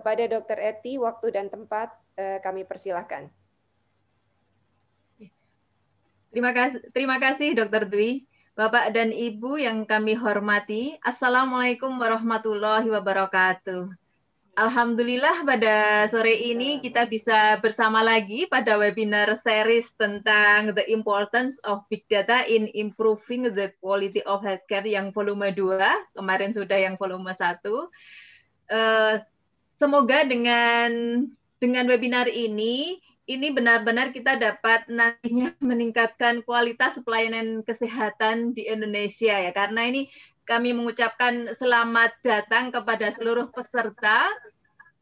Kepada Dr. Eti, waktu dan tempat eh, kami persilahkan. Terima kasih, terima kasih Dr. Dwi. Bapak dan Ibu yang kami hormati, Assalamualaikum warahmatullahi wabarakatuh. Alhamdulillah pada sore ini kita bisa bersama lagi pada webinar series tentang the importance of big data in improving the quality of healthcare yang volume 2, kemarin sudah yang volume 1 semoga dengan dengan webinar ini ini benar-benar kita dapat nantinya meningkatkan kualitas pelayanan kesehatan di Indonesia ya karena ini kami mengucapkan selamat datang kepada seluruh peserta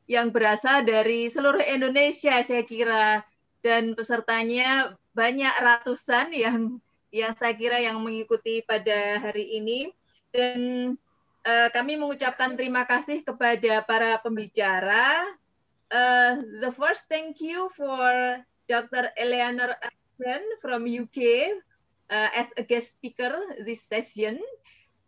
yang berasal dari seluruh Indonesia saya kira dan pesertanya banyak ratusan yang yang saya kira yang mengikuti pada hari ini dan Eh, kami mengucapkan terima kasih kepada para pembicara. Uh, the first thank you for Dr. Eleanor Anderson from UK uh, eh, as a guest speaker this session.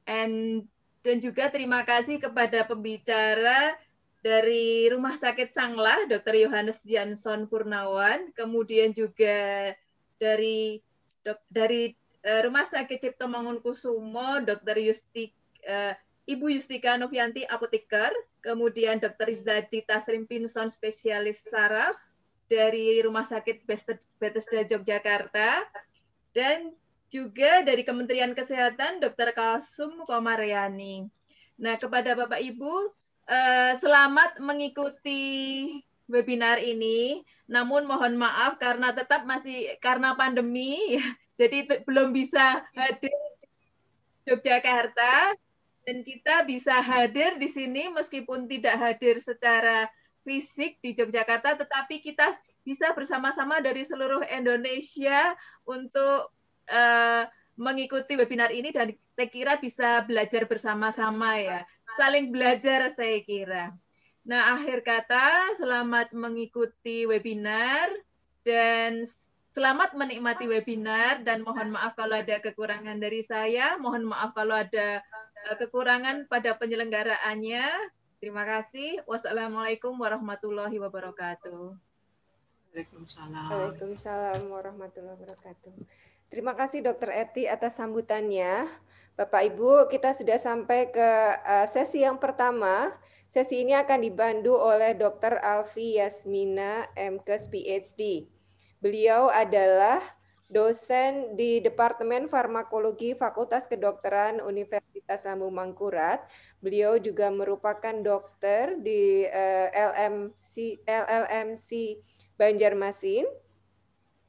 And dan juga terima kasih kepada pembicara dari Rumah Sakit Sanglah, Dr. Yohanes Jansson Purnawan, kemudian juga dari dok, dari uh, Rumah Sakit Cipto Mangunkusumo, Dr. Yustik. uh, Ibu Yustika Novianti, apoteker, kemudian Dr. Zadita Pinson spesialis saraf dari Rumah Sakit Bethesda Yogyakarta, dan juga dari Kementerian Kesehatan Dr. Kalsum Komaryani. Nah, kepada Bapak Ibu, eh, selamat mengikuti webinar ini. Namun mohon maaf karena tetap masih karena pandemi, jadi belum bisa hadir Yogyakarta dan kita bisa hadir di sini meskipun tidak hadir secara fisik di Yogyakarta, tetapi kita bisa bersama-sama dari seluruh Indonesia untuk uh, mengikuti webinar ini dan saya kira bisa belajar bersama-sama ya, saling belajar saya kira. Nah, akhir kata, selamat mengikuti webinar dan Selamat menikmati webinar dan mohon maaf kalau ada kekurangan dari saya. Mohon maaf kalau ada eh, kekurangan pada penyelenggaraannya. Terima kasih. Wassalamualaikum warahmatullahi wabarakatuh. Waalaikumsalam. Waalaikumsalam warahmatullahi wabarakatuh. Terima kasih Dr. Eti atas sambutannya. Bapak Ibu, kita sudah sampai ke eh, sesi yang pertama. Sesi ini akan dibantu oleh Dr. Alfi Yasmina, MKes PhD. Beliau adalah dosen di Departemen Farmakologi Fakultas Kedokteran Universitas Lambu Mangkurat. Beliau juga merupakan dokter di eh, LMC, LLMC Banjarmasin.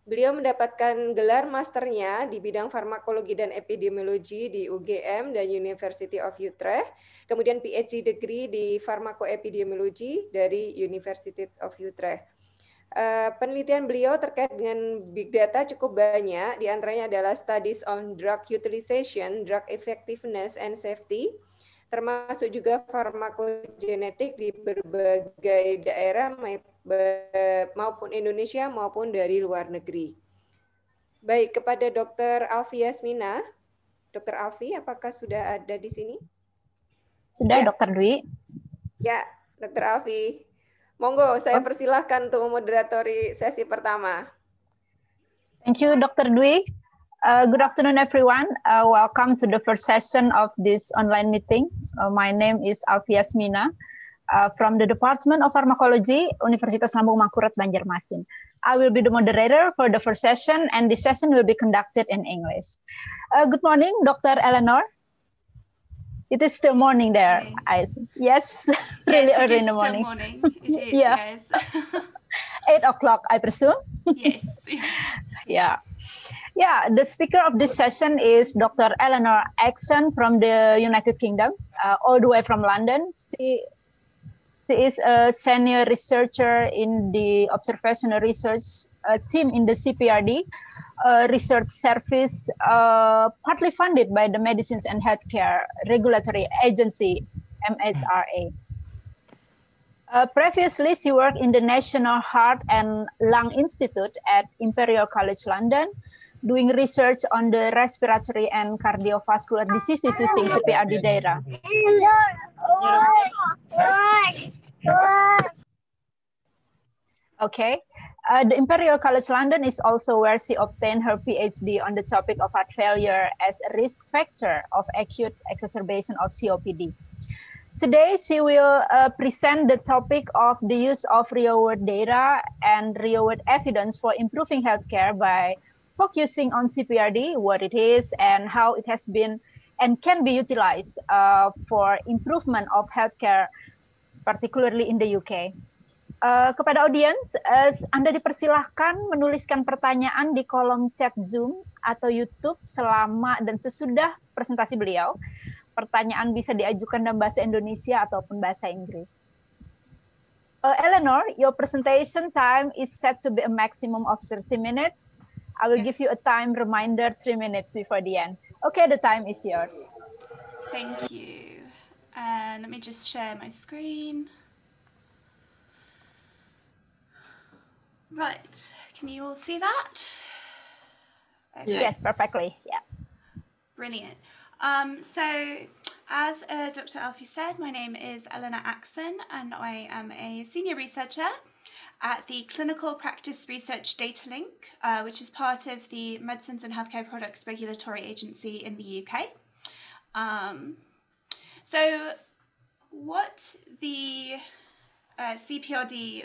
Beliau mendapatkan gelar masternya di bidang farmakologi dan epidemiologi di UGM dan University of Utrecht, kemudian PhD degree di farmakoepidemiologi dari University of Utrecht. Eh, penelitian beliau terkait dengan big data cukup banyak, diantaranya adalah studies on drug utilization, drug effectiveness and safety, termasuk juga farmakogenetik di berbagai daerah maupun Indonesia maupun dari luar negeri. Baik, kepada Dr. Alfi Yasmina. Dr. Alfi, apakah sudah ada di sini? Sudah, ya. Dr. Dwi. Ya, Dr. Alfi. Monggo, saya persilahkan untuk moderatori sesi pertama. Thank you, Dr. Dwi. Uh, good afternoon, everyone. Uh, welcome to the first session of this online meeting. Uh, my name is Mina uh, from the Department of Pharmacology, Universitas Lambung Mangkurat, Banjarmasin. I will be the moderator for the first session, and this session will be conducted in English. Uh, good morning, Dr. Eleanor. it is still morning there. Okay. I yes, yes really early in the morning. morning. It is, yeah. Yes. Eight o'clock, I presume. yes. yeah. Yeah, the speaker of this session is Dr. Eleanor Axon from the United Kingdom, uh, all the way from London. She, she is a senior researcher in the observational research a team in the CPRD research service, uh, partly funded by the Medicines and Healthcare Regulatory Agency, MHRA. Uh, previously, she worked in the National Heart and Lung Institute at Imperial College London, doing research on the respiratory and cardiovascular diseases using CPRD data. Okay uh, the Imperial College London is also where she obtained her PhD on the topic of heart failure as a risk factor of acute exacerbation of COPD. Today, she will uh, present the topic of the use of real-world data and real-world evidence for improving healthcare by focusing on CPRD, what it is, and how it has been and can be utilized uh, for improvement of healthcare, particularly in the UK. Uh, kepada audiens, uh, Anda dipersilahkan menuliskan pertanyaan di kolom chat Zoom atau YouTube selama dan sesudah presentasi beliau. Pertanyaan bisa diajukan dalam bahasa Indonesia ataupun bahasa Inggris. Uh, Eleanor, your presentation time is set to be a maximum of 30 minutes. I will yes. give you a time reminder 3 minutes before the end. Okay, the time is yours. Thank you. And uh, let me just share my screen. Right, can you all see that? Yes. yes, perfectly, yeah. Brilliant. Um, so, as uh, Dr. Alfie said, my name is Elena Axon and I am a senior researcher at the Clinical Practice Research Data Link, uh, which is part of the Medicines and Healthcare Products Regulatory Agency in the UK. Um, so, what the uh, CPRD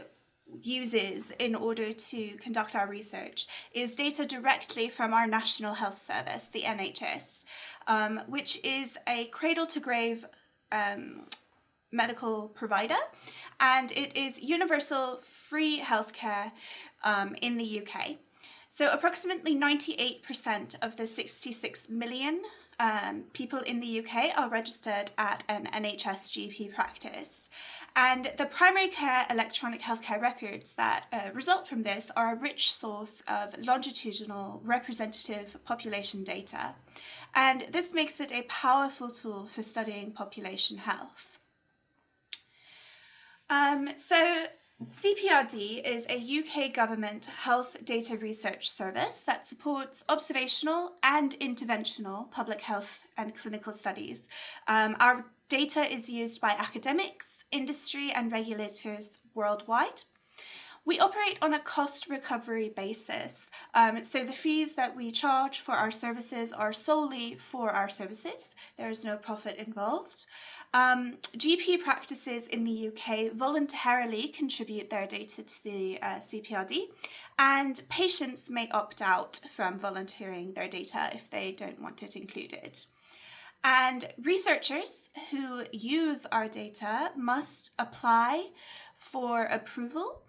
uses in order to conduct our research is data directly from our National Health Service, the NHS, um, which is a cradle to grave um, medical provider and it is universal free healthcare um, in the UK. So, approximately 98% of the 66 million um, people in the UK are registered at an NHS GP practice. And the primary care electronic healthcare records that uh, result from this are a rich source of longitudinal representative population data. And this makes it a powerful tool for studying population health. Um, so CPRD is a UK government health data research service that supports observational and interventional public health and clinical studies. Um, our data is used by academics industry and regulators worldwide. We operate on a cost recovery basis. Um, so the fees that we charge for our services are solely for our services. There is no profit involved. Um, GP practices in the UK voluntarily contribute their data to the uh, CPRD, and patients may opt out from volunteering their data if they don't want it included. And researchers who use our data must apply for approval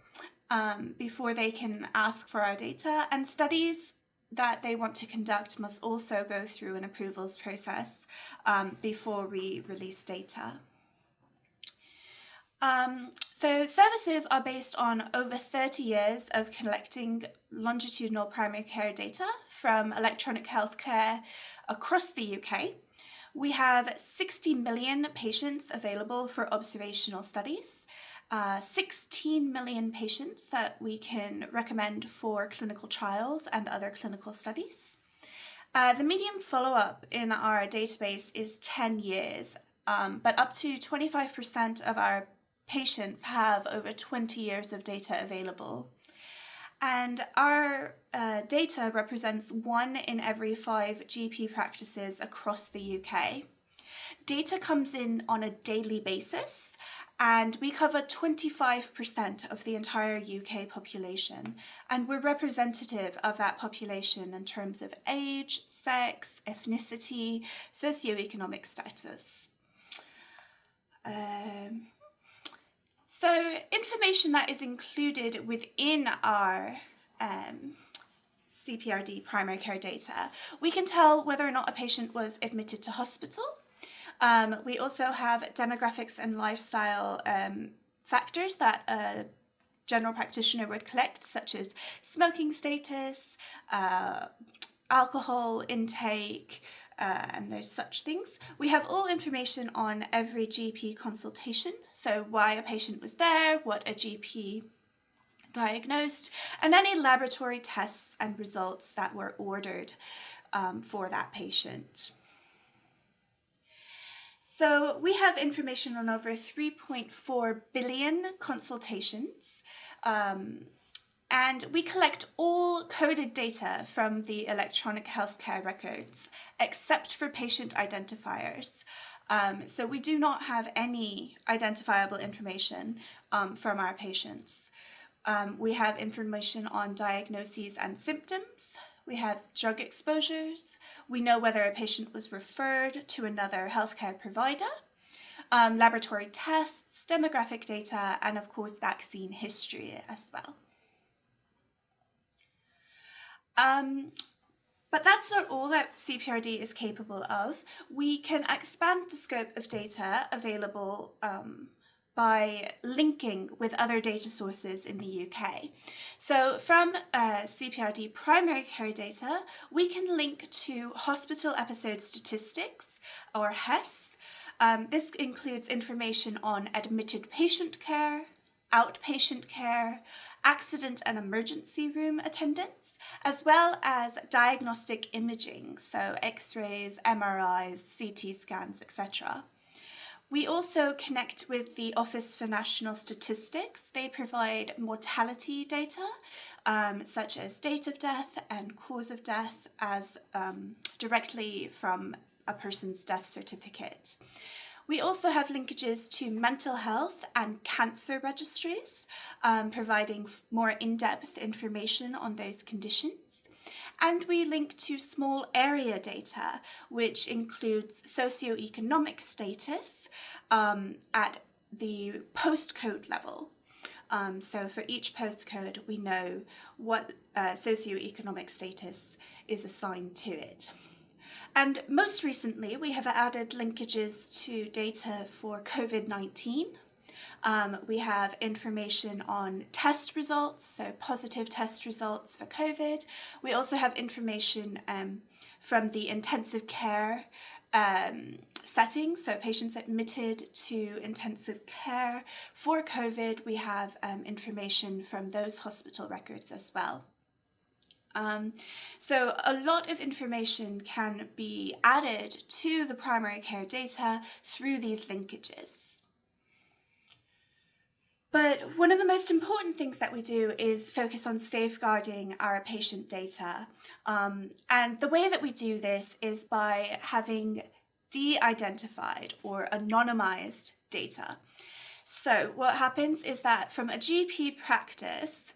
um, before they can ask for our data, and studies that they want to conduct must also go through an approvals process um, before we release data. Um, so services are based on over 30 years of collecting longitudinal primary care data from electronic healthcare across the UK. We have 60 million patients available for observational studies, uh, 16 million patients that we can recommend for clinical trials and other clinical studies. Uh, the median follow up in our database is 10 years, um, but up to 25% of our patients have over 20 years of data available. And our uh, data represents one in every five GP practices across the UK. Data comes in on a daily basis, and we cover 25% of the entire UK population. And we're representative of that population in terms of age, sex, ethnicity, socioeconomic status. Um, so information that is included within our um, CPRD primary care data, we can tell whether or not a patient was admitted to hospital. Um, we also have demographics and lifestyle um, factors that a general practitioner would collect, such as smoking status, uh, alcohol intake, uh, and those such things. We have all information on every GP consultation, so why a patient was there, what a GP diagnosed, and any laboratory tests and results that were ordered um, for that patient. So we have information on over 3.4 billion consultations. Um, and we collect all coded data from the electronic healthcare records, except for patient identifiers. Um, so we do not have any identifiable information um, from our patients. Um, we have information on diagnoses and symptoms. We have drug exposures. We know whether a patient was referred to another healthcare provider. Um, laboratory tests, demographic data, and of course, vaccine history as well. Um, but that's not all that CPRD is capable of. We can expand the scope of data available um, by linking with other data sources in the UK. So from uh, CPRD primary care data, we can link to hospital episode statistics or HES. Um, this includes information on admitted patient care, outpatient care, accident and emergency room attendance, as well as diagnostic imaging, so x rays, MRIs, CT scans, etc. We also connect with the Office for National Statistics. They provide mortality data, um, such as date of death and cause of death, as um, directly from a person's death certificate. We also have linkages to mental health and cancer registries, um, providing more in depth information on those conditions. And we link to small area data, which includes socioeconomic status um, at the postcode level. Um, so for each postcode, we know what uh, socioeconomic status is assigned to it. And most recently, we have added linkages to data for COVID 19. Um, we have information on test results, so positive test results for COVID. We also have information um, from the intensive care um, settings, so patients admitted to intensive care for COVID. We have um, information from those hospital records as well. Um, so a lot of information can be added to the primary care data through these linkages. But one of the most important things that we do is focus on safeguarding our patient data. Um, and the way that we do this is by having de identified or anonymized data. So, what happens is that from a GP practice,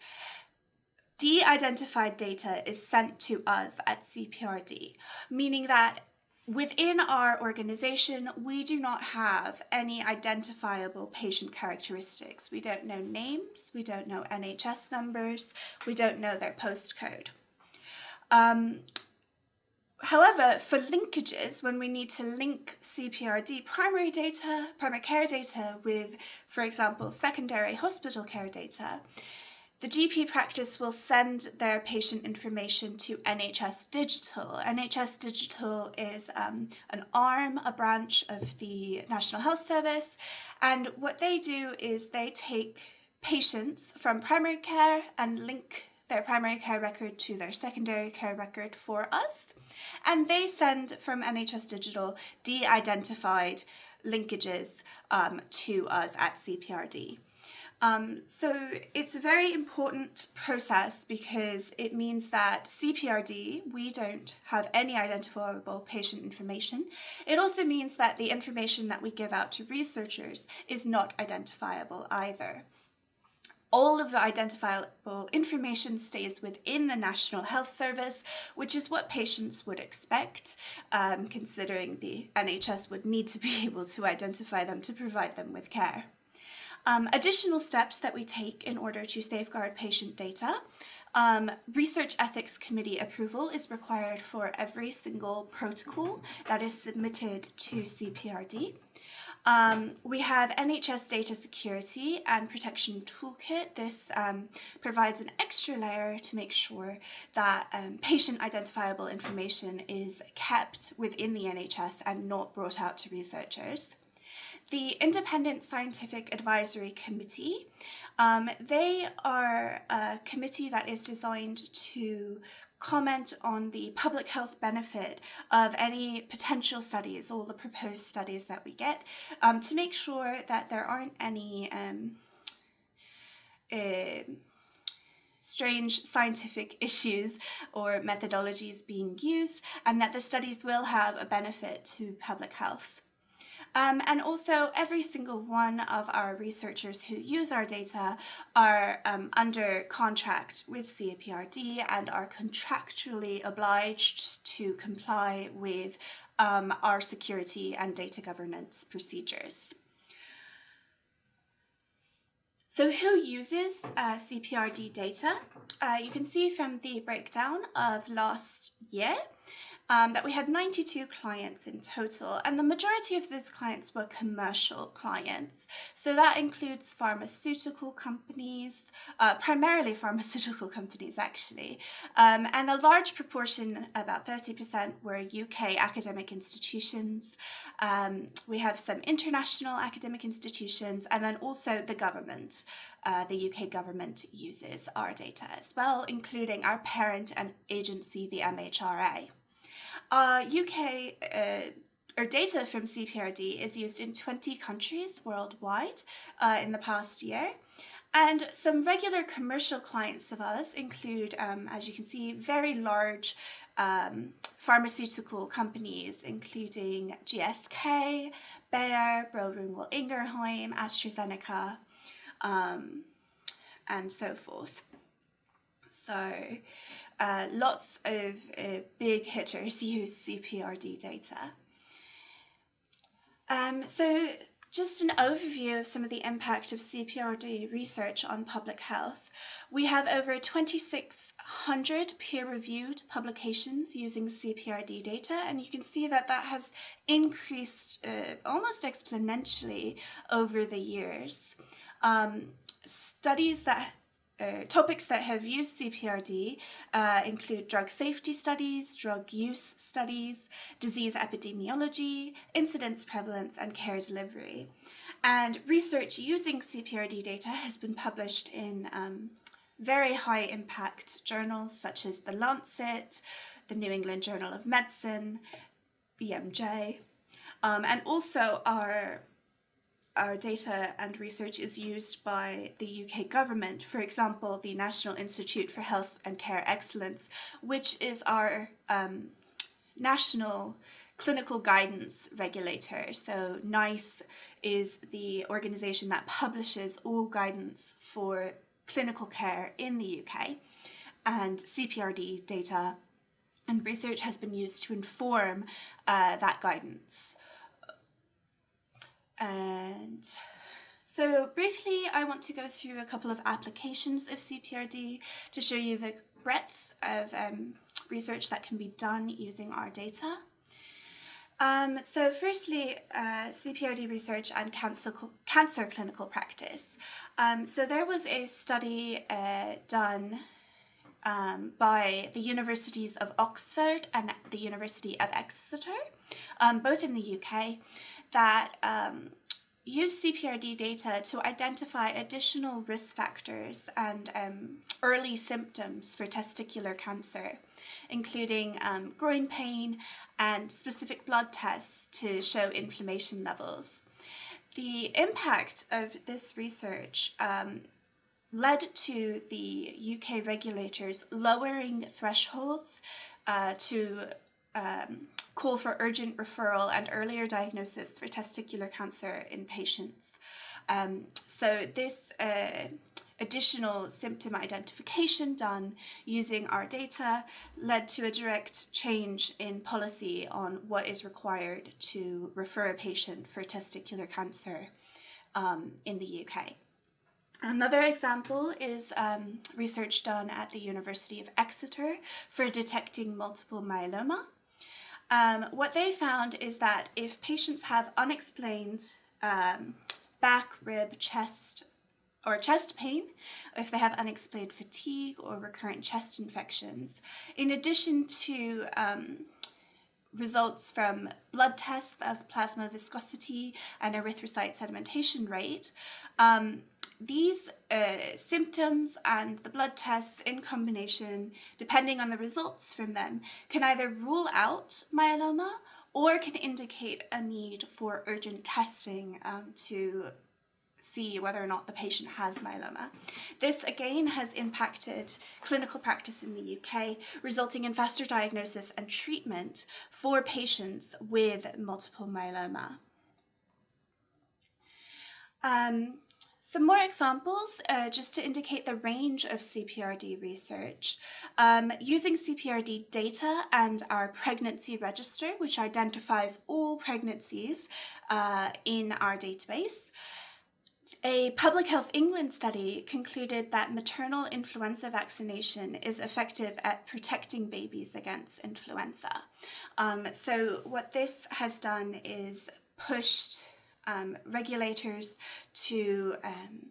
de-identified data is sent to us at CPRD, meaning that within our organization, we do not have any identifiable patient characteristics. We don't know names, we don't know NHS numbers, we don't know their postcode. Um, However, for linkages, when we need to link CPRD primary data, primary care data with, for example, secondary hospital care data, the GP practice will send their patient information to NHS Digital. NHS Digital is um, an arm, a branch of the National Health Service, and what they do is they take patients from primary care and link their primary care record to their secondary care record for us. And they send from NHS Digital de identified linkages um, to us at CPRD. Um, so it's a very important process because it means that CPRD, we don't have any identifiable patient information. It also means that the information that we give out to researchers is not identifiable either. All of the identifiable information stays within the National Health Service, which is what patients would expect, um, considering the NHS would need to be able to identify them to provide them with care. Um, additional steps that we take in order to safeguard patient data. Um, Research Ethics Committee approval is required for every single protocol that is submitted to CPRD. Um, we have NHS Data Security and Protection Toolkit. This um, provides an extra layer to make sure that um, patient identifiable information is kept within the NHS and not brought out to researchers the Independent Scientific Advisory Committee. Um, they are a committee that is designed to comment on the public health benefit of any potential studies all the proposed studies that we get um, to make sure that there aren't any um, uh, strange scientific issues or methodologies being used and that the studies will have a benefit to public health. Um, and also, every single one of our researchers who use our data are um, under contract with CAPRD and are contractually obliged to comply with um, our security and data governance procedures. So who uses uh, CPRD data? Uh, you can see from the breakdown of last year um, that we had 92 clients in total, and the majority of those clients were commercial clients. So that includes pharmaceutical companies, uh, primarily pharmaceutical companies actually, um, and a large proportion, about 30%, were UK academic institutions. Um, we have some international academic institutions, and then also the government. Uh, the UK government uses our data as well, including our parent and agency, the MHRA. Uh, UK uh, or data from CPRD is used in 20 countries worldwide uh, in the past year. And some regular commercial clients of ours include, um, as you can see, very large um, pharmaceutical companies, including GSK, Bayer, Boehringer Ingerheim, AstraZeneca, um, and so forth. So, uh, lots of uh, big hitters use CPRD data. Um, so just an overview of some of the impact of CPRD research on public health. We have over 2,600 peer-reviewed publications using CPRD data, and you can see that that has increased uh, almost exponentially over the years. Um, studies that uh, topics that have used CPRD uh, include drug safety studies, drug use studies, disease epidemiology, incidence prevalence, and care delivery. And research using CPRD data has been published in um, very high impact journals such as The Lancet, the New England Journal of Medicine, BMJ, um, and also our our data and research is used by the UK government, for example, the National Institute for Health and Care Excellence, which is our um, national clinical guidance regulator. So, NICE is the organization that publishes all guidance for clinical care in the UK, and CPRD data and research has been used to inform uh, that guidance. And so briefly, I want to go through a couple of applications of CPRD to show you the breadth of um, research that can be done using our data. Um, so firstly, uh, CPRD research and cancer, cancer clinical practice. Um, so there was a study uh, done um, by the universities of Oxford and the University of Exeter, um, both in the UK that um, use CPRD data to identify additional risk factors and um, early symptoms for testicular cancer, including um, groin pain and specific blood tests to show inflammation levels. The impact of this research um, led to the UK regulators lowering thresholds uh, to um, call for urgent referral and earlier diagnosis for testicular cancer in patients. Um, so this uh, additional symptom identification done using our data led to a direct change in policy on what is required to refer a patient for testicular cancer um, in the UK. Another example is um, research done at the University of Exeter for detecting multiple myeloma. Um, what they found is that if patients have unexplained um, back, rib, chest, or chest pain, if they have unexplained fatigue or recurrent chest infections, in addition to um, results from blood tests of plasma viscosity and erythrocyte sedimentation rate, um, these uh, symptoms and the blood tests in combination, depending on the results from them, can either rule out myeloma or can indicate a need for urgent testing um, to see whether or not the patient has myeloma. This again has impacted clinical practice in the UK, resulting in faster diagnosis and treatment for patients with multiple myeloma. Um, some more examples, uh, just to indicate the range of CPRD research. Um, using CPRD data and our pregnancy register, which identifies all pregnancies uh, in our database, a Public Health England study concluded that maternal influenza vaccination is effective at protecting babies against influenza. Um, so, what this has done is pushed um, regulators to um,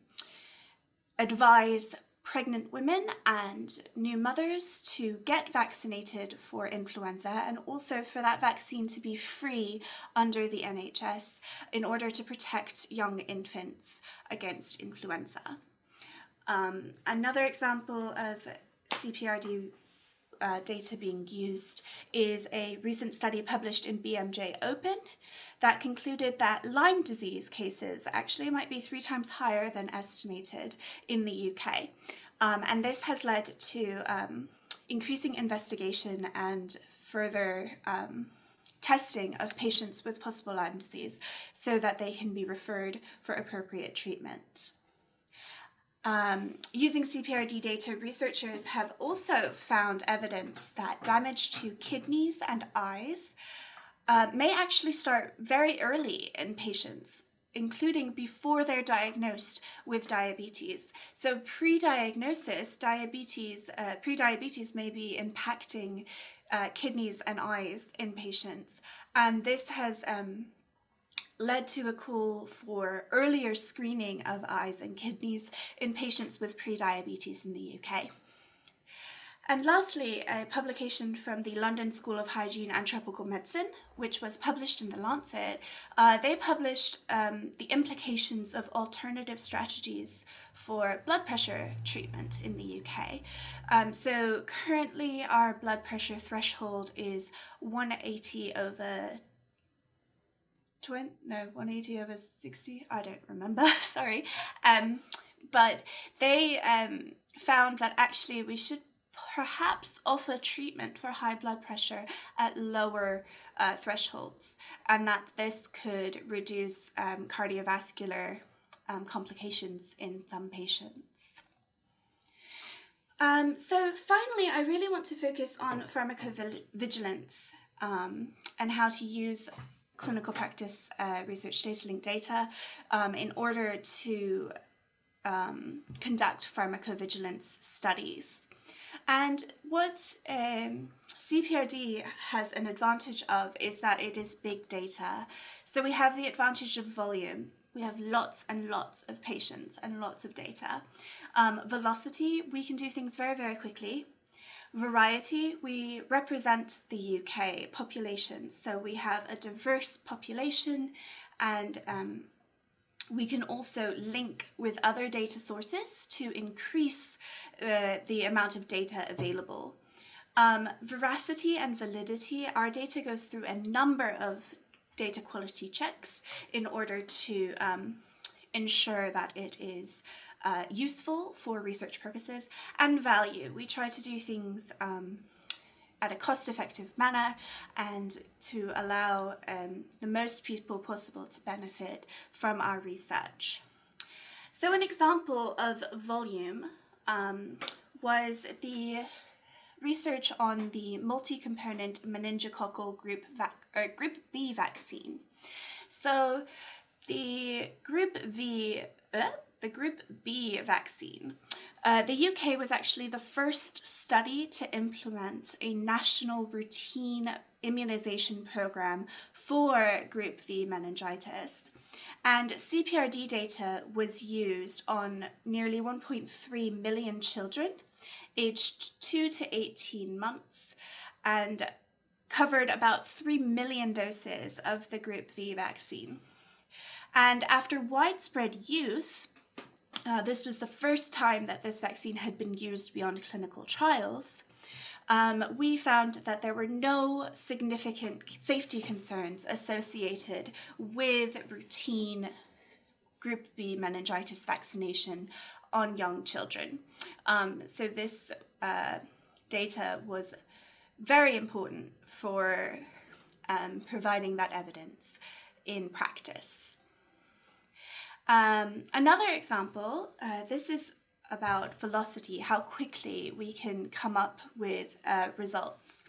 advise pregnant women and new mothers to get vaccinated for influenza and also for that vaccine to be free under the NHS in order to protect young infants against influenza. Um, another example of CPRD uh, data being used is a recent study published in BMJ Open that concluded that Lyme disease cases actually might be three times higher than estimated in the UK. Um, and this has led to um, increasing investigation and further um, testing of patients with possible Lyme disease so that they can be referred for appropriate treatment. Um, using CPRD data, researchers have also found evidence that damage to kidneys and eyes uh, may actually start very early in patients, including before they're diagnosed with diabetes. So pre-diagnosis, diabetes, uh, pre-diabetes may be impacting uh, kidneys and eyes in patients, and this has um, led to a call for earlier screening of eyes and kidneys in patients with pre-diabetes in the UK. And lastly, a publication from the London School of Hygiene and Tropical Medicine, which was published in The Lancet, uh, they published um, the implications of alternative strategies for blood pressure treatment in the UK. Um, so currently, our blood pressure threshold is 180 over 20, no, 180 over 60, I don't remember, sorry. Um, but they um, found that actually we should perhaps offer treatment for high blood pressure at lower uh, thresholds, and that this could reduce um, cardiovascular um, complications in some patients. Um, so, finally, I really want to focus on pharmacovigilance um, and how to use clinical practice uh, research data link um, data in order to um, conduct pharmacovigilance studies. And what um, CPRD has an advantage of is that it is big data. So we have the advantage of volume. We have lots and lots of patients and lots of data. Um, velocity, we can do things very, very quickly. Variety, we represent the UK population. So we have a diverse population and um, we can also link with other data sources to increase uh, the amount of data available. Um, veracity and validity, our data goes through a number of data quality checks in order to um, ensure that it is uh, useful for research purposes and value. We try to do things um, at a cost effective manner and to allow um, the most people possible to benefit from our research. So, an example of volume um, was the research on the multi component meningococcal group, vac- uh, group B vaccine. So, the group V. Uh, the Group B vaccine. Uh, the UK was actually the first study to implement a national routine immunisation programme for Group V meningitis. And CPRD data was used on nearly 1.3 million children aged 2 to 18 months and covered about 3 million doses of the Group V vaccine. And after widespread use, uh, this was the first time that this vaccine had been used beyond clinical trials. Um, we found that there were no significant safety concerns associated with routine group B meningitis vaccination on young children. Um, so, this uh, data was very important for um, providing that evidence in practice. Um, another example, uh, this is about velocity, how quickly we can come up with uh, results.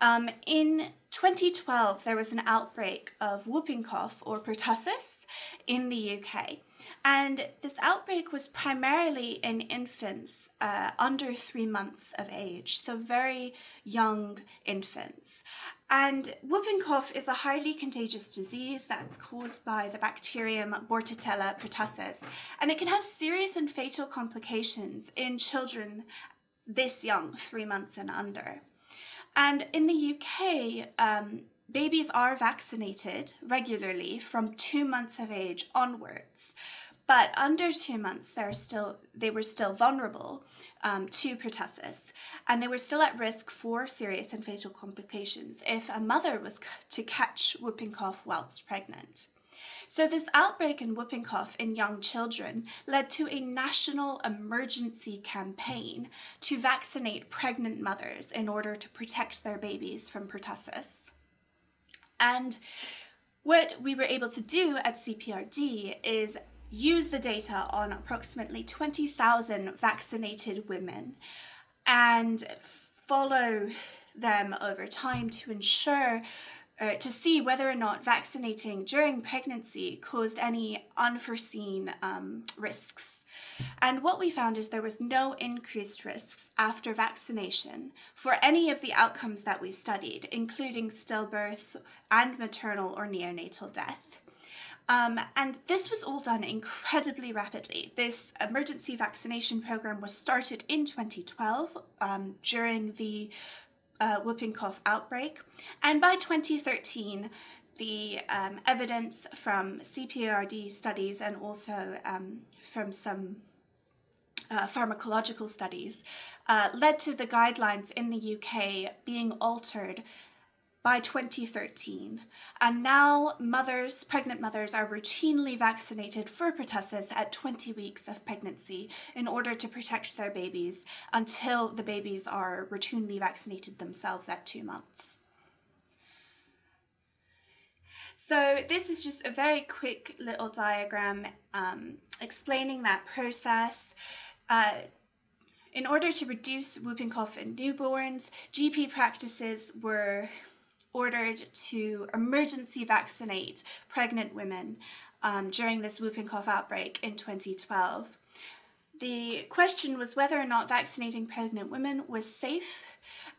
Um, in 2012, there was an outbreak of whooping cough or pertussis in the UK. And this outbreak was primarily in infants uh, under three months of age, so very young infants. And whooping cough is a highly contagious disease that's caused by the bacterium Bordetella pertussis, and it can have serious and fatal complications in children this young, three months and under. And in the UK, um, babies are vaccinated regularly from two months of age onwards. But under two months, they're still they were still vulnerable um, to pertussis, and they were still at risk for serious and fatal complications if a mother was to catch whooping cough whilst pregnant. So, this outbreak in whooping cough in young children led to a national emergency campaign to vaccinate pregnant mothers in order to protect their babies from pertussis. And what we were able to do at CPRD is Use the data on approximately 20,000 vaccinated women and follow them over time to ensure uh, to see whether or not vaccinating during pregnancy caused any unforeseen um, risks. And what we found is there was no increased risks after vaccination for any of the outcomes that we studied, including stillbirths and maternal or neonatal death. Um, and this was all done incredibly rapidly. This emergency vaccination program was started in 2012 um, during the uh, whooping cough outbreak. And by 2013, the um, evidence from CPRD studies and also um, from some uh, pharmacological studies uh, led to the guidelines in the UK being altered by 2013. And now mothers, pregnant mothers, are routinely vaccinated for pertussis at 20 weeks of pregnancy in order to protect their babies until the babies are routinely vaccinated themselves at two months. So this is just a very quick little diagram um, explaining that process. Uh, in order to reduce whooping cough in newborns, GP practices were ordered to emergency vaccinate pregnant women um, during this whooping cough outbreak in 2012. The question was whether or not vaccinating pregnant women was safe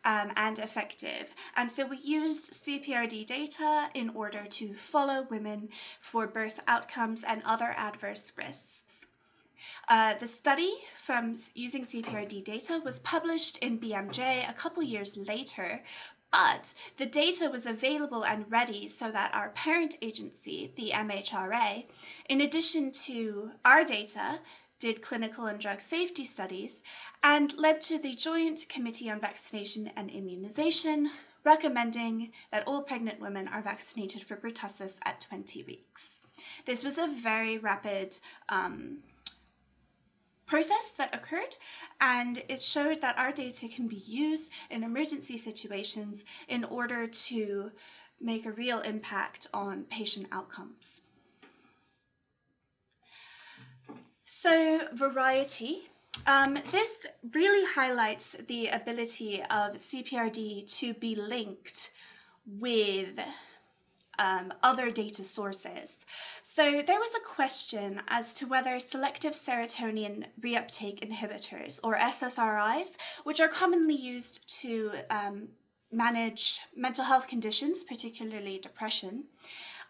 um, and effective. And so we used CPRD data in order to follow women for birth outcomes and other adverse risks. Uh, the study from using CPRD data was published in BMJ a couple years later but the data was available and ready so that our parent agency, the MHRA, in addition to our data, did clinical and drug safety studies and led to the Joint Committee on Vaccination and Immunization recommending that all pregnant women are vaccinated for pertussis at 20 weeks. This was a very rapid um, process that occurred and it showed that our data can be used in emergency situations in order to make a real impact on patient outcomes. So variety. Um, this really highlights the ability of CPRD to be linked with um, other data sources. So there was a question as to whether selective serotonin reuptake inhibitors, or SSRIs, which are commonly used to um, manage mental health conditions, particularly depression,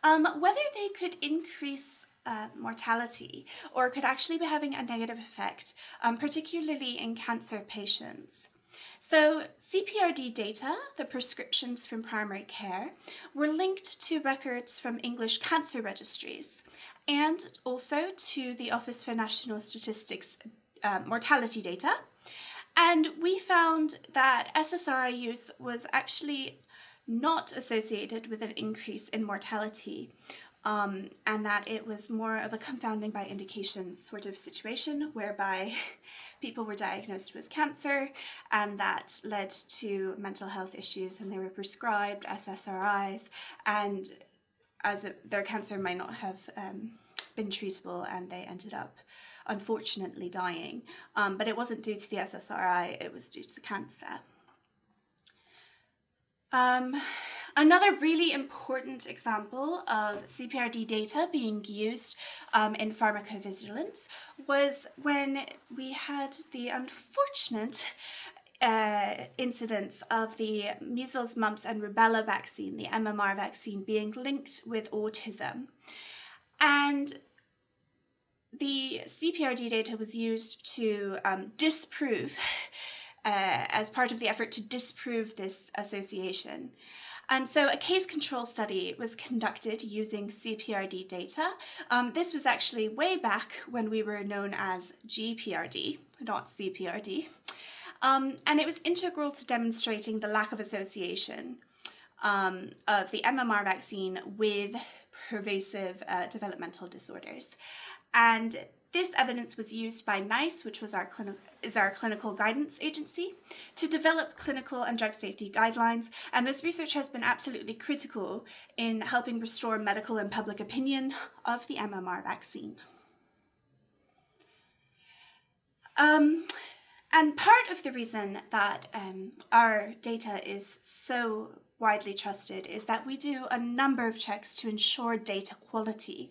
um, whether they could increase uh, mortality or could actually be having a negative effect, um, particularly in cancer patients. So CPRD data, the prescriptions from primary care, were linked to records from English cancer registries and also to the Office for National Statistics uh, mortality data. And we found that SSRI use was actually not associated with an increase in mortality, um, and that it was more of a confounding by indication sort of situation whereby people were diagnosed with cancer, and that led to mental health issues, and they were prescribed SSRIs, and as a, their cancer might not have um, been treatable, and they ended up unfortunately dying. Um, but it wasn't due to the SSRI; it was due to the cancer. Um, Another really important example of CPRD data being used um, in pharmacovigilance was when we had the unfortunate uh, incidence of the measles, mumps, and rubella vaccine, the MMR vaccine, being linked with autism. And the CPRD data was used to um, disprove, uh, as part of the effort to disprove this association. And so a case control study was conducted using CPRD data. Um, this was actually way back when we were known as GPRD, not CPRD. Um, and it was integral to demonstrating the lack of association um, of the MMR vaccine with pervasive uh, developmental disorders. And this evidence was used by NICE, which was our clini- is our clinical guidance agency, to develop clinical and drug safety guidelines. And this research has been absolutely critical in helping restore medical and public opinion of the MMR vaccine. Um, and part of the reason that um, our data is so widely trusted is that we do a number of checks to ensure data quality.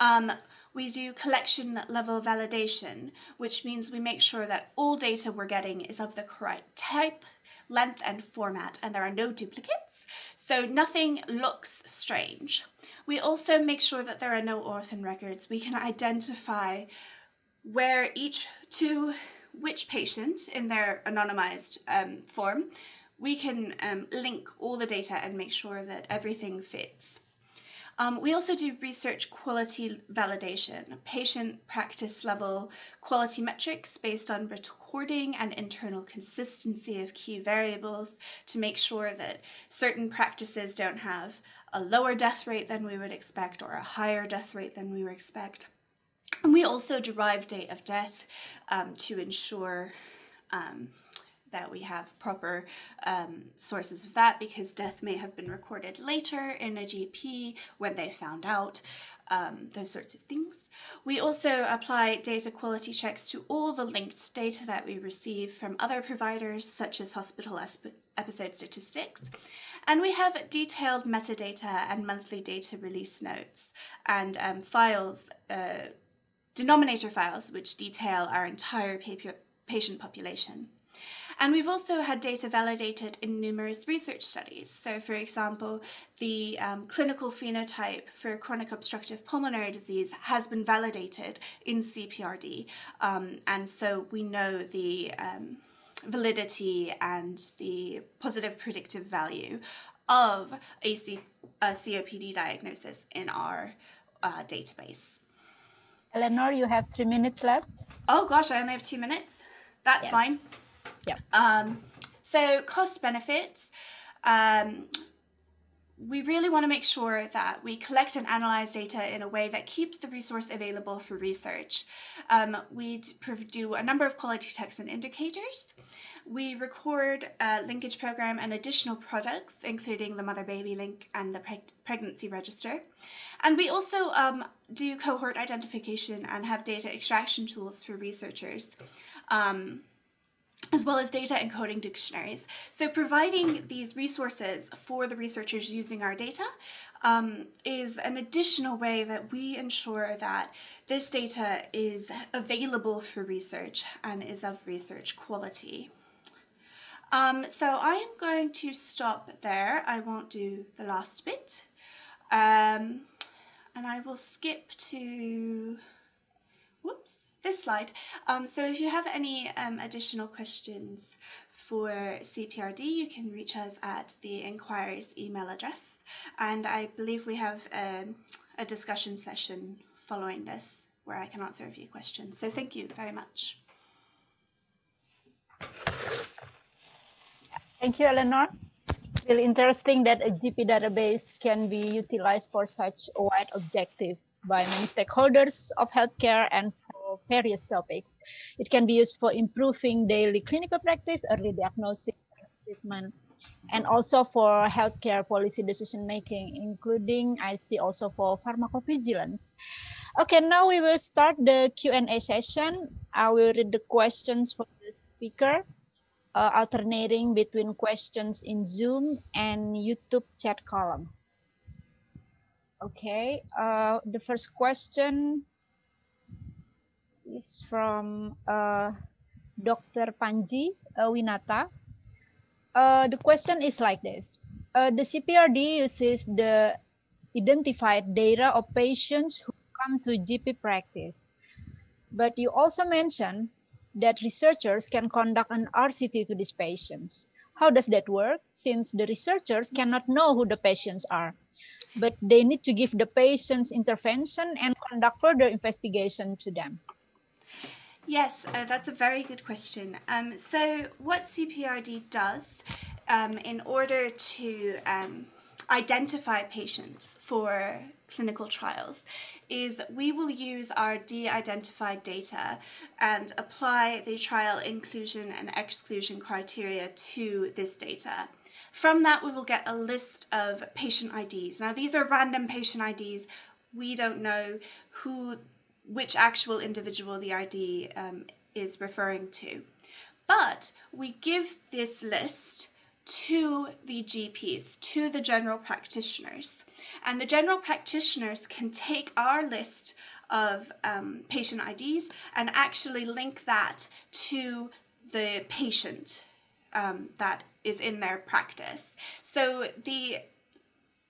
Um, we do collection level validation, which means we make sure that all data we're getting is of the correct type, length and format and there are no duplicates, so nothing looks strange. We also make sure that there are no orphan records. We can identify where each to which patient in their anonymized um, form, we can um, link all the data and make sure that everything fits. Um, we also do research quality validation, patient practice level quality metrics based on recording and internal consistency of key variables to make sure that certain practices don't have a lower death rate than we would expect or a higher death rate than we would expect. And we also derive date of death um, to ensure um, that we have proper um, sources of that because death may have been recorded later in a GP when they found out, um, those sorts of things. We also apply data quality checks to all the linked data that we receive from other providers, such as hospital episode statistics. And we have detailed metadata and monthly data release notes and um, files, uh, denominator files, which detail our entire patient population. And we've also had data validated in numerous research studies. So, for example, the um, clinical phenotype for chronic obstructive pulmonary disease has been validated in CPRD. Um, and so we know the um, validity and the positive predictive value of a, C- a COPD diagnosis in our uh, database. Eleanor, you have three minutes left. Oh gosh, I only have two minutes. That's yes. fine. Yeah. Um, so cost benefits. Um, we really want to make sure that we collect and analyze data in a way that keeps the resource available for research. Um, we do a number of quality checks and indicators. We record a linkage program and additional products, including the mother baby link and the preg pregnancy register. And we also um, do cohort identification and have data extraction tools for researchers. Um, as well as data encoding dictionaries. So providing these resources for the researchers using our data um, is an additional way that we ensure that this data is available for research and is of research quality. Um, so I am going to stop there. I won't do the last bit. Um, and I will skip to, whoops, this slide. Um, so if you have any um, additional questions for CPRD, you can reach us at the inquiries email address. And I believe we have um, a discussion session following this where I can answer a few questions. So thank you very much. Thank you, Eleanor. Really interesting that a GP database can be utilized for such wide objectives by many stakeholders of healthcare and of various topics. It can be used for improving daily clinical practice, early diagnosis, treatment, and also for healthcare policy decision making, including I see also for pharmacovigilance. Okay, now we will start the Q&A session. I will read the questions for the speaker, uh, alternating between questions in Zoom and YouTube chat column. Okay, uh, the first question is from uh, Dr. Panji uh, Winata. Uh, the question is like this. Uh, the CPRD uses the identified data of patients who come to GP practice. But you also mentioned that researchers can conduct an RCT to these patients. How does that work? Since the researchers cannot know who the patients are, but they need to give the patients intervention and conduct further investigation to them. Yes, uh, that's a very good question. Um, so, what CPRD does um, in order to um, identify patients for clinical trials is we will use our de-identified data and apply the trial inclusion and exclusion criteria to this data. From that, we will get a list of patient IDs. Now, these are random patient IDs. We don't know who which actual individual the ID um, is referring to. But we give this list to the GPs, to the general practitioners. And the general practitioners can take our list of um, patient IDs and actually link that to the patient um, that is in their practice. So the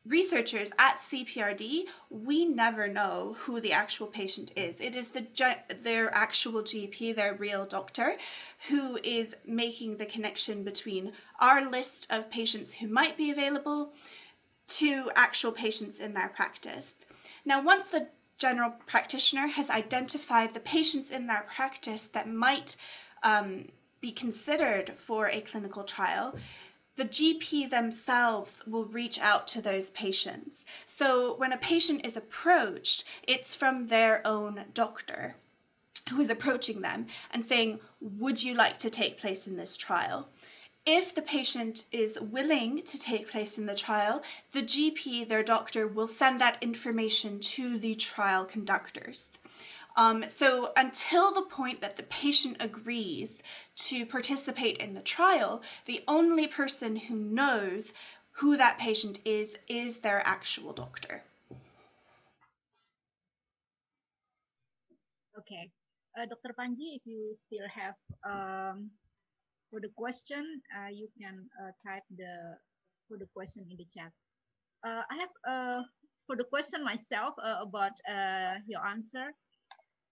researchers at CPRD, we never know who the actual patient is. It is the their actual GP, their real doctor, who is making the connection between our list of patients who might be available to actual patients in their practice. Now, once the general practitioner has identified the patients in their practice that might um, be considered for a clinical trial, the GP themselves will reach out to those patients. So when a patient is approached, it's from their own doctor who is approaching them and saying, Would you like to take place in this trial? If the patient is willing to take place in the trial, the GP, their doctor, will send that information to the trial conductors. Um, so until the point that the patient agrees to participate in the trial, the only person who knows who that patient is is their actual doctor. Okay. Uh, Dr. Panji, if you still have um, for the question, uh, you can uh, type the for the question in the chat. Uh, I have uh, for the question myself uh, about your answer.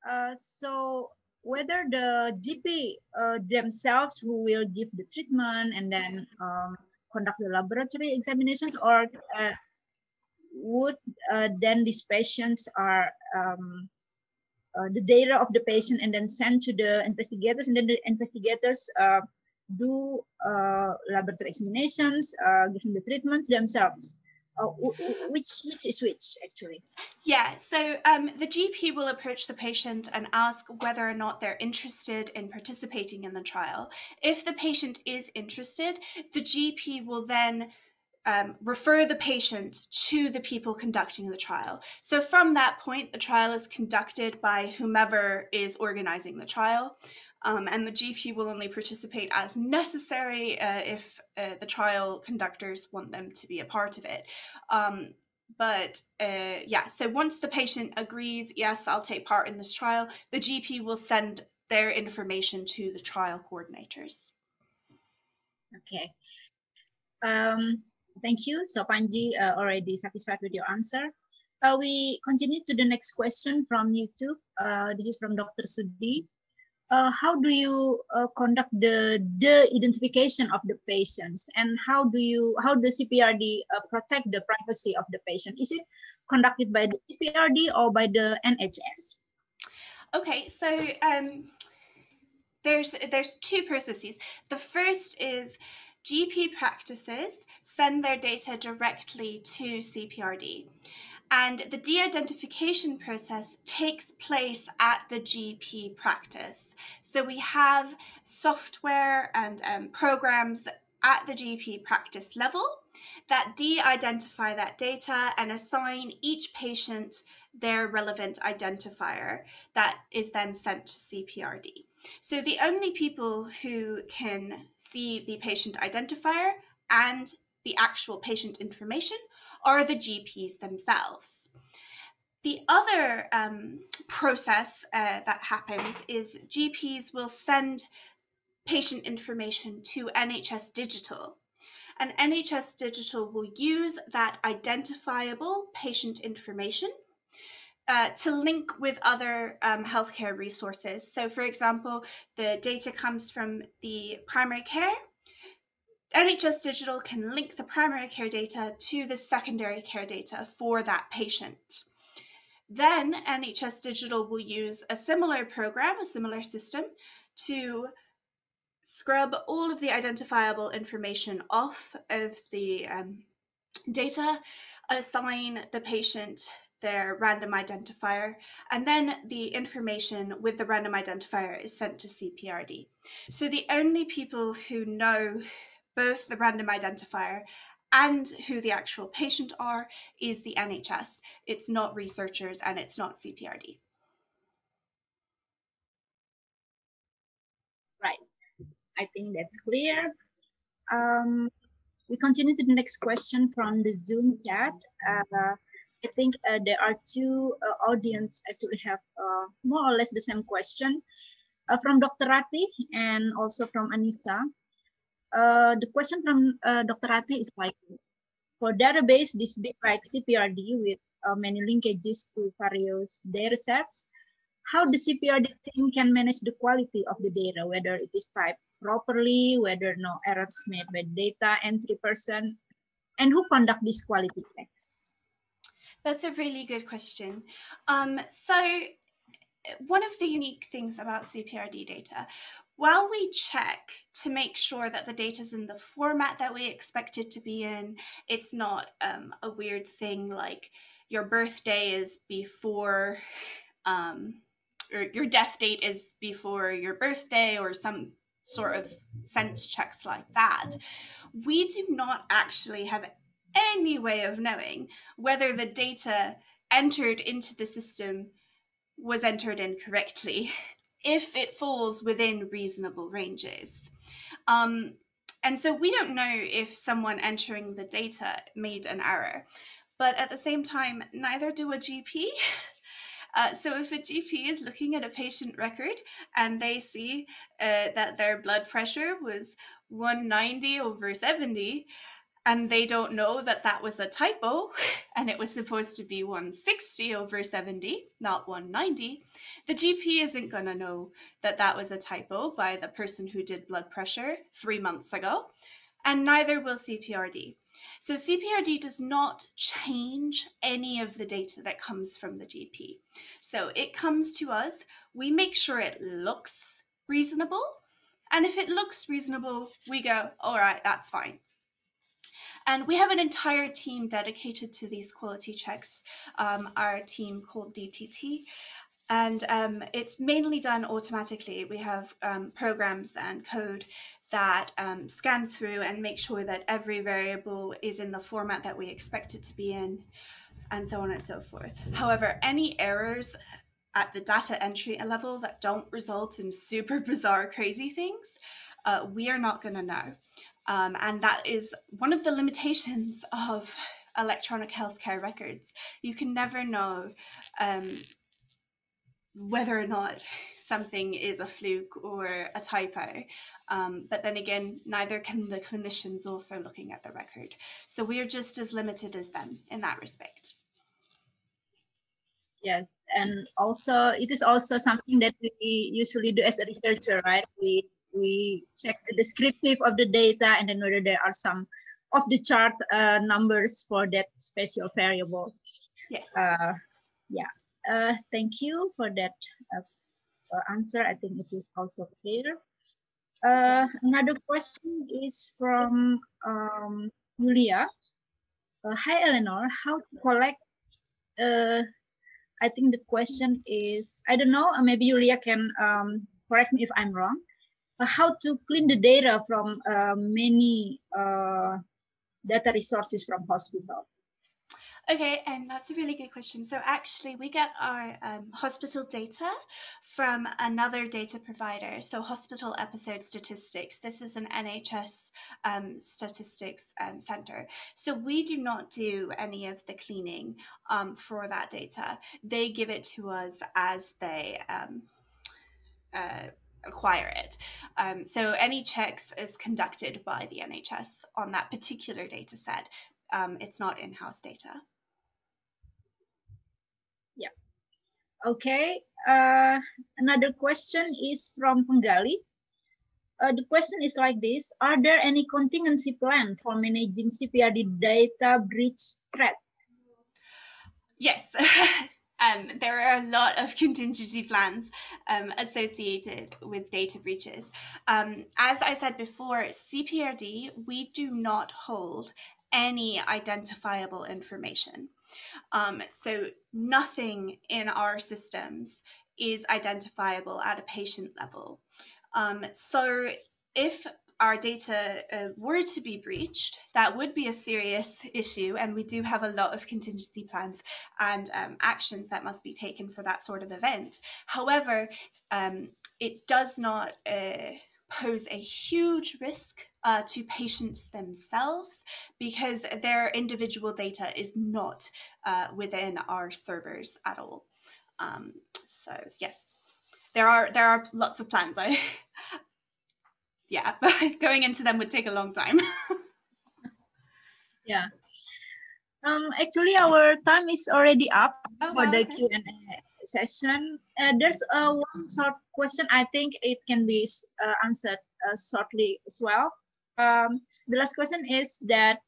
Uh, so whether the GP uh, themselves who will give the treatment and then um, conduct the laboratory examinations or uh, would uh, then these patients are um, uh, the data of the patient and then sent to the investigators and then the investigators uh, do laboratory examinations, giving the treatments themselves. Oh, which, which is which actually yeah so um, the gp will approach the patient and ask whether or not they're interested in participating in the trial if the patient is interested the gp will then um, refer the patient to the people conducting the trial. So, from that point, the trial is conducted by whomever is organizing the trial. Um, and the GP will only participate as necessary uh, if uh, the trial conductors want them to be a part of it. Um, but uh, yeah, so once the patient agrees, yes, I'll take part in this trial, the GP will send their information to the trial coordinators. Okay. Um, thank you. So Panji uh, already satisfied with your answer. Uh, we continue to the next question from YouTube. Uh, this is from Dr. Sudhi uh, how do you uh, conduct the the identification of the patients and how do you how the CPRD uh, protect the privacy of the patient? Is it conducted by the CPRD or by the NHS? Okay, so um, there's there's two processes. The first is GP practices send their data directly to CPRD. And the de identification process takes place at the GP practice. So we have software and um, programs at the GP practice level that de identify that data and assign each patient their relevant identifier that is then sent to CPRD. So the only people who can see the patient identifier and the actual patient information are the GPs themselves. The other um, process uh, that happens is GPs will send patient information to NHS Digital. And NHS Digital will use that identifiable patient information uh, to link with other um, healthcare resources. So, for example, the data comes from the primary care NHS Digital can link the primary care data to the secondary care data for that patient. Then NHS Digital will use a similar program, a similar system, to scrub all of the identifiable information off of the um, data, assign the patient their random identifier, and then the information with the random identifier is sent to CPRD. So the only people who know both the random identifier and who the actual patient are is the NHS. It's not researchers and it's not CPRD. Right. I think that's clear. Um, we continue to the next question from the Zoom chat. Uh, I think uh, there are two uh, audience actually have uh, more or less the same question uh, from Dr. Rati and also from Anissa uh, the question from uh, Dr. Ati is like this. For database, this big like CPRD with uh, many linkages to various data sets, how the CPRD team can manage the quality of the data, whether it is typed properly, whether no errors made by data entry person, and who conduct these quality checks? That's a really good question. Um, so one of the unique things about CPRD data, while we check to make sure that the data is in the format that we expect it to be in, it's not um, a weird thing like your birthday is before, um, or your death date is before your birthday, or some sort of sense checks like that. We do not actually have any way of knowing whether the data entered into the system was entered incorrectly if it falls within reasonable ranges. Um, and so we don't know if someone entering the data made an error, but at the same time, neither do a GP. Uh, so if a GP is looking at a patient record and they see uh, that their blood pressure was 190 over 70, and they don't know that that was a typo and it was supposed to be 160 over 70, not 190, the GP isn't going to know that that was a typo by the person who did blood pressure three months ago, and neither will CPRD. So CPRD does not change any of the data that comes from the GP. So it comes to us, we make sure it looks reasonable, and if it looks reasonable, we go, all right, that's fine. And we have an entire team dedicated to these quality checks, um, our team called DTT. And um, it's mainly done automatically. We have um, programs and code that um, scan through and make sure that every variable is in the format that we expect it to be in, and so on and so forth. However, any errors at the data entry level that don't result in super bizarre, crazy things, uh, we are not going to know. Um, and that is one of the limitations of electronic healthcare records. You can never know um, whether or not something is a fluke or a typo. Um, but then again, neither can the clinicians also looking at the record. So we are just as limited as them in that respect. Yes, and also it is also something that we usually do as a researcher, right? We we check the descriptive of the data and then whether there are some of the chart uh, numbers for that special variable. Yes. Uh, yeah. Uh, thank you for that uh, answer. I think it is also clear. Uh, another question is from um, Julia. Uh, hi, Eleanor. How to collect? I think the question is, I don't know, maybe Julia can um, correct me if I'm wrong. Uh, how to clean the data from uh, many uh, data resources from hospital? Okay, and that's a really good question. So, actually, we get our um, hospital data from another data provider. So, hospital episode statistics. This is an NHS um, statistics um, center. So, we do not do any of the cleaning um, for that data. They give it to us as they. Um, uh, acquire it. Um, so any checks is conducted by the NHS on that particular data set. Um, it's not in-house data. Yeah. Okay. Uh, another question is from Pengali. Uh, the question is like this. Are there any contingency plan for managing CPRD data breach threat? Yes. Um, there are a lot of contingency plans um, associated with data breaches. Um, as I said before, CPRD, we do not hold any identifiable information. Um, so nothing in our systems is identifiable at a patient level. Um, so if our data uh, were to be breached, that would be a serious issue, and we do have a lot of contingency plans and um, actions that must be taken for that sort of event. However, um, it does not uh, pose a huge risk uh, to patients themselves because their individual data is not uh, within our servers at all. Um, so yes, there are there are lots of plans. I yeah, going into them would take a long time. yeah. Um, actually, our time is already up oh, for the okay. Q and A session. Uh, there's uh, one short question. I think it can be uh, answered uh, shortly as well. Um, the last question is that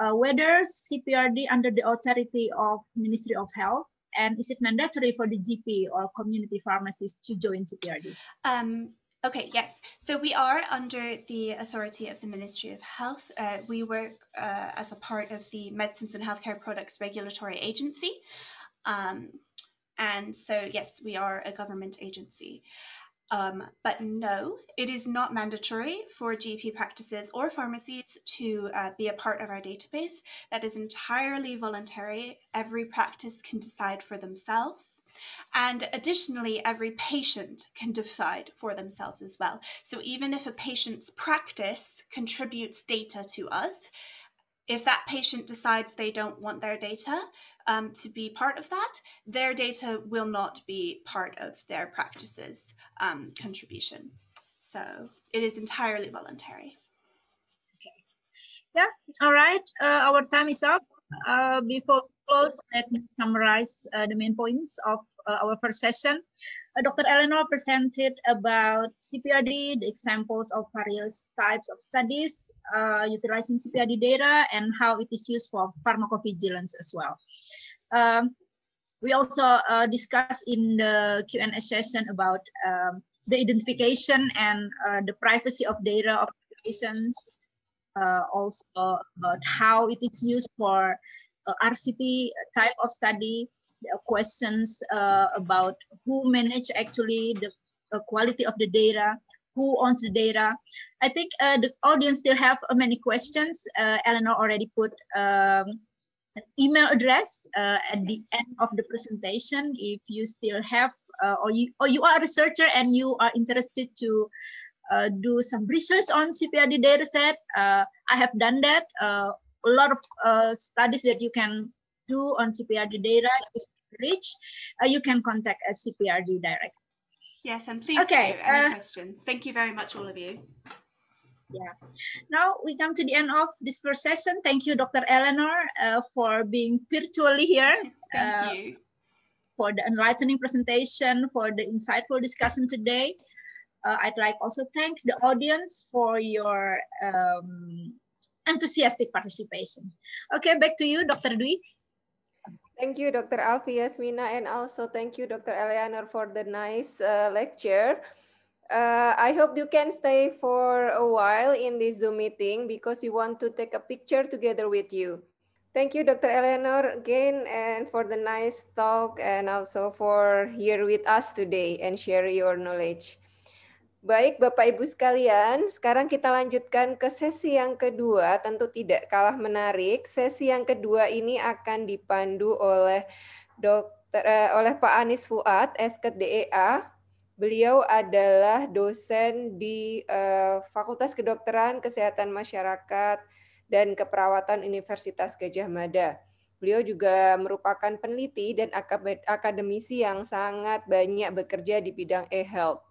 uh, whether CPRD under the authority of Ministry of Health and is it mandatory for the GP or community pharmacist to join CPRD? Um, Okay, yes. So we are under the authority of the Ministry of Health. Uh, we work uh, as a part of the Medicines and Healthcare Products Regulatory Agency. Um, and so, yes, we are a government agency. Um, but no, it is not mandatory for GP practices or pharmacies to uh, be a part of our database. That is entirely voluntary. Every practice can decide for themselves. And additionally, every patient can decide for themselves as well. So even if a patient's practice contributes data to us, if that patient decides they don't want their data um, to be part of that, their data will not be part of their practice's um, contribution. So it is entirely voluntary. Okay. Yeah, all right. Uh, our time is up. Uh, before we close, let me summarize uh, the main points of uh, our first session. Uh, Dr. Eleanor presented about CPRD, the examples of various types of studies uh, utilizing CPRD data and how it is used for pharmacovigilance as well. Um, we also uh, discussed in the Q&A session about um, the identification and uh, the privacy of data of patients, uh, also about how it is used for uh, RCT type of study, uh, questions uh, about who manage actually the uh, quality of the data, who owns the data. I think the audience still have many questions. Eleanor already put um, an email address at the end of the presentation. If you still have or, you, or you are a researcher and you are interested to uh, do some research on CPRD dataset. Uh, I have done that. Uh, a lot of studies that you can do on CPRD data is uh, you can contact us CPRD direct. Yes, and please okay, do any uh, questions. Thank you very much, all of you. Yeah. Now we come to the end of this first session. Thank you, Dr. Eleanor, uh, for being virtually here. Thank uh, you. For the enlightening presentation, for the insightful discussion today. Uh, I'd like also thank the audience for your um, enthusiastic participation. Okay, back to you, Dr. Dwi. Thank you, Dr. Alfie Yasmina, and also thank you, Dr. Eleanor, for the nice uh, lecture. Uh, I hope you can stay for a while in this Zoom meeting because we want to take a picture together with you. Thank you, Dr. Eleanor, again, and for the nice talk and also for here with us today and share your knowledge. Baik Bapak Ibu sekalian, sekarang kita lanjutkan ke sesi yang kedua, tentu tidak kalah menarik. Sesi yang kedua ini akan dipandu oleh dokter eh, oleh Pak Anis Fuad, SKDEA. Beliau adalah dosen di eh, Fakultas Kedokteran Kesehatan Masyarakat dan Keperawatan Universitas Gajah Mada. Beliau juga merupakan peneliti dan akademisi yang sangat banyak bekerja di bidang e-health.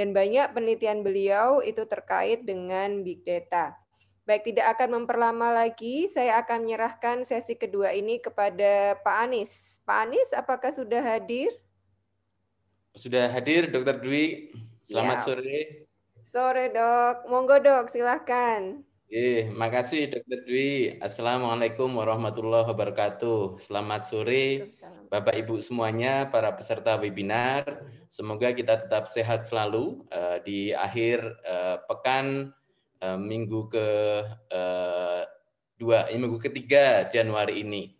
Dan banyak penelitian beliau itu terkait dengan big data. Baik, tidak akan memperlama lagi. Saya akan menyerahkan sesi kedua ini kepada Pak Anies. Pak Anies, apakah sudah hadir? Sudah hadir, Dokter Dwi. Selamat ya. sore. Sore, Dok. Monggo, Dok, silahkan. Eh, makasih Dr. Dwi. Assalamualaikum warahmatullahi wabarakatuh. Selamat sore Bapak Ibu semuanya, para peserta webinar. Semoga kita tetap sehat selalu eh, di akhir eh, pekan eh, minggu ke uh, dua, minggu ketiga Januari ini.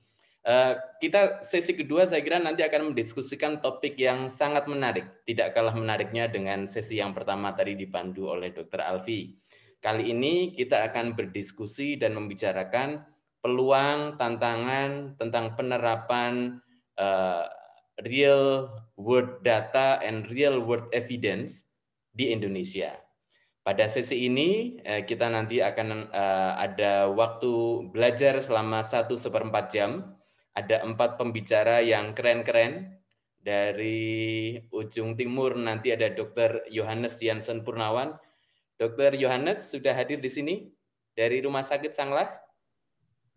Uh, kita sesi kedua saya kira nanti akan mendiskusikan topik yang sangat menarik, tidak kalah menariknya dengan sesi yang pertama tadi dipandu oleh Dr. Alfi Kali ini kita akan berdiskusi dan membicarakan peluang, tantangan tentang penerapan uh, real world data and real world evidence di Indonesia. Pada sesi ini eh, kita nanti akan eh, ada waktu belajar selama satu seperempat jam. Ada empat pembicara yang keren-keren dari ujung timur nanti ada Dr. Yohanes Jansen Purnawan Dokter Yohanes sudah hadir di sini dari Rumah Sakit Sanglah.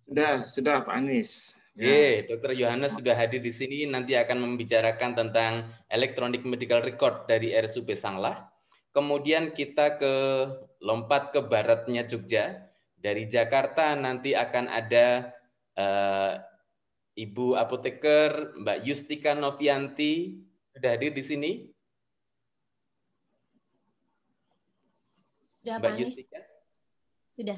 Sudah, sudah Pak Anies. Ya. Yeah, Dokter Yohanes sudah hadir di sini nanti akan membicarakan tentang electronic medical record dari RSUP Sanglah. Kemudian kita ke lompat ke baratnya Jogja. Dari Jakarta nanti akan ada uh, Ibu apoteker Mbak Yustika Novianti sudah hadir di sini. Sudah, Mbak Yustika? Sudah.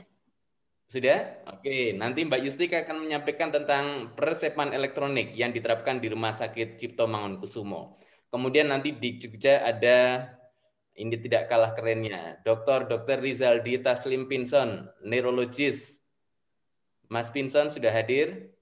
Sudah? Oke, nanti Mbak Yustika akan menyampaikan tentang persepan elektronik yang diterapkan di Rumah Sakit Cipto Mangunkusumo. Kemudian nanti di Jogja ada ini tidak kalah kerennya, Dr. Dr. Rizaldi Slim Pinson, neurologis. Mas Pinson sudah hadir?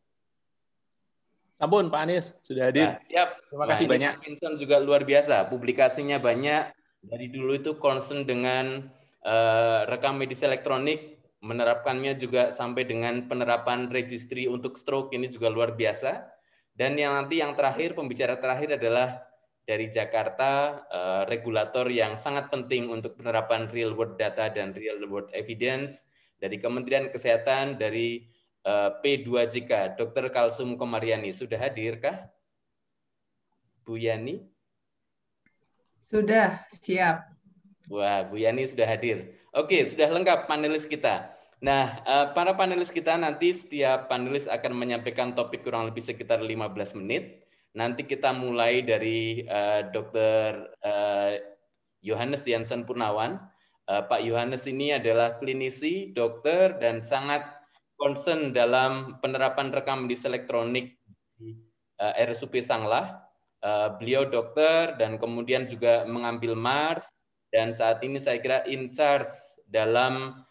Sampun Pak Anies sudah hadir. Nah, siap. Terima kasih nah, banyak. Pinson juga luar biasa, publikasinya banyak. Dari dulu itu concern dengan Eh, rekam medis elektronik menerapkannya juga sampai dengan penerapan registry untuk stroke ini juga luar biasa. Dan yang nanti yang terakhir pembicara terakhir adalah dari Jakarta eh, regulator yang sangat penting untuk penerapan real world data dan real world evidence dari Kementerian Kesehatan dari eh, P2JK Dr. Kalsum Komariani sudah hadir kah? Bu Yani? Sudah, siap. Wah, Bu Yani sudah hadir. Oke, sudah lengkap panelis kita. Nah, eh, para panelis kita nanti setiap panelis akan menyampaikan topik kurang lebih sekitar 15 menit. Nanti kita mulai dari uh, eh, Dr. Uh, eh, Yohanes Purnawan. Uh, Pak Yohanes ini adalah klinisi, dokter, dan sangat concern dalam penerapan rekam di elektronik di uh, RSUP Sanglah. Uh, beliau dokter dan kemudian juga mengambil MARS, dan saat ini saya kira in charge dalam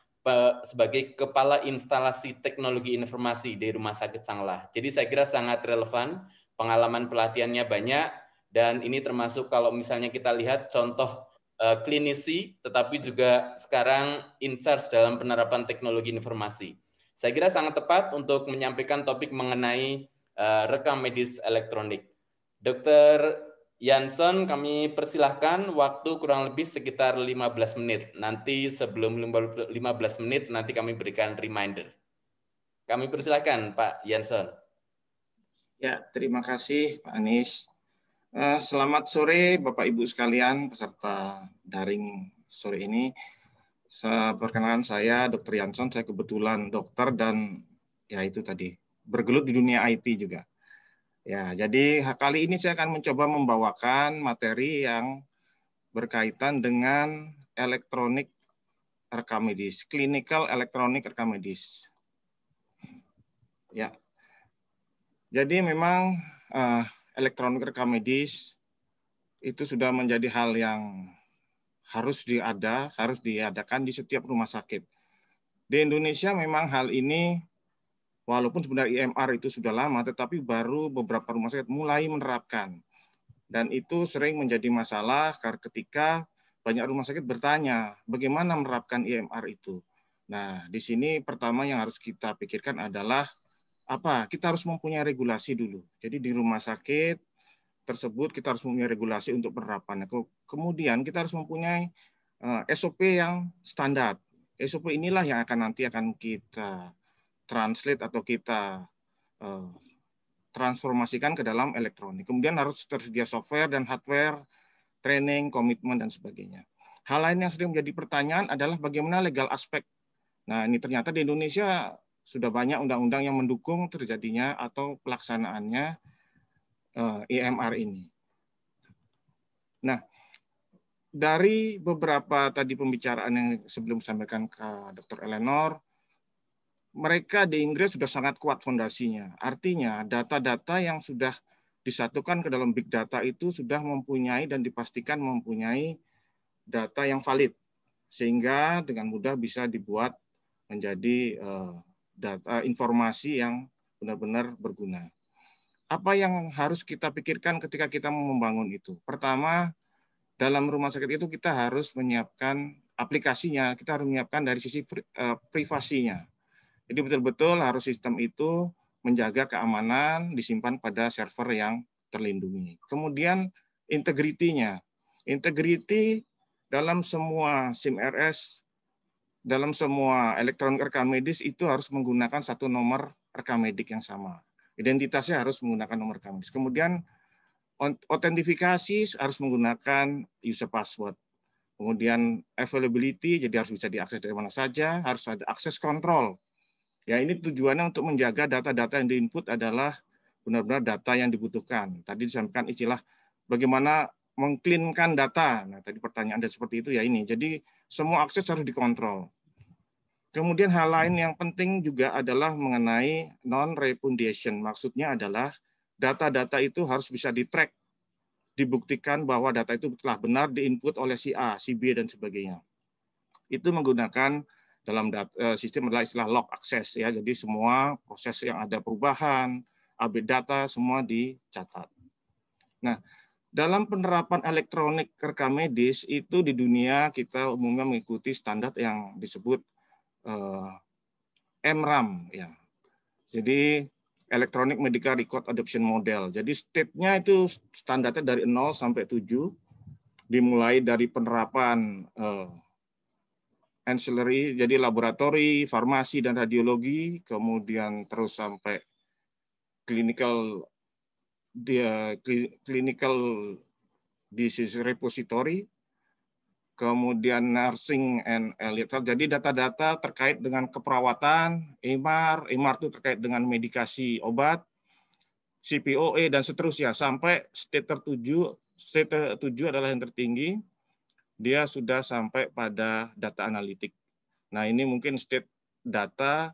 sebagai kepala instalasi teknologi informasi di Rumah Sakit Sanglah. Jadi saya kira sangat relevan, pengalaman pelatihannya banyak dan ini termasuk kalau misalnya kita lihat contoh e, klinisi tetapi juga sekarang in charge dalam penerapan teknologi informasi. Saya kira sangat tepat untuk menyampaikan topik mengenai e, rekam medis elektronik. dokter. Yanson, kami persilahkan waktu kurang lebih sekitar 15 menit. Nanti sebelum 15 menit, nanti kami berikan reminder. Kami persilahkan Pak Yanson. Ya, terima kasih Pak Anies. Eh, selamat sore Bapak-Ibu sekalian peserta daring sore ini. Perkenalkan saya Dr. Yanson, saya kebetulan dokter dan ya itu tadi bergelut di dunia IT juga. Ya, jadi kali ini saya akan mencoba membawakan materi yang berkaitan dengan elektronik rekam medis, clinical elektronik rekam medis. Ya. Jadi memang uh, elektronik rekam medis itu sudah menjadi hal yang harus diada, harus diadakan di setiap rumah sakit. Di Indonesia memang hal ini Walaupun sebenarnya IMR itu sudah lama, tetapi baru beberapa rumah sakit mulai menerapkan. Dan itu sering menjadi masalah karena ketika banyak rumah sakit bertanya, bagaimana menerapkan IMR itu? Nah, di sini pertama yang harus kita pikirkan adalah apa? Kita harus mempunyai regulasi dulu. Jadi di rumah sakit tersebut kita harus mempunyai regulasi untuk penerapannya. Kemudian kita harus mempunyai eh, SOP yang standar. SOP inilah yang akan nanti akan kita translate atau kita uh, transformasikan ke dalam elektronik. Kemudian harus tersedia software dan hardware, training, komitmen, dan sebagainya. Hal lain yang sering menjadi pertanyaan adalah bagaimana legal aspek. Nah, ini ternyata di Indonesia sudah banyak undang-undang yang mendukung terjadinya atau pelaksanaannya EMR eh, e ini. Nah, dari beberapa tadi pembicaraan yang sebelum sampaikan ke Dr. Eleanor, mereka di Inggris sudah sangat kuat fondasinya. Artinya data-data yang sudah disatukan ke dalam big data itu sudah mempunyai dan dipastikan mempunyai data yang valid sehingga dengan mudah bisa dibuat menjadi eh, data eh, informasi yang benar-benar berguna. Apa yang harus kita pikirkan ketika kita membangun itu? Pertama, dalam rumah sakit itu kita harus menyiapkan aplikasinya, kita harus menyiapkan dari sisi eh, privasinya. Jadi betul-betul harus sistem itu menjaga keamanan disimpan pada server yang terlindungi. Kemudian integritinya. Integriti dalam semua SIM RS, dalam semua elektronik rekam medis itu harus menggunakan satu nomor rekam medik yang sama. Identitasnya harus menggunakan nomor rekam medis. Kemudian autentifikasi harus menggunakan user password. Kemudian availability, jadi harus bisa diakses dari mana saja, harus ada akses kontrol Ya, ini tujuannya untuk menjaga data-data yang diinput adalah benar-benar data yang dibutuhkan. Tadi disampaikan istilah bagaimana mengklinkan data. Nah, tadi pertanyaan Anda seperti itu ya ini. Jadi semua akses harus dikontrol. Kemudian hal lain yang penting juga adalah mengenai non-repudiation. Maksudnya adalah data-data itu harus bisa di-track, dibuktikan bahwa data itu telah benar diinput oleh si A, si B, dan sebagainya. Itu menggunakan dalam eh, sistem adalah istilah log access ya. Jadi semua proses yang ada perubahan, update data semua dicatat. Nah, dalam penerapan elektronik rekam medis itu di dunia kita umumnya mengikuti standar yang disebut eh, MRAM ya. Jadi Electronic Medical Record Adoption Model. Jadi stepnya nya itu standarnya dari 0 sampai 7 dimulai dari penerapan eh, ancillary, jadi laboratori, farmasi, dan radiologi, kemudian terus sampai clinical dia clinical disease repository, kemudian nursing and elite Jadi data-data terkait dengan keperawatan, IMAR, IMAR itu terkait dengan medikasi obat, CPOE dan seterusnya sampai state tertuju, state tertuju adalah yang tertinggi dia sudah sampai pada data analitik. Nah, ini mungkin state data,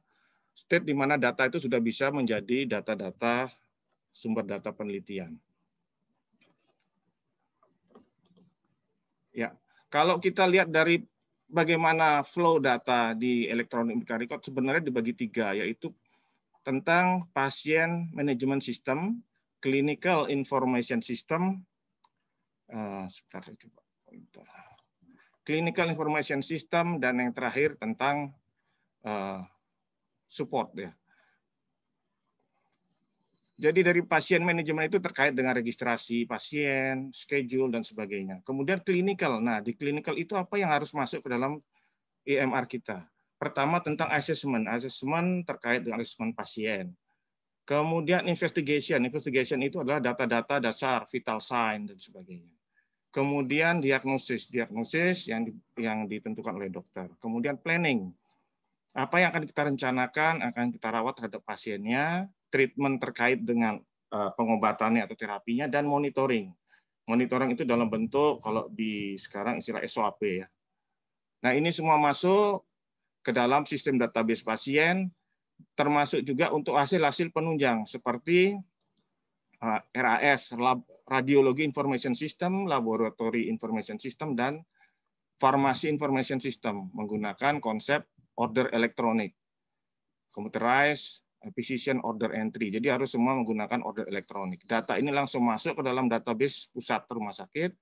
state di mana data itu sudah bisa menjadi data-data sumber data penelitian. Ya, kalau kita lihat dari bagaimana flow data di electronic medical record sebenarnya dibagi tiga, yaitu tentang pasien management system, clinical information system, uh, sebentar saya coba. Bentar clinical information system, dan yang terakhir tentang uh, support. ya. Jadi dari pasien manajemen itu terkait dengan registrasi pasien, schedule, dan sebagainya. Kemudian clinical. Nah, di clinical itu apa yang harus masuk ke dalam EMR kita? Pertama tentang assessment. Assessment terkait dengan assessment pasien. Kemudian investigation. Investigation itu adalah data-data dasar, vital sign, dan sebagainya. Kemudian diagnosis, diagnosis yang di, yang ditentukan oleh dokter. Kemudian planning. Apa yang akan kita rencanakan, akan kita rawat terhadap pasiennya, treatment terkait dengan uh, pengobatannya atau terapinya dan monitoring. Monitoring itu dalam bentuk kalau di sekarang istilah SOAP ya. Nah, ini semua masuk ke dalam sistem database pasien termasuk juga untuk hasil-hasil penunjang seperti eh, RAS, lab, radiologi information system, laboratory information system, dan farmasi information system menggunakan konsep order elektronik, computerized precision order entry. Jadi harus semua menggunakan order elektronik. Data ini langsung masuk ke dalam database pusat rumah sakit,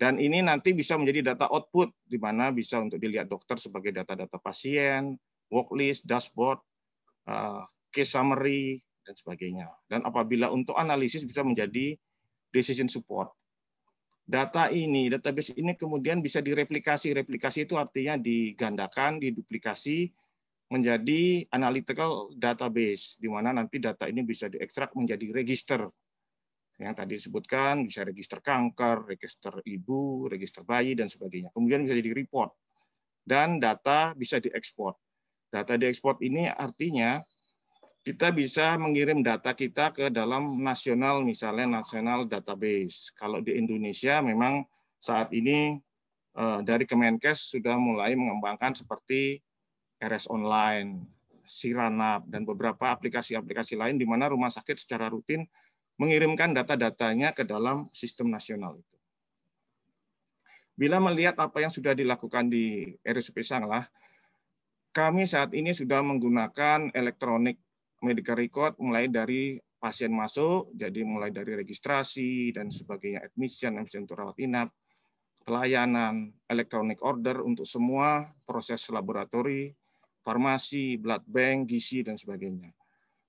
dan ini nanti bisa menjadi data output, di mana bisa untuk dilihat dokter sebagai data-data pasien, work list, dashboard, eh, case summary, dan sebagainya. Dan apabila untuk analisis bisa menjadi decision support. Data ini, database ini kemudian bisa direplikasi. Replikasi itu artinya digandakan, diduplikasi menjadi analytical database, di mana nanti data ini bisa diekstrak menjadi register. Yang tadi disebutkan bisa register kanker, register ibu, register bayi, dan sebagainya. Kemudian bisa jadi report. Dan data bisa diekspor. Data diekspor ini artinya kita bisa mengirim data kita ke dalam nasional, misalnya nasional database. Kalau di Indonesia memang saat ini eh, dari Kemenkes sudah mulai mengembangkan seperti RS Online, Siranap, dan beberapa aplikasi-aplikasi lain di mana rumah sakit secara rutin mengirimkan data-datanya ke dalam sistem nasional itu. Bila melihat apa yang sudah dilakukan di RSUP Sanglah, kami saat ini sudah menggunakan elektronik medical record mulai dari pasien masuk, jadi mulai dari registrasi dan sebagainya, admission, admission untuk rawat inap, pelayanan, electronic order untuk semua proses laboratori, farmasi, blood bank, gizi, dan sebagainya.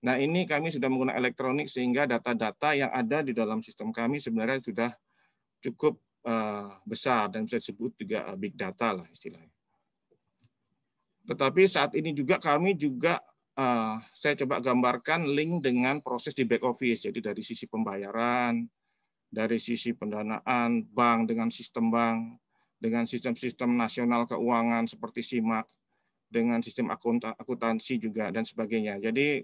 Nah ini kami sudah menggunakan elektronik sehingga data-data yang ada di dalam sistem kami sebenarnya sudah cukup eh, besar dan bisa disebut juga eh, big data lah istilahnya. Tetapi saat ini juga kami juga Eh, saya coba gambarkan link dengan proses di back office. Jadi dari sisi pembayaran, dari sisi pendanaan bank dengan sistem bank, dengan sistem-sistem nasional keuangan seperti SIMAK, dengan sistem akuntansi juga dan sebagainya. Jadi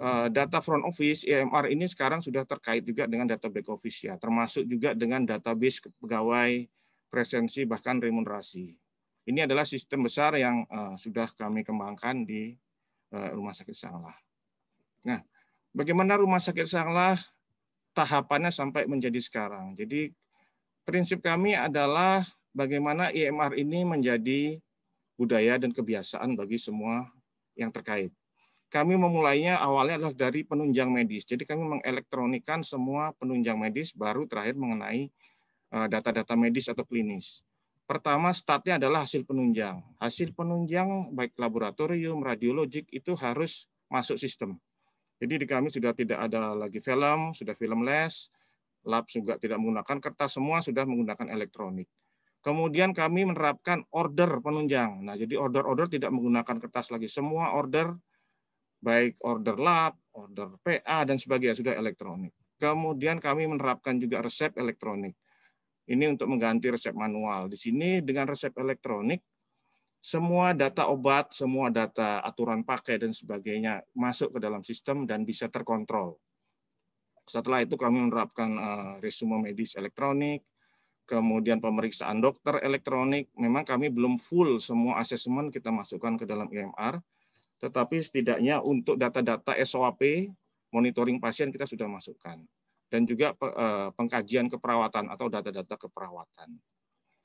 eh, data front office EMR ini sekarang sudah terkait juga dengan data back office ya, termasuk juga dengan database pegawai, presensi bahkan remunerasi. Ini adalah sistem besar yang eh, sudah kami kembangkan di rumah sakit Sanglah. Nah, bagaimana rumah sakit Sanglah tahapannya sampai menjadi sekarang? Jadi prinsip kami adalah bagaimana IMR ini menjadi budaya dan kebiasaan bagi semua yang terkait. Kami memulainya awalnya adalah dari penunjang medis. Jadi kami mengelektronikan semua penunjang medis baru terakhir mengenai eh, data-data medis atau klinis. Pertama, statnya adalah hasil penunjang. Hasil penunjang baik laboratorium, radiologik itu harus masuk sistem. Jadi di kami sudah tidak ada lagi film, sudah filmless lab juga tidak menggunakan kertas, semua sudah menggunakan elektronik. Kemudian kami menerapkan order penunjang. Nah, jadi order-order tidak menggunakan kertas lagi. Semua order, baik order lab, order PA, dan sebagainya, sudah elektronik. Kemudian kami menerapkan juga resep elektronik. Ini untuk mengganti resep manual. Di sini dengan resep elektronik, semua data obat, semua data aturan pakai, dan sebagainya masuk ke dalam sistem dan bisa terkontrol. Setelah itu kami menerapkan eh, resume medis elektronik, kemudian pemeriksaan dokter elektronik. Memang kami belum full semua asesmen kita masukkan ke dalam EMR, tetapi setidaknya untuk data-data SOAP, monitoring pasien kita sudah masukkan dan juga eh, pengkajian keperawatan atau data-data keperawatan.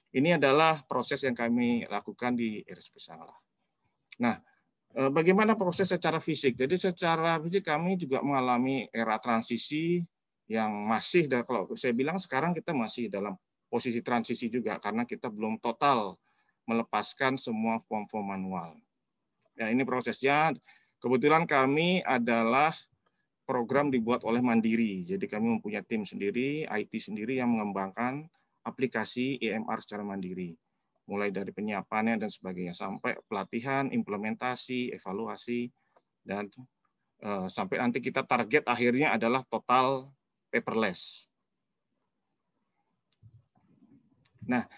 Ini adalah proses yang kami lakukan di RSP Sanglah. Nah, eh, bagaimana proses secara fisik? Jadi secara fisik kami juga mengalami era transisi yang masih, kalau saya bilang sekarang kita masih dalam posisi transisi juga karena kita belum total melepaskan semua form-form manual. Ya, ini prosesnya. Kebetulan kami adalah program dibuat oleh Mandiri. Jadi kami mempunyai tim sendiri, IT sendiri yang mengembangkan aplikasi EMR secara mandiri. Mulai dari penyiapannya dan sebagainya sampai pelatihan, implementasi, evaluasi dan uh, sampai nanti kita target akhirnya adalah total paperless. Nah,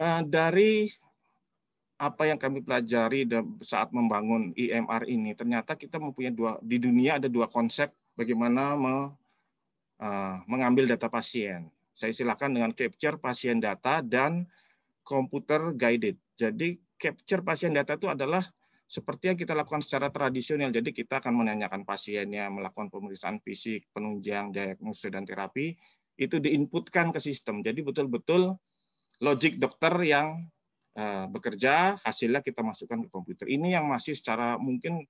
uh, dari apa yang kami pelajari saat membangun EMR ini ternyata kita mempunyai dua di dunia ada dua konsep bagaimana me, uh, mengambil data pasien. Saya silakan dengan capture pasien data dan komputer guided. Jadi capture pasien data itu adalah seperti yang kita lakukan secara tradisional. Jadi kita akan menanyakan pasiennya, melakukan pemeriksaan fisik, penunjang, diagnosis, dan terapi. Itu diinputkan ke sistem. Jadi betul-betul logik dokter yang uh, bekerja, hasilnya kita masukkan ke komputer. Ini yang masih secara mungkin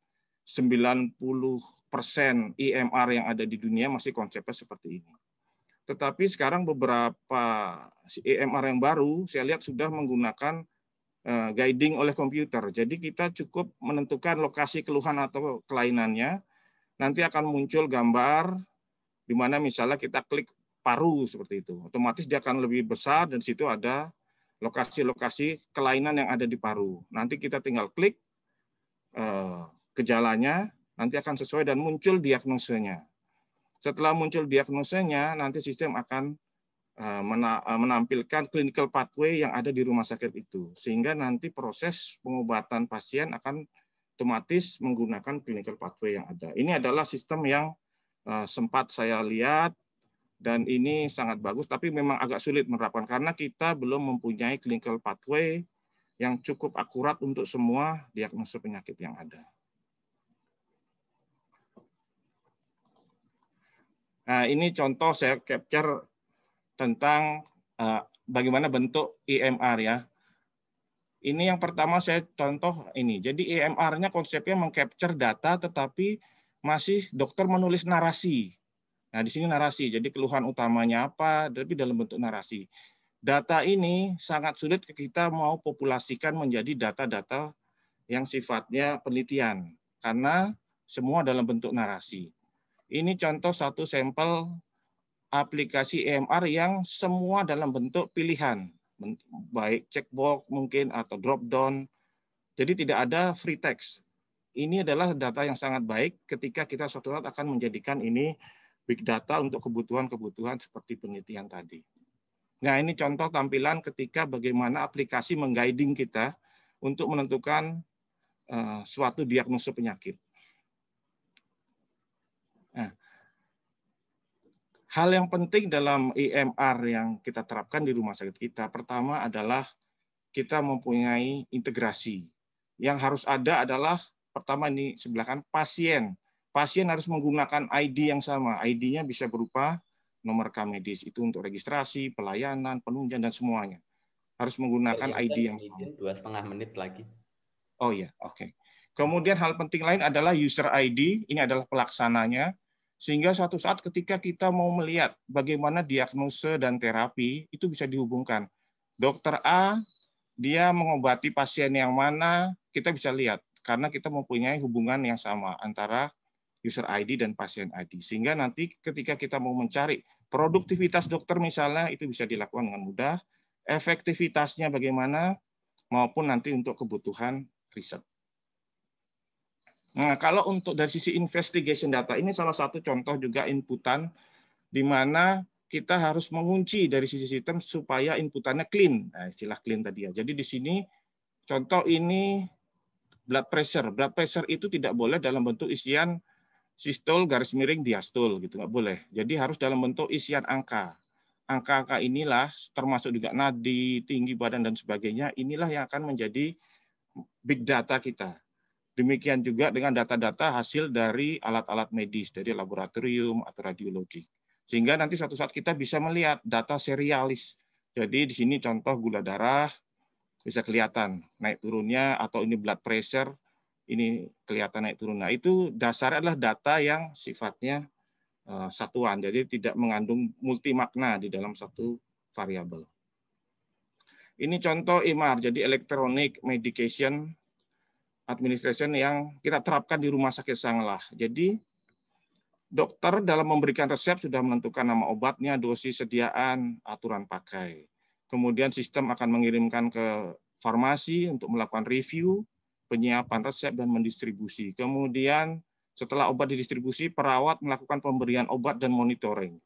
90% IMR e yang ada di dunia masih konsepnya seperti ini. Tetapi sekarang beberapa IMR e yang baru saya lihat sudah menggunakan eh, guiding oleh komputer. Jadi kita cukup menentukan lokasi keluhan atau kelainannya. Nanti akan muncul gambar di mana misalnya kita klik paru seperti itu. Otomatis dia akan lebih besar dan situ ada lokasi-lokasi kelainan yang ada di paru. Nanti kita tinggal klik, eh, gejalanya, nanti akan sesuai dan muncul diagnosenya. Setelah muncul diagnosenya, nanti sistem akan eh, eh, menampilkan clinical pathway yang ada di rumah sakit itu. Sehingga nanti proses pengobatan pasien akan otomatis menggunakan clinical pathway yang ada. Ini adalah sistem yang eh, sempat saya lihat dan ini sangat bagus, tapi memang agak sulit menerapkan karena kita belum mempunyai clinical pathway yang cukup akurat untuk semua diagnosis penyakit yang ada. Nah, ini contoh saya capture tentang uh, bagaimana bentuk EMR ya. Ini yang pertama saya contoh ini. Jadi emr nya konsepnya mengcapture data tetapi masih dokter menulis narasi. Nah, di sini narasi. Jadi keluhan utamanya apa, tapi dalam bentuk narasi. Data ini sangat sulit kita mau populasikan menjadi data-data yang sifatnya penelitian karena semua dalam bentuk narasi. Ini contoh satu sampel aplikasi EMR yang semua dalam bentuk pilihan, baik checkbox mungkin atau drop down. Jadi tidak ada free text. Ini adalah data yang sangat baik ketika kita suatu saat akan menjadikan ini big data untuk kebutuhan-kebutuhan seperti penelitian tadi. Nah, ini contoh tampilan ketika bagaimana aplikasi mengguiding kita untuk menentukan uh, suatu diagnosis penyakit. Nah, hal yang penting dalam IMR e yang kita terapkan di rumah sakit kita, pertama adalah kita mempunyai integrasi. Yang harus ada adalah pertama ini sebelah kan pasien. Pasien harus menggunakan ID yang sama. ID-nya bisa berupa nomor rekam medis itu untuk registrasi, pelayanan, penunjang dan semuanya. Harus menggunakan ya, ID yang sama. Dua setengah menit lagi. Oh ya, oke. Okay. Kemudian hal penting lain adalah user ID. Ini adalah pelaksananya. Sehingga suatu saat ketika kita mau melihat bagaimana diagnose dan terapi, itu bisa dihubungkan. Dokter A, dia mengobati pasien yang mana, kita bisa lihat. Karena kita mempunyai hubungan yang sama antara user ID dan pasien ID. Sehingga nanti ketika kita mau mencari produktivitas dokter misalnya, itu bisa dilakukan dengan mudah. Efektivitasnya bagaimana, maupun nanti untuk kebutuhan riset. Nah, kalau untuk dari sisi investigation data, ini salah satu contoh juga inputan di mana kita harus mengunci dari sisi sistem supaya inputannya clean. Nah, istilah clean tadi ya. Jadi di sini contoh ini blood pressure. Blood pressure itu tidak boleh dalam bentuk isian sistol garis miring diastol gitu nggak boleh. Jadi harus dalam bentuk isian angka. Angka-angka inilah termasuk juga nadi, tinggi badan dan sebagainya, inilah yang akan menjadi big data kita. Demikian juga dengan data-data hasil dari alat-alat medis, dari laboratorium atau radiologi. Sehingga nanti suatu saat kita bisa melihat data serialis. Jadi di sini contoh gula darah bisa kelihatan naik turunnya atau ini blood pressure ini kelihatan naik turun. Nah, itu dasarnya adalah data yang sifatnya eh, satuan. Jadi tidak mengandung multi makna di dalam satu variabel. Ini contoh IMAR, jadi electronic medication administration yang kita terapkan di Rumah Sakit Sanglah. Jadi dokter dalam memberikan resep sudah menentukan nama obatnya, dosis sediaan, aturan pakai. Kemudian sistem akan mengirimkan ke farmasi untuk melakukan review, penyiapan resep dan mendistribusi. Kemudian setelah obat didistribusi, perawat melakukan pemberian obat dan monitoring.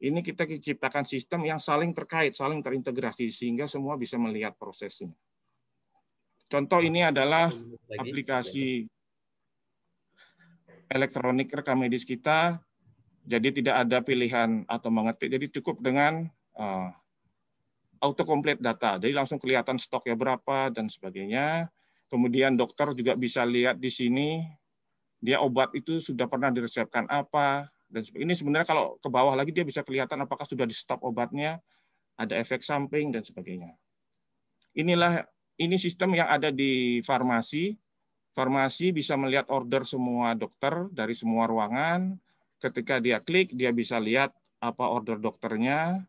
Ini kita ciptakan sistem yang saling terkait, saling terintegrasi sehingga semua bisa melihat prosesnya. Contoh ini adalah aplikasi elektronik rekam medis kita. Jadi tidak ada pilihan atau mengetik. Jadi cukup dengan uh, autocomplete data. Jadi langsung kelihatan stoknya berapa dan sebagainya. Kemudian dokter juga bisa lihat di sini dia obat itu sudah pernah diresepkan apa dan ini sebenarnya kalau ke bawah lagi dia bisa kelihatan apakah sudah di stop obatnya, ada efek samping dan sebagainya. Inilah ini sistem yang ada di farmasi. Farmasi bisa melihat order semua dokter dari semua ruangan. Ketika dia klik, dia bisa lihat apa order dokternya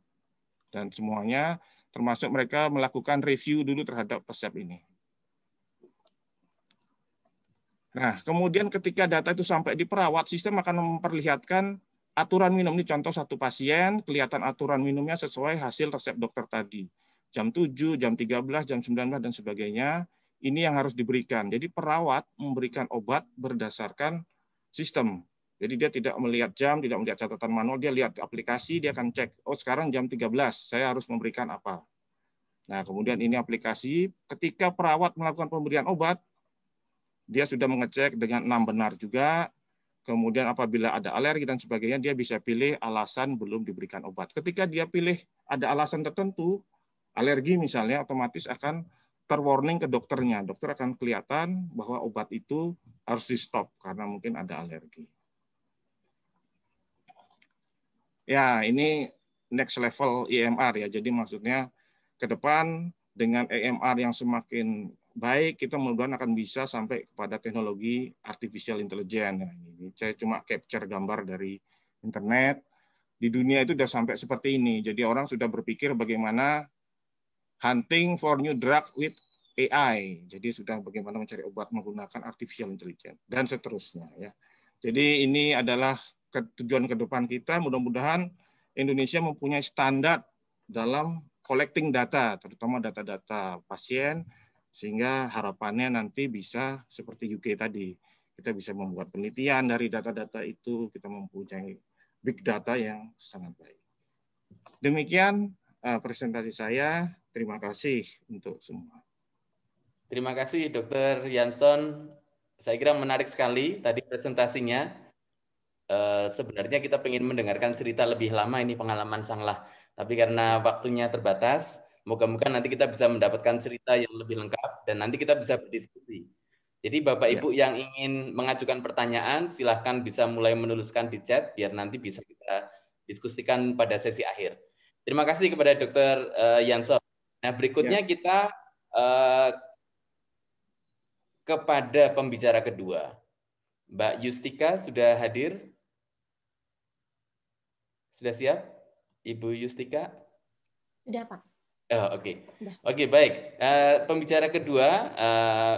dan semuanya, termasuk mereka melakukan review dulu terhadap resep ini. Nah, kemudian ketika data itu sampai di perawat, sistem akan memperlihatkan aturan minum. Ini contoh satu pasien, kelihatan aturan minumnya sesuai hasil resep dokter tadi jam 7, jam 13, jam 19, dan sebagainya. Ini yang harus diberikan. Jadi perawat memberikan obat berdasarkan sistem. Jadi dia tidak melihat jam, tidak melihat catatan manual, dia lihat aplikasi, dia akan cek, oh sekarang jam 13, saya harus memberikan apa. Nah, kemudian ini aplikasi, ketika perawat melakukan pemberian obat, dia sudah mengecek dengan enam benar juga, kemudian apabila ada alergi dan sebagainya, dia bisa pilih alasan belum diberikan obat. Ketika dia pilih ada alasan tertentu, alergi misalnya otomatis akan terwarning ke dokternya. Dokter akan kelihatan bahwa obat itu harus di stop karena mungkin ada alergi. Ya, ini next level EMR ya. Jadi maksudnya ke depan dengan EMR yang semakin baik kita mudah-mudahan akan bisa sampai kepada teknologi artificial intelligence. Nah, ini saya cuma capture gambar dari internet. Di dunia itu sudah sampai seperti ini. Jadi orang sudah berpikir bagaimana hunting for new drug with AI. Jadi sudah bagaimana mencari obat menggunakan artificial intelligence dan seterusnya ya. Jadi ini adalah tujuan ke depan kita mudah-mudahan Indonesia mempunyai standar dalam collecting data, terutama data-data pasien sehingga harapannya nanti bisa seperti UK tadi. Kita bisa membuat penelitian dari data-data itu, kita mempunyai big data yang sangat baik. Demikian eh, presentasi saya. Terima kasih untuk semua. Terima kasih dokter Yanson. Saya kira menarik sekali tadi presentasinya. Eh, sebenarnya kita ingin mendengarkan cerita lebih lama ini pengalaman sanglah. Tapi karena waktunya terbatas, moga-moga nanti kita bisa mendapatkan cerita yang lebih lengkap dan nanti kita bisa berdiskusi. Jadi Bapak ya. Ibu ya. yang ingin mengajukan pertanyaan silahkan bisa mulai menuliskan di chat biar nanti bisa kita diskusikan pada sesi akhir. Terima kasih kepada dokter eh, yanson Nah, berikutnya ya. kita eh, kepada pembicara kedua. Mbak Yustika sudah hadir? Sudah siap? Ibu Yustika? Sudah, Pak. Oh, Oke, okay. okay, baik. Uh, pembicara kedua, uh,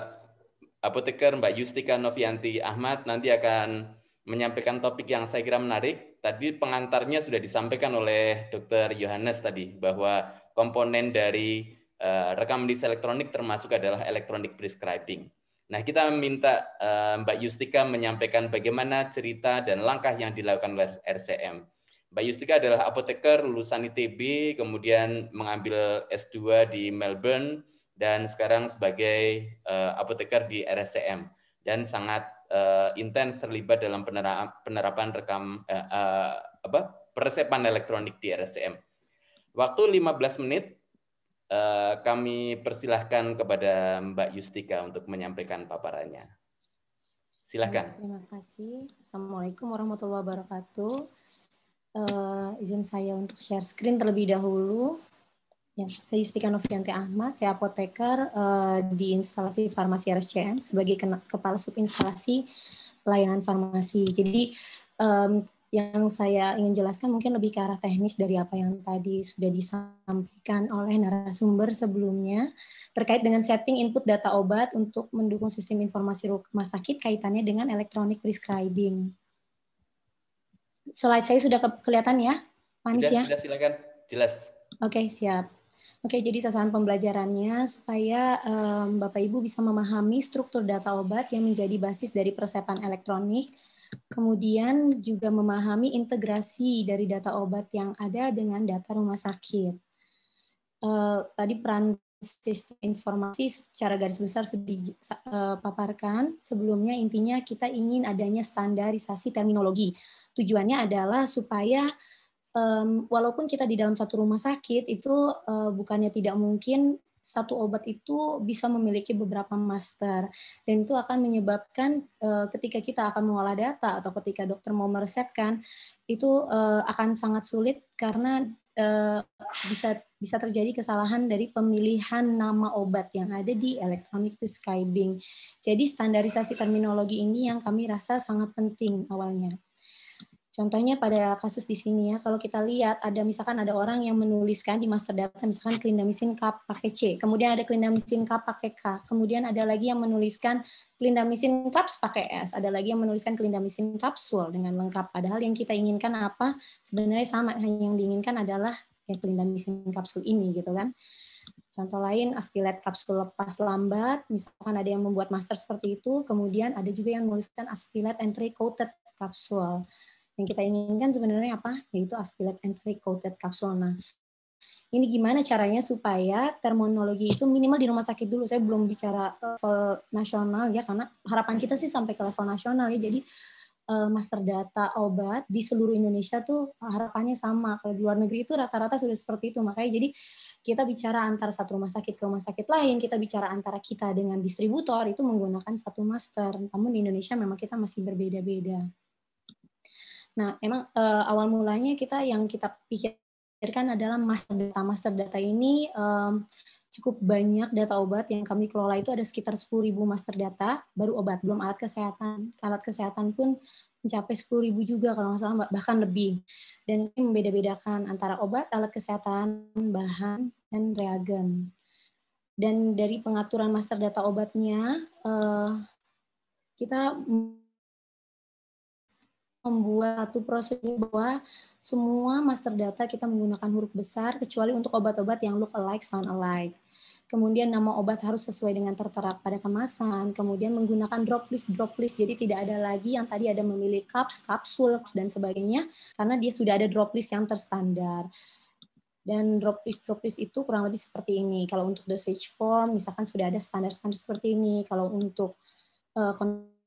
apoteker Mbak Yustika Novianti Ahmad nanti akan menyampaikan topik yang saya kira menarik, tadi pengantarnya sudah disampaikan oleh Dr. Yohanes tadi bahwa komponen dari uh, rekam medis elektronik termasuk adalah elektronik prescribing. Nah, kita minta uh, Mbak Yustika menyampaikan bagaimana cerita dan langkah yang dilakukan oleh RCM. Mbak Yustika adalah apoteker lulusan ITB, kemudian mengambil S2 di Melbourne dan sekarang sebagai uh, apoteker di RSCM dan sangat uh, intens terlibat dalam penerapan, penerapan rekam uh, uh, apa persepan elektronik di RSCM. Waktu 15 menit uh, kami persilahkan kepada Mbak Yustika untuk menyampaikan paparannya. Silahkan. Terima kasih. Assalamualaikum warahmatullahi wabarakatuh. Uh, izin saya untuk share screen terlebih dahulu. Ya, saya Yustika Novianti Ahmad, saya apoteker uh, di instalasi farmasi RSCM sebagai kena, kepala subinstalasi pelayanan farmasi. Jadi um, yang saya ingin jelaskan mungkin lebih ke arah teknis dari apa yang tadi sudah disampaikan oleh narasumber sebelumnya terkait dengan setting input data obat untuk mendukung sistem informasi rumah sakit kaitannya dengan electronic prescribing. Slide saya sudah kelihatan ya, Manis Anies ya? Sudah, silakan. Jelas. Oke, okay, siap. Oke, jadi sasaran pembelajarannya supaya um, Bapak Ibu bisa memahami struktur data obat yang menjadi basis dari persepan elektronik, kemudian juga memahami integrasi dari data obat yang ada dengan data rumah sakit. Uh, tadi peran sistem informasi secara garis besar sudah dipaparkan. Sebelumnya intinya kita ingin adanya standarisasi terminologi. Tujuannya adalah supaya um, walaupun kita di dalam satu rumah sakit itu uh, bukannya tidak mungkin satu obat itu bisa memiliki beberapa master dan itu akan menyebabkan uh, ketika kita akan mengolah data atau ketika dokter mau meresepkan itu uh, akan sangat sulit karena uh, bisa bisa terjadi kesalahan dari pemilihan nama obat yang ada di electronic prescribing. Jadi standarisasi terminologi ini yang kami rasa sangat penting awalnya. Contohnya pada kasus di sini ya, kalau kita lihat ada misalkan ada orang yang menuliskan di master data misalkan clindamycin K pakai C, kemudian ada clindamycin K pakai K, kemudian ada lagi yang menuliskan clindamycin caps pakai S, ada lagi yang menuliskan clindamycin kapsul dengan lengkap. Padahal yang kita inginkan apa? Sebenarnya sama, hanya yang diinginkan adalah yang clindamycin kapsul ini gitu kan. Contoh lain, aspilat kapsul lepas lambat, misalkan ada yang membuat master seperti itu, kemudian ada juga yang menuliskan aspilat entry coated kapsul. Yang kita inginkan sebenarnya apa? Yaitu aspilate and coated kapsul. Nah, ini gimana caranya supaya terminologi itu minimal di rumah sakit dulu. Saya belum bicara eh, level nasional ya, karena harapan kita sih sampai ke level nasional ya. Jadi eh, master data obat di seluruh Indonesia tuh harapannya sama. Kalau di luar negeri itu rata-rata sudah seperti itu. Makanya jadi kita bicara antara satu rumah sakit ke rumah sakit lain, kita bicara antara kita dengan distributor itu menggunakan satu master. Namun di Indonesia memang kita masih berbeda-beda. Nah, emang uh, awal mulanya kita yang kita pikirkan adalah master data. Master data ini um, cukup banyak data obat yang kami kelola itu ada sekitar 10.000 master data baru obat belum alat kesehatan alat kesehatan pun mencapai 10.000 juga kalau nggak salah bahkan lebih dan ini membeda-bedakan antara obat alat kesehatan bahan dan reagen dan dari pengaturan master data obatnya eh, kita membuat satu prosedur bahwa semua master data kita menggunakan huruf besar kecuali untuk obat-obat yang look alike, sound alike. Kemudian nama obat harus sesuai dengan tertera pada kemasan, kemudian menggunakan drop list, drop list. Jadi tidak ada lagi yang tadi ada memilih cups, kapsul dan sebagainya karena dia sudah ada drop list yang terstandar. Dan drop list drop list itu kurang lebih seperti ini. Kalau untuk dosage form misalkan sudah ada standar-standar seperti ini. Kalau untuk eh,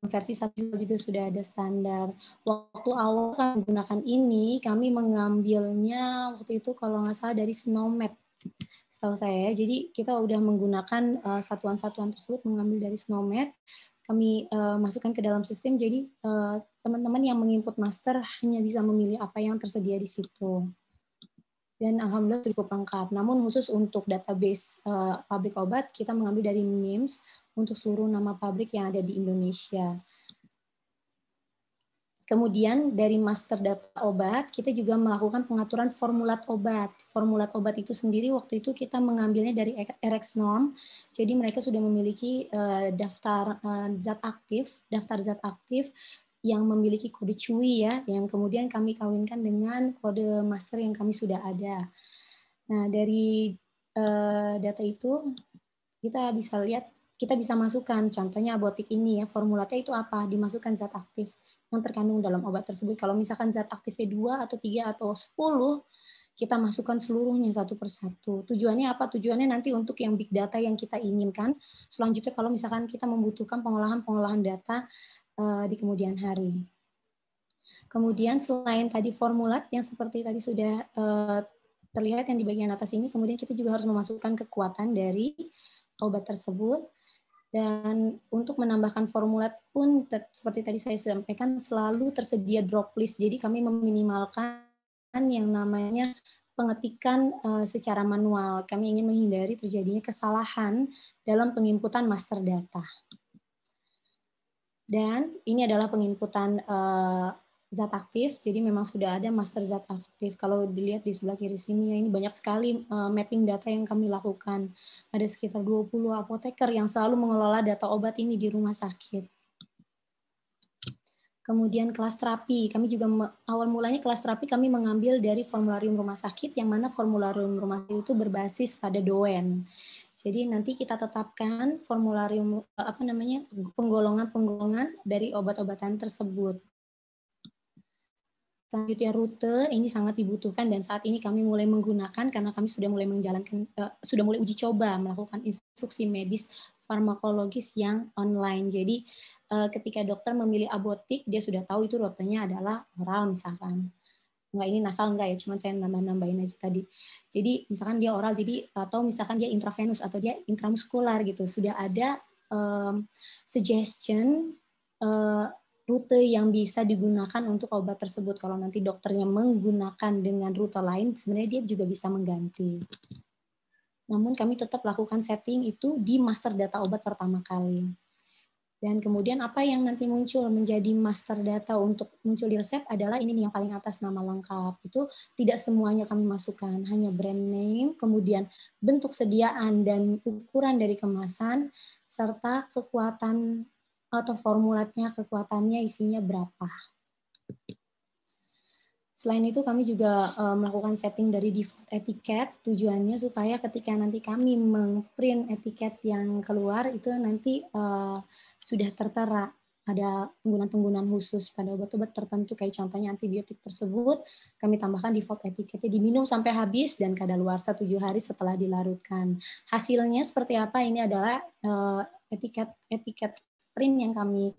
versi satu juga sudah ada standar. Waktu awal kan menggunakan ini, kami mengambilnya waktu itu kalau nggak salah dari Snowmed, setahu saya. Jadi kita sudah menggunakan eh, satuan-satuan uh, tersebut mengambil dari Snowmed, kami uh, masukkan ke dalam sistem. Jadi teman eh, teman-teman yang menginput master hanya bisa memilih apa yang tersedia di situ. Dan alhamdulillah cukup lengkap. Namun khusus untuk database uh, pabrik obat kita mengambil dari MIMS untuk seluruh nama pabrik yang ada di Indonesia. Kemudian dari master data obat, kita juga melakukan pengaturan formulat obat. Formulat obat itu sendiri waktu itu kita mengambilnya dari RX Norm. Jadi mereka sudah memiliki eh, daftar eh, zat aktif, daftar zat aktif yang memiliki kode CUI ya, yang kemudian kami kawinkan dengan kode master yang kami sudah ada. Nah, dari eh, data itu kita bisa lihat kita bisa masukkan contohnya abotik ini ya formulatnya itu apa dimasukkan zat aktif yang terkandung dalam obat tersebut kalau misalkan zat aktifnya dua atau tiga atau 10 kita masukkan seluruhnya satu persatu tujuannya apa tujuannya nanti untuk yang big data yang kita inginkan selanjutnya kalau misalkan kita membutuhkan pengolahan pengolahan data uh, di kemudian hari kemudian selain tadi formulat yang seperti tadi sudah uh, terlihat yang di bagian atas ini kemudian kita juga harus memasukkan kekuatan dari obat tersebut dan untuk menambahkan formula pun ter, seperti tadi saya sampaikan selalu tersedia drop list. Jadi kami meminimalkan yang namanya pengetikan uh, secara manual. Kami ingin menghindari terjadinya kesalahan dalam penginputan master data. Dan ini adalah penginputan uh, eh, zat aktif, jadi memang sudah ada master zat aktif. Kalau dilihat di sebelah kiri sini, ya ini banyak sekali uh, mapping data yang kami lakukan. Ada sekitar 20 apoteker yang selalu mengelola data obat ini di rumah sakit. Kemudian kelas terapi, kami juga awal mulanya kelas terapi kami mengambil dari formularium rumah sakit, yang mana formularium rumah sakit itu berbasis pada doen. Jadi nanti kita tetapkan formularium eh, apa namanya penggolongan-penggolongan dari obat-obatan tersebut selanjutnya rute ini sangat dibutuhkan dan saat ini kami mulai menggunakan karena kami sudah mulai menjalankan uh, sudah mulai uji coba melakukan instruksi medis farmakologis yang online. Jadi uh, ketika dokter memilih abotik dia sudah tahu itu rutenya adalah oral misalkan. Enggak ini nasal enggak ya, cuman saya nambah-nambahin aja tadi. Jadi misalkan dia oral jadi atau misalkan dia intravenus atau dia intramuskular gitu. Sudah ada um, suggestion uh, rute yang bisa digunakan untuk obat tersebut. Kalau nanti dokternya menggunakan dengan rute lain, sebenarnya dia juga bisa mengganti. Namun kami tetap lakukan setting itu di master data obat pertama kali. Dan kemudian apa yang nanti muncul menjadi master data untuk muncul di resep adalah ini nih yang paling atas nama lengkap. Itu tidak semuanya kami masukkan, hanya brand name, kemudian bentuk sediaan dan ukuran dari kemasan, serta kekuatan atau formulatnya kekuatannya isinya berapa. Selain itu kami juga eh, melakukan setting dari default etiket tujuannya supaya ketika nanti kami mengprint etiket yang keluar itu nanti eh, sudah tertera ada penggunaan-penggunaan khusus pada obat-obat tertentu kayak contohnya antibiotik tersebut kami tambahkan default etiketnya diminum sampai habis dan kadaluarsa tujuh hari setelah dilarutkan hasilnya seperti apa ini adalah eh, etiket etiket print yang kami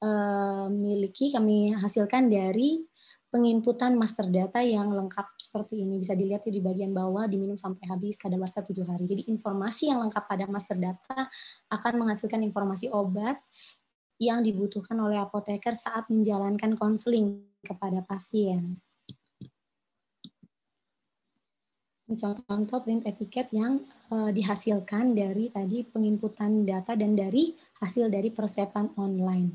eh, miliki kami hasilkan dari penginputan master data yang lengkap seperti ini bisa dilihat di bagian bawah diminum sampai habis masa tujuh hari. Jadi informasi yang lengkap pada master data akan menghasilkan informasi obat yang dibutuhkan oleh apoteker saat menjalankan konseling kepada pasien. contoh-contoh print etiket yang uh, dihasilkan dari tadi penginputan data dan dari hasil dari persepan online.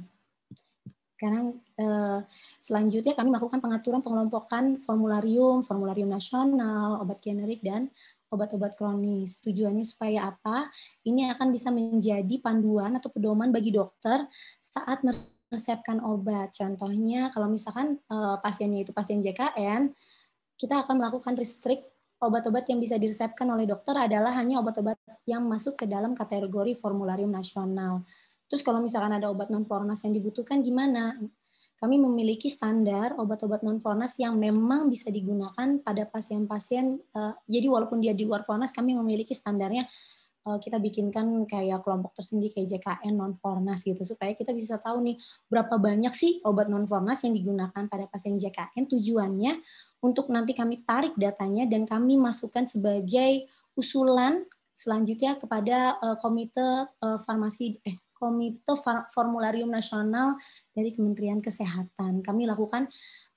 Sekarang uh, selanjutnya kami melakukan pengaturan pengelompokan formularium, formularium nasional, obat generik dan obat-obat kronis. Tujuannya supaya apa? Ini akan bisa menjadi panduan atau pedoman bagi dokter saat meresepkan obat. Contohnya kalau misalkan uh, pasiennya itu pasien JKN, kita akan melakukan restrict obat-obat yang bisa diresepkan oleh dokter adalah hanya obat-obat yang masuk ke dalam kategori formularium nasional. Terus kalau misalkan ada obat non-fornas yang dibutuhkan gimana? Kami memiliki standar obat-obat non-fornas yang memang bisa digunakan pada pasien-pasien. Eh, jadi walaupun dia di luar fornas, kami memiliki standarnya eh, kita bikinkan kayak kelompok tersendiri kayak JKN non fornas gitu supaya kita bisa tahu nih berapa banyak sih obat non fornas yang digunakan pada pasien JKN tujuannya untuk nanti kami tarik datanya dan kami masukkan sebagai usulan selanjutnya kepada eh, komite eh, farmasi eh komite formularium nasional dari Kementerian Kesehatan. Kami lakukan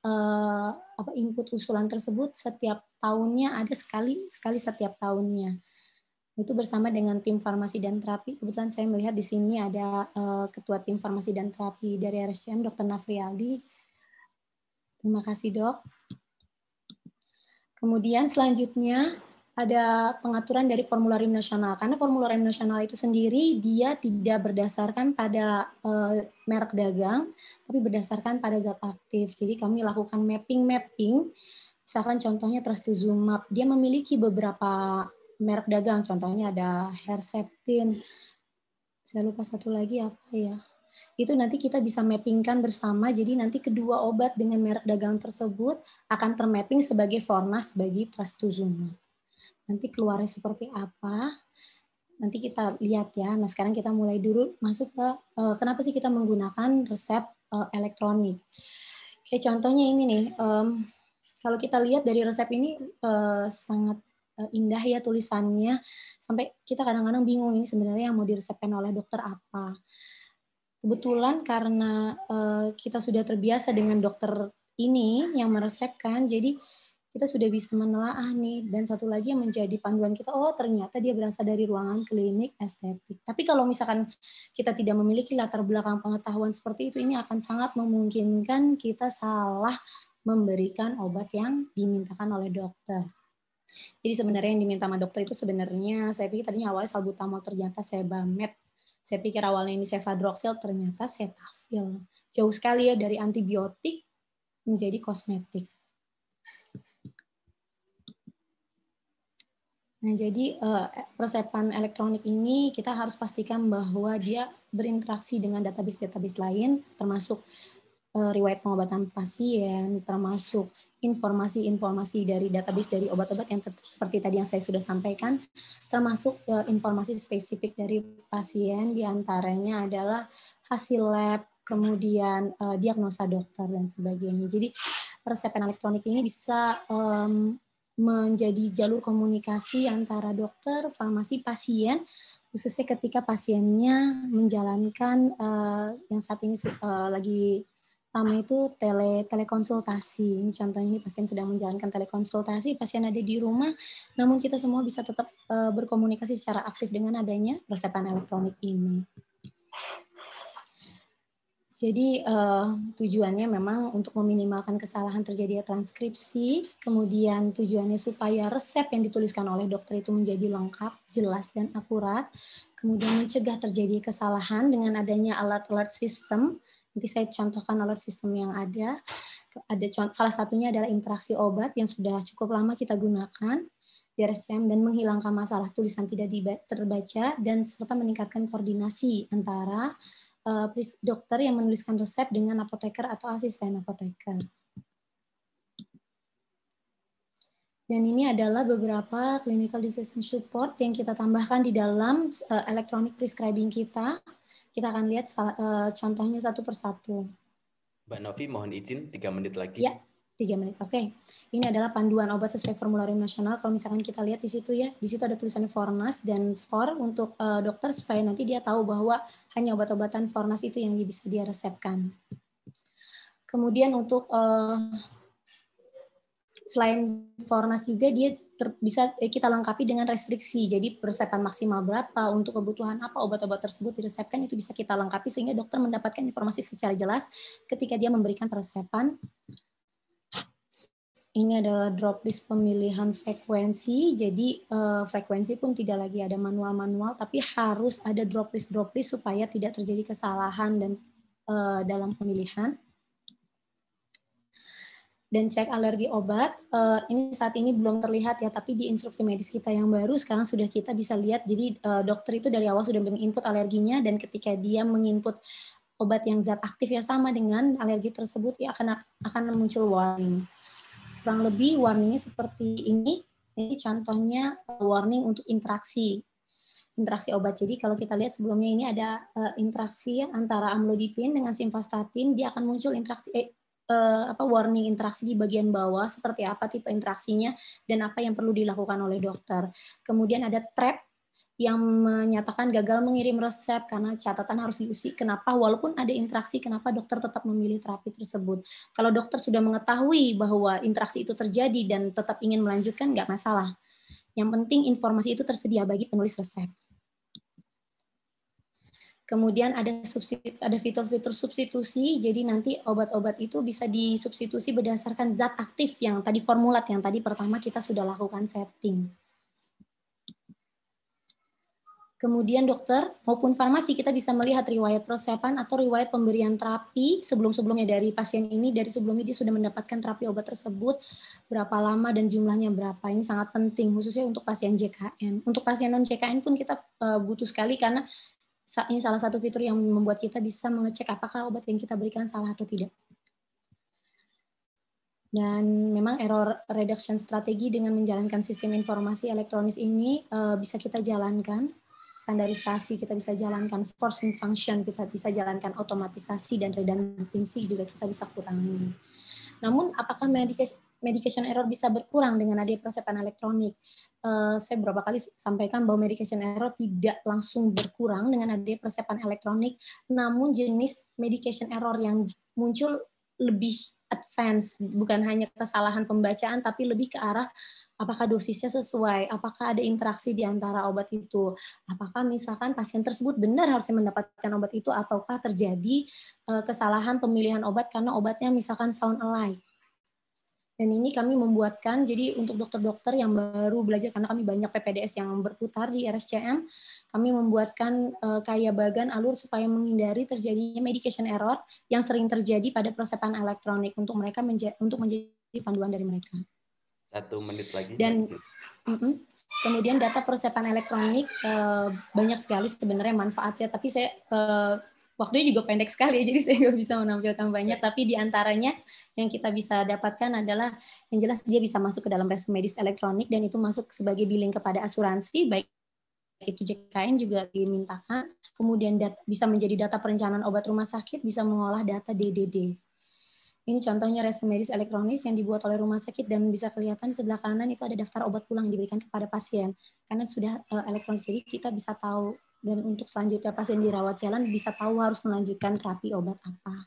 eh, apa input usulan tersebut setiap tahunnya ada sekali sekali setiap tahunnya. Itu bersama dengan tim farmasi dan terapi. Kebetulan saya melihat di sini ada ketua tim farmasi dan terapi dari RSCM Dr. Nafrialdi. Terima kasih, Dok. Kemudian selanjutnya ada pengaturan dari formulir nasional karena formulir nasional itu sendiri dia tidak berdasarkan pada uh, merek dagang tapi berdasarkan pada zat aktif. Jadi kami lakukan mapping-mapping misalkan contohnya trastuzumab dia memiliki beberapa merek dagang contohnya ada Herceptin. Saya lupa satu lagi apa ya? itu nanti kita bisa mappingkan bersama. Jadi nanti kedua obat dengan merek dagang tersebut akan termapping sebagai fornas bagi trastuzumab. Nanti keluarnya seperti apa? Nanti kita lihat ya. Nah sekarang kita mulai dulu masuk ke uh, kenapa sih kita menggunakan resep uh, elektronik. Oke contohnya ini nih. Um, kalau kita lihat dari resep ini uh, sangat indah ya tulisannya sampai kita kadang-kadang bingung ini sebenarnya yang mau diresepkan oleh dokter apa kebetulan karena uh, kita sudah terbiasa dengan dokter ini yang meresepkan, jadi kita sudah bisa menelaah nih. Dan satu lagi yang menjadi panduan kita, oh ternyata dia berasal dari ruangan klinik estetik. Tapi kalau misalkan kita tidak memiliki latar belakang pengetahuan seperti itu, ini akan sangat memungkinkan kita salah memberikan obat yang dimintakan oleh dokter. Jadi sebenarnya yang diminta sama dokter itu sebenarnya saya pikir tadinya awalnya salbutamol ternyata sebamet saya pikir awalnya ini cefadroxil, ternyata cetafil. Jauh sekali ya dari antibiotik menjadi kosmetik. Nah, jadi persepan eh, elektronik ini kita harus pastikan bahwa dia berinteraksi dengan database-database lain, termasuk eh, riwayat pengobatan pasien, termasuk informasi-informasi dari database dari obat-obat yang seperti tadi yang saya sudah sampaikan, termasuk eh, informasi spesifik dari pasien, diantaranya adalah hasil lab, kemudian uh, diagnosa dokter dan sebagainya. Jadi resep elektronik ini bisa um, menjadi jalur komunikasi antara dokter, farmasi, pasien, khususnya ketika pasiennya menjalankan uh, yang saat ini uh, lagi pertama itu tele telekonsultasi. Ini contohnya ini pasien sedang menjalankan telekonsultasi, pasien ada di rumah, namun kita semua bisa tetap eh, berkomunikasi secara aktif dengan adanya persepan elektronik ini. Jadi eh, tujuannya memang untuk meminimalkan kesalahan terjadi transkripsi, kemudian tujuannya supaya resep yang dituliskan oleh dokter itu menjadi lengkap, jelas dan akurat, kemudian mencegah terjadi kesalahan dengan adanya alert-alert sistem Nanti saya contohkan alert sistem yang ada. Ada salah satunya adalah interaksi obat yang sudah cukup lama kita gunakan di RSCM dan menghilangkan masalah tulisan tidak terbaca dan serta meningkatkan koordinasi antara eh, dokter yang menuliskan resep dengan apoteker atau asisten apoteker. Dan ini adalah beberapa clinical decision support yang kita tambahkan di dalam uh, electronic prescribing kita kita akan lihat eh, contohnya satu persatu. Mbak Novi, mohon izin tiga menit lagi. Ya, tiga menit. Oke, okay. ini adalah panduan obat sesuai formularium nasional. Kalau misalkan kita lihat di situ ya, di situ ada tulisan Fornas dan For untuk uh, dokter supaya nanti dia tahu bahwa hanya obat-obatan Fornas itu yang bisa dia resepkan. Kemudian untuk uh, selain Fornas juga dia ter, bisa eh, kita lengkapi dengan restriksi. Jadi resepkan maksimal berapa untuk kebutuhan apa obat-obat tersebut diresepkan itu bisa kita lengkapi sehingga dokter mendapatkan informasi secara jelas ketika dia memberikan persepan. Ini adalah drop list pemilihan frekuensi. Jadi uh, frekuensi pun tidak lagi ada manual-manual, tapi harus ada drop list drop list supaya tidak terjadi kesalahan dan uh, dalam pemilihan dan cek alergi obat. Eh, ini saat ini belum terlihat ya, tapi di instruksi medis kita yang baru sekarang sudah kita bisa lihat. Jadi eh, dokter itu dari awal sudah menginput alerginya dan ketika dia menginput obat yang zat aktif yang sama dengan alergi tersebut, ya akan akan muncul warning. Kurang lebih warningnya seperti ini. Ini contohnya eh, warning untuk interaksi interaksi obat. Jadi kalau kita lihat sebelumnya ini ada interaksi antara amlodipin dengan simvastatin, dia akan muncul interaksi uh, apa warning interaksi di bagian bawah seperti apa tipe interaksinya dan apa yang perlu dilakukan oleh dokter. Kemudian ada trap yang menyatakan gagal mengirim resep karena catatan harus diisi Kenapa walaupun ada interaksi kenapa dokter tetap memilih terapi tersebut? Kalau dokter sudah mengetahui bahwa interaksi itu terjadi dan tetap ingin melanjutkan nggak masalah. Yang penting informasi itu tersedia bagi penulis resep. Kemudian ada ada fitur-fitur substitusi, jadi nanti obat-obat itu bisa disubstitusi berdasarkan zat aktif yang tadi formulat yang tadi pertama kita sudah lakukan setting. Kemudian dokter maupun farmasi kita bisa melihat riwayat resepan atau riwayat pemberian terapi sebelum-sebelumnya dari pasien ini, dari sebelumnya dia sudah mendapatkan terapi obat tersebut, berapa lama dan jumlahnya berapa. Ini sangat penting khususnya untuk pasien JKN. Untuk pasien non-JKN pun kita eh, butuh sekali karena ini salah satu fitur yang membuat kita bisa mengecek apakah obat yang kita berikan salah atau tidak. Dan memang error reduction strategi dengan menjalankan sistem informasi elektronis ini eh, bisa kita jalankan, standarisasi kita bisa jalankan, forcing function kita bisa jalankan, otomatisasi dan redundancy juga kita bisa kurangi. Namun apakah medication medication error bisa berkurang dengan adanya persiapan elektronik. Eh, saya beberapa kali sampaikan bahwa medication error tidak langsung berkurang dengan adanya persiapan elektronik, namun jenis medication error yang muncul lebih advance, bukan hanya kesalahan pembacaan, tapi lebih ke arah apakah dosisnya sesuai, apakah ada interaksi di antara obat itu, apakah misalkan pasien tersebut benar harus mendapatkan obat itu, ataukah terjadi eh, kesalahan pemilihan obat karena obatnya misalkan sound alike dan ini kami membuatkan, jadi untuk dokter-dokter yang baru belajar, karena kami banyak PPDS yang berputar di RSCM, kami membuatkan uh, kaya bagan alur supaya menghindari terjadinya medication error yang sering terjadi pada persepan elektronik untuk mereka menja untuk menjadi panduan dari mereka. Satu menit lagi. Dan mm -mm, kemudian data persepan elektronik uh, banyak sekali sebenarnya manfaatnya, tapi saya uh, waktunya juga pendek sekali ya, jadi saya nggak bisa menampilkan banyak tapi diantaranya yang kita bisa dapatkan adalah yang jelas dia bisa masuk ke dalam resume medis elektronik dan itu masuk sebagai billing kepada asuransi baik itu JKN juga dimintakan kemudian data, bisa menjadi data perencanaan obat rumah sakit bisa mengolah data DDD ini contohnya resume medis elektronis yang dibuat oleh rumah sakit dan bisa kelihatan di sebelah kanan itu ada daftar obat pulang yang diberikan kepada pasien karena sudah eh, elektronis jadi kita bisa tahu dan untuk selanjutnya pasien dirawat jalan bisa tahu harus melanjutkan terapi obat apa.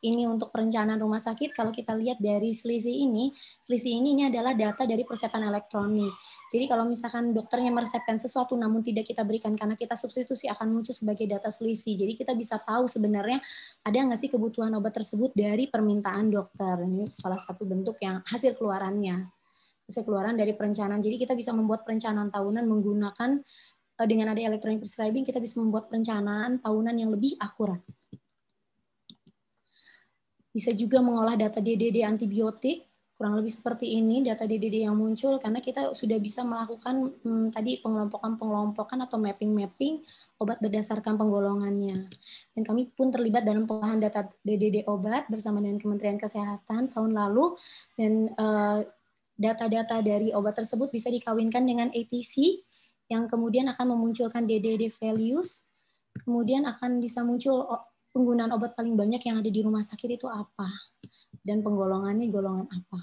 Ini untuk perencanaan rumah sakit kalau kita lihat dari selisih ini, selisih ini ini adalah data dari persiapan elektronik. Jadi kalau misalkan dokternya meresepkan sesuatu namun tidak kita berikan karena kita substitusi akan muncul sebagai data selisih. Jadi kita bisa tahu sebenarnya ada nggak sih kebutuhan obat tersebut dari permintaan dokter. Ini salah satu bentuk yang hasil keluarannya hasil keluaran dari perencanaan. Jadi kita bisa membuat perencanaan tahunan menggunakan Eh, dengan ada electronic prescribing kita bisa membuat perencanaan tahunan yang lebih akurat. Bisa juga mengolah data DDD antibiotik kurang lebih seperti ini data DDD yang muncul karena kita sudah bisa melakukan hmm, tadi pengelompokan-pengelompokan atau mapping-mapping obat berdasarkan penggolongannya. Dan kami pun terlibat dalam pengolahan data DDD obat bersama dengan Kementerian Kesehatan tahun lalu dan eh, data-data dari obat tersebut bisa dikawinkan dengan ATC yang kemudian akan memunculkan DDD values, kemudian akan bisa muncul penggunaan obat paling banyak yang ada di rumah sakit itu apa, dan penggolongannya golongan apa.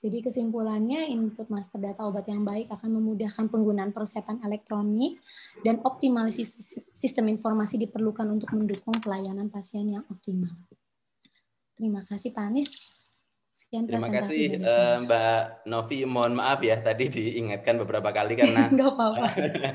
Jadi kesimpulannya input master data obat yang baik akan memudahkan penggunaan persepan elektronik dan optimalisasi sistem informasi diperlukan untuk mendukung pelayanan pasien yang optimal. Terima kasih Pak Anies yang Terima kasih uh, Mbak Novi. Mohon maaf ya tadi diingatkan beberapa kali karena Nggak apa-apa.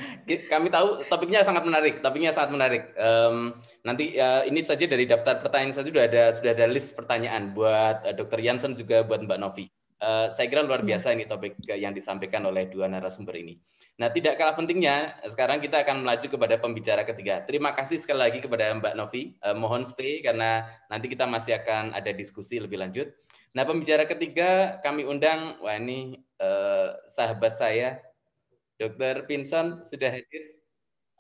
kami tahu topiknya sangat menarik. Topiknya sangat menarik. Um, nanti uh, ini saja dari daftar pertanyaan saja sudah ada sudah ada list pertanyaan buat uh, eh, Dr. Yansen juga buat Mbak Novi. Uh, saya kira luar iya. biasa ini topik yang disampaikan oleh dua narasumber ini. Nah, tidak kalah pentingnya, sekarang kita akan melaju kepada pembicara ketiga. Terima kasih sekali lagi kepada Mbak Novi. uh, mohon stay karena nanti kita masih akan ada diskusi lebih lanjut. Nah, pembicara ketiga kami undang, wah ini eh, sahabat saya, Dr. Pinson sudah hadir.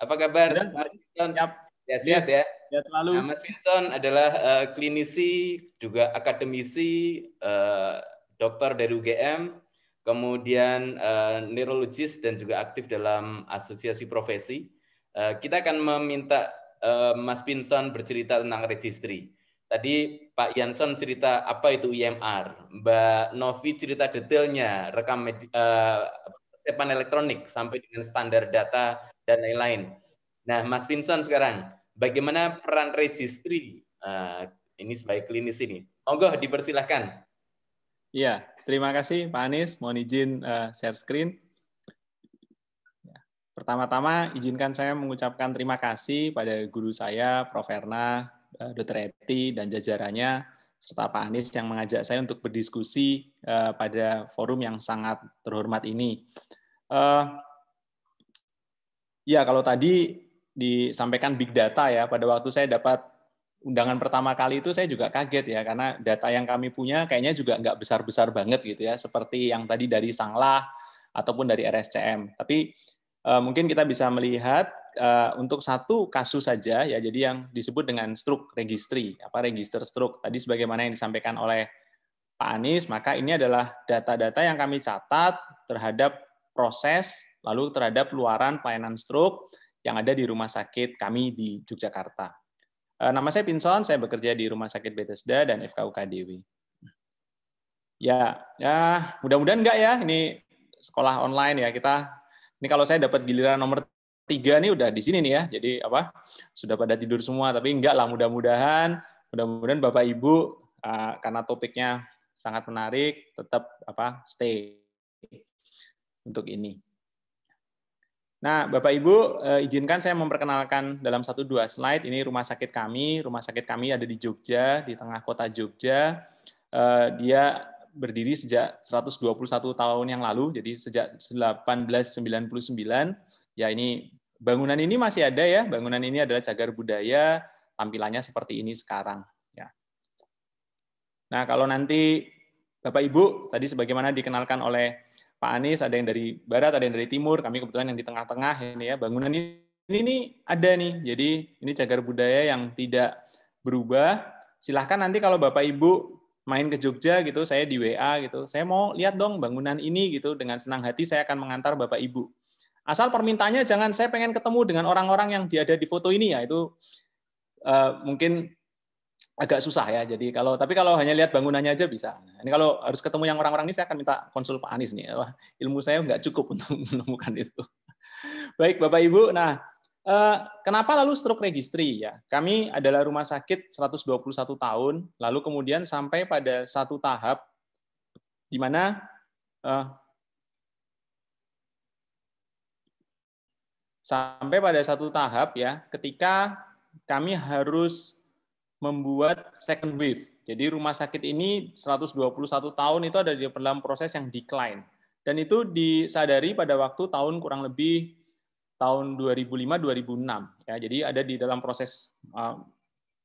Apa kabar, Mas Pinson? Siap. Ya, siap ya. ya selalu. Nah, Mas Pinson adalah eh, klinisi, juga akademisi, eh, dokter dari UGM, kemudian eh, neurologis dan juga aktif dalam asosiasi profesi. Eh, kita akan meminta eh, Mas Pinson bercerita tentang registry Tadi Pak Yanson cerita apa itu IMR, e Mbak Novi cerita detailnya rekam eh, persiapan elektronik sampai dengan standar data dan lain-lain. Nah, Mas Vincent sekarang, bagaimana peran registry eh, ini sebagai klinis ini? Monggo dipersilahkan. Iya, terima kasih Pak Anies. Mohon izin uh, share screen. Ya, pertama-tama, izinkan saya mengucapkan terima kasih pada guru saya, Prof. Erna, Eh, Dr. Eti dan jajarannya serta Pak Anies yang mengajak saya untuk berdiskusi eh, pada forum yang sangat terhormat ini. Eh, ya, kalau tadi disampaikan big data ya, pada waktu saya dapat undangan pertama kali itu saya juga kaget ya, karena data yang kami punya kayaknya juga nggak besar-besar banget gitu ya, seperti yang tadi dari Sanglah ataupun dari RSCM. Tapi mungkin kita bisa melihat Eh, untuk satu kasus saja ya jadi yang disebut dengan stroke registry apa register stroke tadi sebagaimana yang disampaikan oleh Pak Anies maka ini adalah data-data yang kami catat terhadap proses lalu terhadap luaran pelayanan stroke yang ada di rumah sakit kami di Yogyakarta. Eh, nama saya Pinson, saya bekerja di Rumah Sakit Bethesda dan FKUK Dewi. Ya, ya mudah-mudahan enggak ya ini sekolah online ya kita. Ini kalau saya dapat giliran nomor tiga nih udah di sini nih ya. Jadi apa? Sudah pada tidur semua, tapi enggak lah mudah-mudahan mudah-mudahan Bapak Ibu eh, karena topiknya sangat menarik tetap apa? stay untuk ini. Nah, Bapak Ibu, eh, izinkan saya memperkenalkan dalam satu dua slide ini rumah sakit kami. Rumah sakit kami ada di Jogja, di tengah kota Jogja. Eh, dia berdiri sejak 121 tahun yang lalu, jadi sejak 1899. Ya ini Bangunan ini masih ada ya, bangunan ini adalah cagar budaya, tampilannya seperti ini sekarang. Ya. Nah, kalau nanti Bapak Ibu tadi sebagaimana dikenalkan oleh Pak Anies, ada yang dari barat, ada yang dari timur, kami kebetulan yang di tengah-tengah ini ya, bangunan ini ini ada nih. Jadi ini cagar budaya yang tidak berubah. Silahkan nanti kalau Bapak Ibu main ke Jogja gitu, saya di WA gitu, saya mau lihat dong bangunan ini gitu, dengan senang hati saya akan mengantar Bapak Ibu. Asal permintaannya jangan saya pengen ketemu dengan orang-orang yang dia ada di foto ini ya itu uh, mungkin agak susah ya. Jadi kalau tapi kalau hanya lihat bangunannya aja bisa. Ini kalau harus ketemu yang orang-orang ini saya akan minta konsul Pak Anies nih. Wah, ilmu saya nggak cukup untuk menemukan itu. Baik Bapak Ibu, nah eh, kenapa lalu stroke registry ya? Kami adalah rumah sakit 121 tahun, lalu kemudian sampai pada satu tahap di mana eh, Sampai pada satu tahap ya, ketika kami harus membuat second wave. Jadi rumah sakit ini 121 tahun itu ada di dalam proses yang decline. Dan itu disadari pada waktu tahun kurang lebih tahun 2005-2006. Ya, jadi ada di dalam proses uh,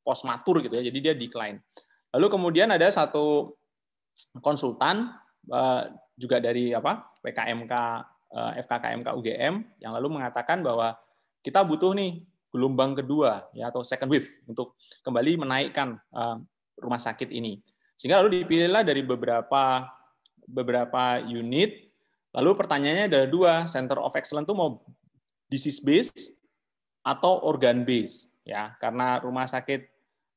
postmatur gitu ya, jadi dia decline. Lalu kemudian ada satu konsultan uh, juga dari apa PKMK Eh, FKKMK UGM yang lalu mengatakan bahwa kita butuh nih gelombang kedua ya atau second wave untuk kembali menaikkan eh, rumah sakit ini. Sehingga lalu dipilihlah dari beberapa beberapa unit. Lalu pertanyaannya ada dua, center of excellence itu mau disease based atau organ based ya. Karena rumah sakit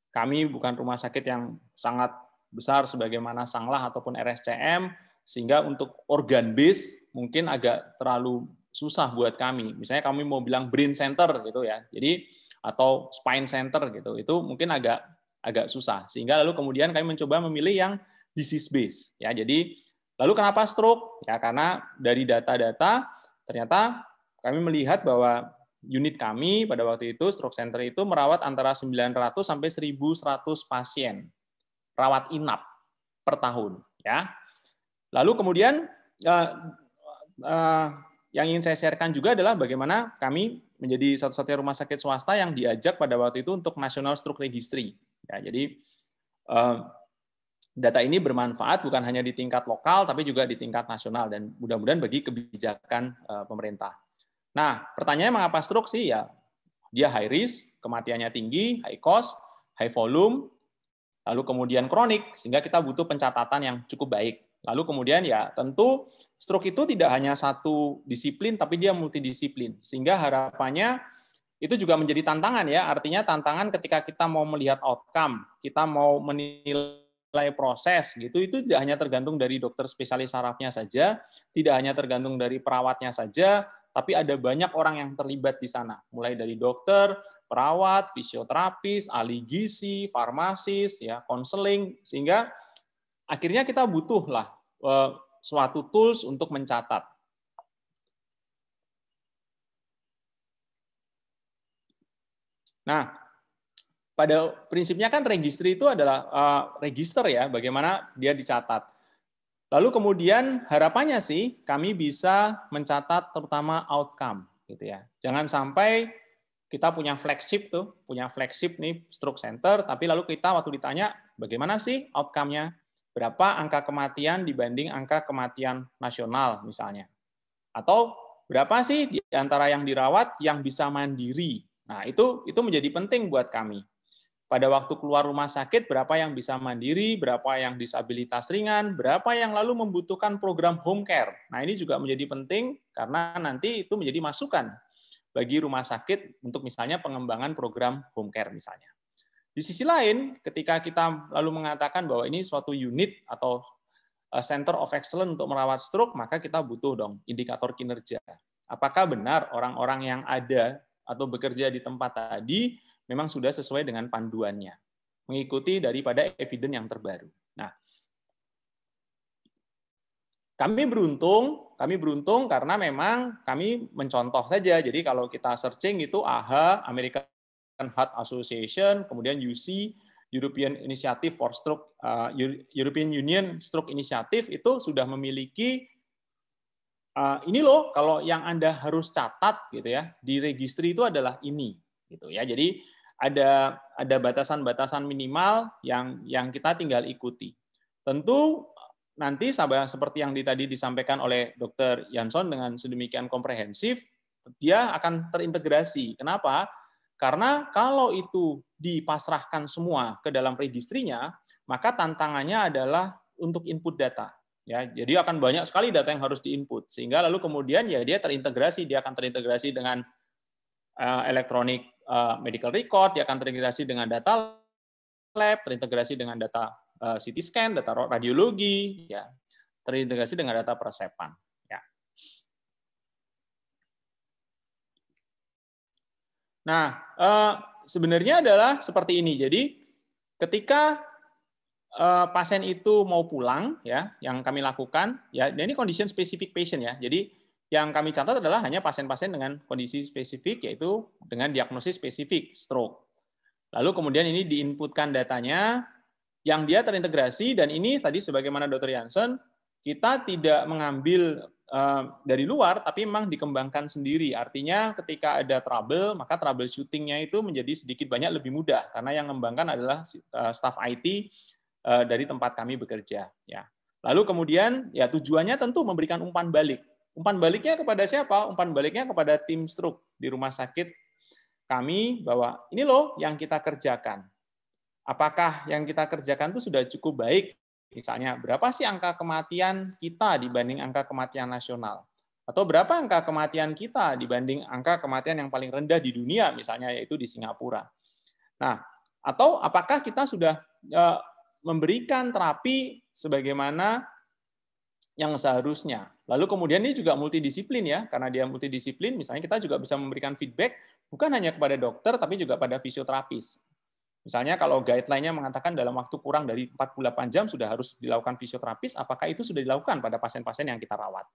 kami bukan rumah sakit yang sangat besar sebagaimana Sanglah ataupun RSCM sehingga untuk organ base mungkin agak terlalu susah buat kami. Misalnya kami mau bilang brain center gitu ya. Jadi atau spine center gitu. Itu mungkin agak agak susah. Sehingga lalu kemudian kami mencoba memilih yang disease base ya. Jadi lalu kenapa stroke? Ya karena dari data-data ternyata kami melihat bahwa unit kami pada waktu itu stroke center itu merawat antara 900 sampai 1100 pasien rawat inap per tahun ya. Lalu kemudian eh, eh, yang ingin saya sharekan juga adalah bagaimana kami menjadi satu-satunya rumah sakit swasta yang diajak pada waktu itu untuk National Stroke Registry. Ya, jadi eh, data ini bermanfaat bukan hanya di tingkat lokal tapi juga di tingkat nasional dan mudah-mudahan bagi kebijakan pemerintah. Nah, pertanyaannya mengapa stroke sih ya? Dia high risk, kematiannya tinggi, high cost, high volume, lalu kemudian kronik sehingga kita butuh pencatatan yang cukup baik. Lalu kemudian ya tentu stroke itu tidak hanya satu disiplin, tapi dia multidisiplin. Sehingga harapannya itu juga menjadi tantangan ya. Artinya tantangan ketika kita mau melihat outcome, kita mau menilai proses gitu, itu tidak hanya tergantung dari dokter spesialis sarafnya saja, tidak hanya tergantung dari perawatnya saja, tapi ada banyak orang yang terlibat di sana, mulai dari dokter, perawat, fisioterapis, ahli gizi, farmasis, ya, konseling, sehingga akhirnya kita butuhlah eh, suatu tools untuk mencatat. Nah, pada prinsipnya kan registry itu adalah eh, register ya, bagaimana dia dicatat. Lalu kemudian harapannya sih kami bisa mencatat terutama outcome gitu ya. Jangan sampai kita punya flagship tuh, punya flagship nih stroke center, tapi lalu kita waktu ditanya bagaimana sih outcome-nya? berapa angka kematian dibanding angka kematian nasional misalnya. Atau berapa sih di antara yang dirawat yang bisa mandiri. Nah, itu itu menjadi penting buat kami. Pada waktu keluar rumah sakit, berapa yang bisa mandiri, berapa yang disabilitas ringan, berapa yang lalu membutuhkan program home care. Nah, ini juga menjadi penting karena nanti itu menjadi masukan bagi rumah sakit untuk misalnya pengembangan program home care misalnya. Di sisi lain, ketika kita lalu mengatakan bahwa ini suatu unit atau eh, center of excellence untuk merawat stroke, maka kita butuh dong indikator kinerja. Apakah benar orang-orang yang ada atau bekerja di tempat tadi memang sudah sesuai dengan panduannya, mengikuti daripada evidence yang terbaru. Nah, kami beruntung, kami beruntung karena memang kami mencontoh saja. Jadi kalau kita searching itu AHA Amerika. Heart Association, kemudian UC European Initiative for Stroke uh, European Union Stroke Initiative itu sudah memiliki uh, ini loh kalau yang Anda harus catat gitu ya di registry itu adalah ini gitu ya. Jadi ada ada batasan-batasan minimal yang yang kita tinggal ikuti. Tentu nanti seperti yang tadi disampaikan oleh Dr. Yanson dengan sedemikian komprehensif, dia akan terintegrasi. Kenapa? Karena kalau itu dipasrahkan semua ke dalam registrinya, maka tantangannya adalah untuk input data. Ya, jadi akan banyak sekali data yang harus diinput sehingga lalu kemudian ya dia terintegrasi, dia akan terintegrasi dengan uh, eh, elektronik uh, eh, medical record, dia akan terintegrasi dengan data lab, terintegrasi dengan data uh, CT scan, data radiologi, ya, terintegrasi dengan data persepan. Nah, uh, sebenarnya adalah seperti ini. Jadi ketika uh, pasien itu mau pulang, ya, yang kami lakukan, ya, dan ini condition specific patient ya. Jadi yang kami catat adalah hanya pasien-pasien dengan kondisi spesifik, yaitu dengan diagnosis spesifik stroke. Lalu kemudian ini diinputkan datanya yang dia terintegrasi dan ini tadi sebagaimana Dr. Jansen kita tidak mengambil Eh, dari luar, tapi memang dikembangkan sendiri. Artinya ketika ada trouble, maka trouble shootingnya itu menjadi sedikit banyak lebih mudah karena yang mengembangkan adalah eh, staff IT eh, dari tempat kami bekerja. Ya. Lalu kemudian ya tujuannya tentu memberikan umpan balik. Umpan baliknya kepada siapa? Umpan baliknya kepada tim struk di rumah sakit kami bahwa ini loh yang kita kerjakan. Apakah yang kita kerjakan itu sudah cukup baik Misalnya, berapa sih angka kematian kita dibanding angka kematian nasional? Atau berapa angka kematian kita dibanding angka kematian yang paling rendah di dunia, misalnya yaitu di Singapura? Nah, atau apakah kita sudah eh, memberikan terapi sebagaimana yang seharusnya. Lalu kemudian ini juga multidisiplin ya, karena dia multidisiplin, misalnya kita juga bisa memberikan feedback bukan hanya kepada dokter, tapi juga pada fisioterapis. Misalnya kalau guideline-nya mengatakan dalam waktu kurang dari 48 jam sudah harus dilakukan fisioterapis, apakah itu sudah dilakukan pada pasien-pasien yang kita rawat?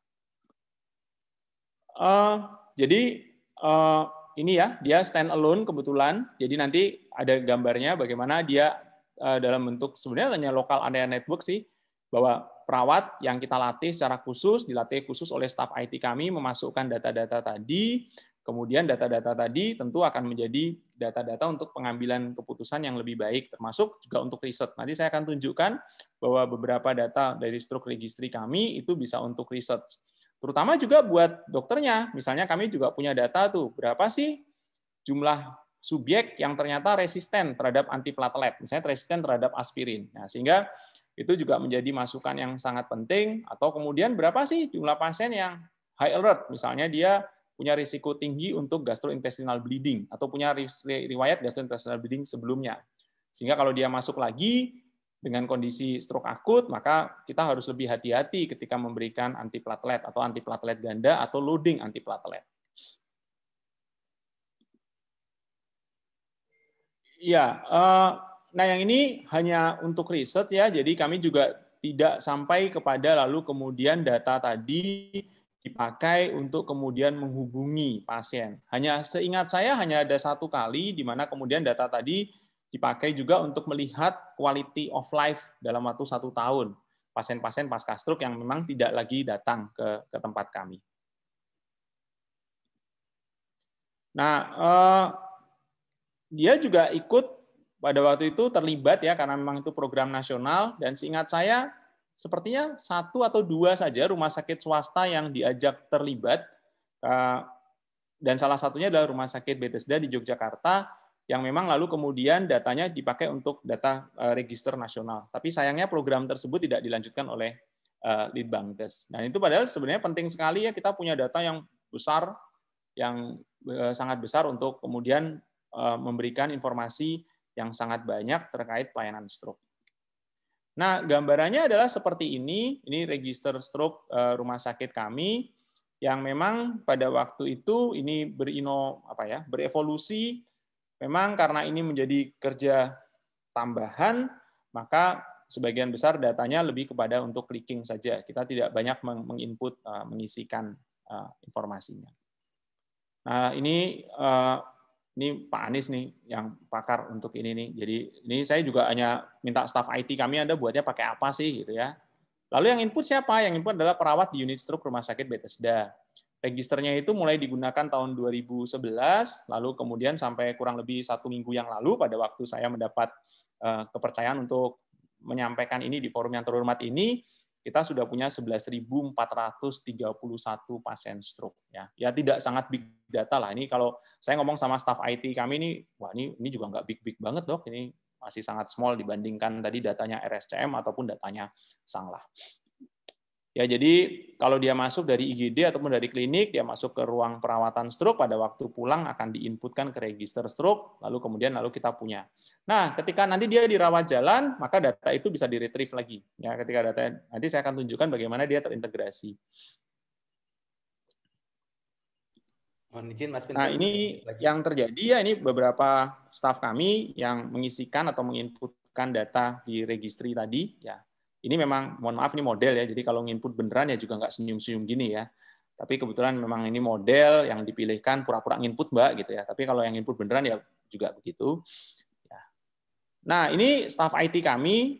Uh, jadi uh, ini ya, dia stand alone kebetulan. Jadi nanti ada gambarnya bagaimana dia uh, dalam bentuk sebenarnya hanya lokal area network sih, bahwa perawat yang kita latih secara khusus, dilatih khusus oleh staff IT kami, memasukkan data-data tadi, Kemudian data-data tadi tentu akan menjadi data-data untuk pengambilan keputusan yang lebih baik, termasuk juga untuk riset. Nanti saya akan tunjukkan bahwa beberapa data dari struk registry kami itu bisa untuk riset. Terutama juga buat dokternya. Misalnya kami juga punya data tuh, berapa sih jumlah subjek yang ternyata resisten terhadap antiplatelet, misalnya resisten terhadap aspirin. Nah, sehingga itu juga menjadi masukan yang sangat penting. Atau kemudian berapa sih jumlah pasien yang high alert, misalnya dia punya risiko tinggi untuk gastrointestinal bleeding atau punya riwayat gastrointestinal bleeding sebelumnya. Sehingga kalau dia masuk lagi dengan kondisi stroke akut, maka kita harus lebih hati-hati ketika memberikan antiplatelet atau antiplatelet ganda atau loading antiplatelet. Ya, nah yang ini hanya untuk riset ya, jadi kami juga tidak sampai kepada lalu kemudian data tadi dipakai untuk kemudian menghubungi pasien. Hanya seingat saya hanya ada satu kali di mana kemudian data tadi dipakai juga untuk melihat quality of life dalam waktu satu tahun pasien-pasien pasca stroke yang memang tidak lagi datang ke, ke tempat kami. Nah, eh, dia juga ikut pada waktu itu terlibat ya karena memang itu program nasional dan seingat saya sepertinya satu atau dua saja rumah sakit swasta yang diajak terlibat eh, dan salah satunya adalah rumah sakit Bethesda di Yogyakarta yang memang lalu kemudian datanya dipakai untuk data eh, register nasional. Tapi sayangnya program tersebut tidak dilanjutkan oleh eh, Litbangkes. Nah itu padahal sebenarnya penting sekali ya kita punya data yang besar, yang sangat besar untuk kemudian memberikan informasi yang sangat banyak terkait pelayanan stroke. Nah, gambarannya adalah seperti ini. Ini register stroke eh, rumah sakit kami yang memang pada waktu itu ini berino apa ya, berevolusi. Memang karena ini menjadi kerja tambahan, maka sebagian besar datanya lebih kepada untuk clicking saja. Kita tidak banyak menginput eh, mengisikan eh, informasinya. Nah, ini ini Pak Anies nih yang pakar untuk ini nih. Jadi ini saya juga hanya minta staff IT kami ada buatnya pakai apa sih gitu ya. Lalu yang input siapa? Yang input adalah perawat di unit stroke Rumah Sakit Bethesda. Registernya itu mulai digunakan tahun 2011, lalu kemudian sampai kurang lebih satu minggu yang lalu pada waktu saya mendapat eh, kepercayaan untuk menyampaikan ini di forum yang terhormat ini, kita sudah punya 11.431 pasien stroke ya. Ya tidak sangat big data lah ini kalau saya ngomong sama staff IT kami ini wah ini ini juga nggak big big banget dok ini masih sangat small dibandingkan tadi datanya RSCM ataupun datanya Sanglah. Ya, jadi kalau dia masuk dari IGD ataupun dari klinik, dia masuk ke ruang perawatan stroke, pada waktu pulang akan diinputkan ke register stroke, lalu kemudian lalu kita punya. Nah, ketika nanti dia dirawat jalan, maka data itu bisa diretrieve lagi. Ya, ketika data nanti saya akan tunjukkan bagaimana dia terintegrasi. Nah, ini yang terjadi ya ini beberapa staf kami yang mengisikan atau menginputkan data di registry tadi ya ini memang mohon maaf ini model ya jadi kalau nginput beneran ya juga nggak senyum-senyum gini ya tapi kebetulan memang ini model yang dipilihkan pura-pura nginput mbak gitu ya tapi kalau yang input beneran ya juga begitu ya. nah ini staff IT kami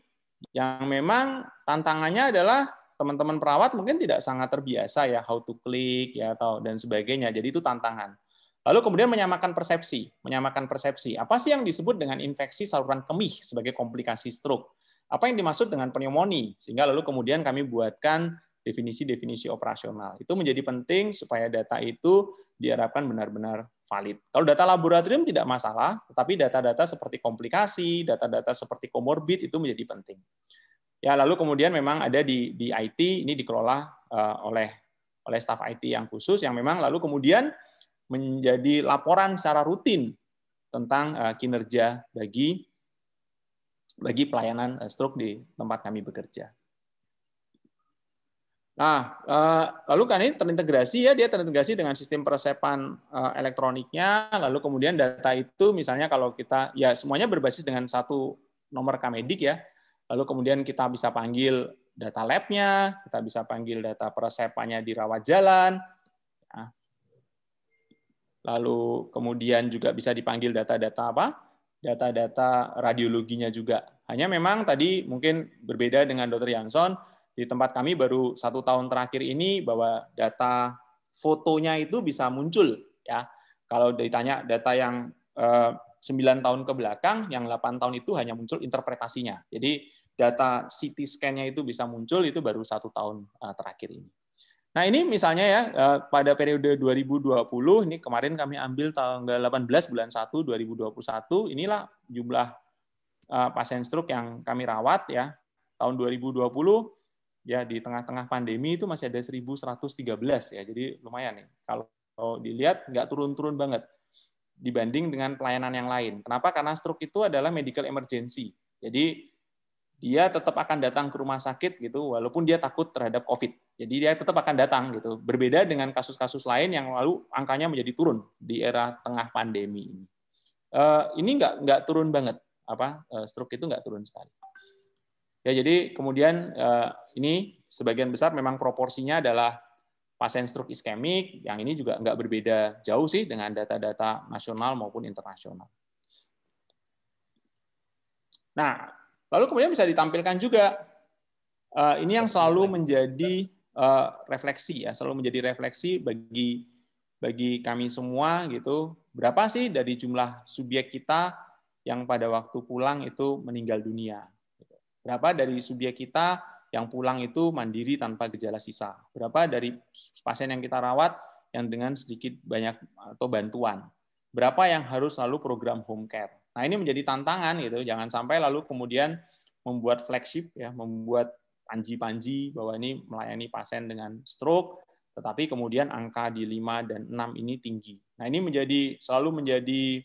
yang memang tantangannya adalah teman-teman perawat mungkin tidak sangat terbiasa ya how to click ya atau dan sebagainya jadi itu tantangan lalu kemudian menyamakan persepsi menyamakan persepsi apa sih yang disebut dengan infeksi saluran kemih sebagai komplikasi stroke apa yang dimaksud dengan pneumonia sehingga lalu kemudian kami buatkan definisi-definisi operasional. Itu menjadi penting supaya data itu diharapkan benar-benar valid. Kalau data laboratorium tidak masalah, tetapi data-data seperti komplikasi, data-data seperti komorbid itu menjadi penting. Ya, lalu kemudian memang ada di di IT ini dikelola uh, oleh oleh staf IT yang khusus yang memang lalu kemudian menjadi laporan secara rutin tentang eh, kinerja bagi bagi pelayanan eh, stroke di tempat kami bekerja. Nah, eh, lalu kan ini terintegrasi ya, dia terintegrasi dengan sistem persepan eh, elektroniknya, lalu kemudian data itu misalnya kalau kita, ya semuanya berbasis dengan satu nomor kamedik ya, lalu kemudian kita bisa panggil data labnya, kita bisa panggil data persepannya di rawat jalan, nah, lalu kemudian juga bisa dipanggil data-data apa, data-data radiologinya juga. Hanya memang tadi mungkin berbeda dengan Dr. Yanson, di tempat kami baru satu tahun terakhir ini bahwa data fotonya itu bisa muncul. ya. Kalau ditanya data yang eh, sembilan tahun ke belakang, yang delapan tahun itu hanya muncul interpretasinya. Jadi data CT scan-nya itu bisa muncul, itu baru satu tahun eh, terakhir ini. Nah, ini misalnya ya eh, pada periode 2020 ini kemarin kami ambil tanggal 18 bulan 1 2021 inilah jumlah eh, pasien stroke yang kami rawat ya. Tahun 2020 ya di tengah-tengah pandemi itu masih ada 1113 ya. Jadi lumayan nih. Kalau, dilihat nggak turun-turun banget dibanding dengan pelayanan yang lain. Kenapa? Karena stroke itu adalah medical emergency. Jadi dia tetap akan datang ke rumah sakit gitu walaupun dia takut terhadap COVID. Jadi dia tetap akan datang gitu. Berbeda dengan kasus-kasus lain yang lalu angkanya menjadi turun di era tengah pandemi ini. Eh, ini nggak nggak turun banget apa uh, stroke itu nggak turun sekali. Ya jadi kemudian eh, ini sebagian besar memang proporsinya adalah pasien stroke iskemik. Yang ini juga nggak berbeda jauh sih dengan data-data nasional maupun internasional. Nah, Lalu kemudian bisa ditampilkan juga. Eh, ini yang selalu menjadi eh, refleksi ya, selalu menjadi refleksi bagi bagi kami semua gitu. Berapa sih dari jumlah subjek kita yang pada waktu pulang itu meninggal dunia? Berapa dari subjek kita yang pulang itu mandiri tanpa gejala sisa? Berapa dari pasien yang kita rawat yang dengan sedikit banyak atau bantuan? Berapa yang harus selalu program home care? Nah ini menjadi tantangan gitu, jangan sampai lalu kemudian membuat flagship ya, membuat panji-panji bahwa ini melayani pasien dengan stroke, tetapi kemudian angka di 5 dan 6 ini tinggi. Nah ini menjadi selalu menjadi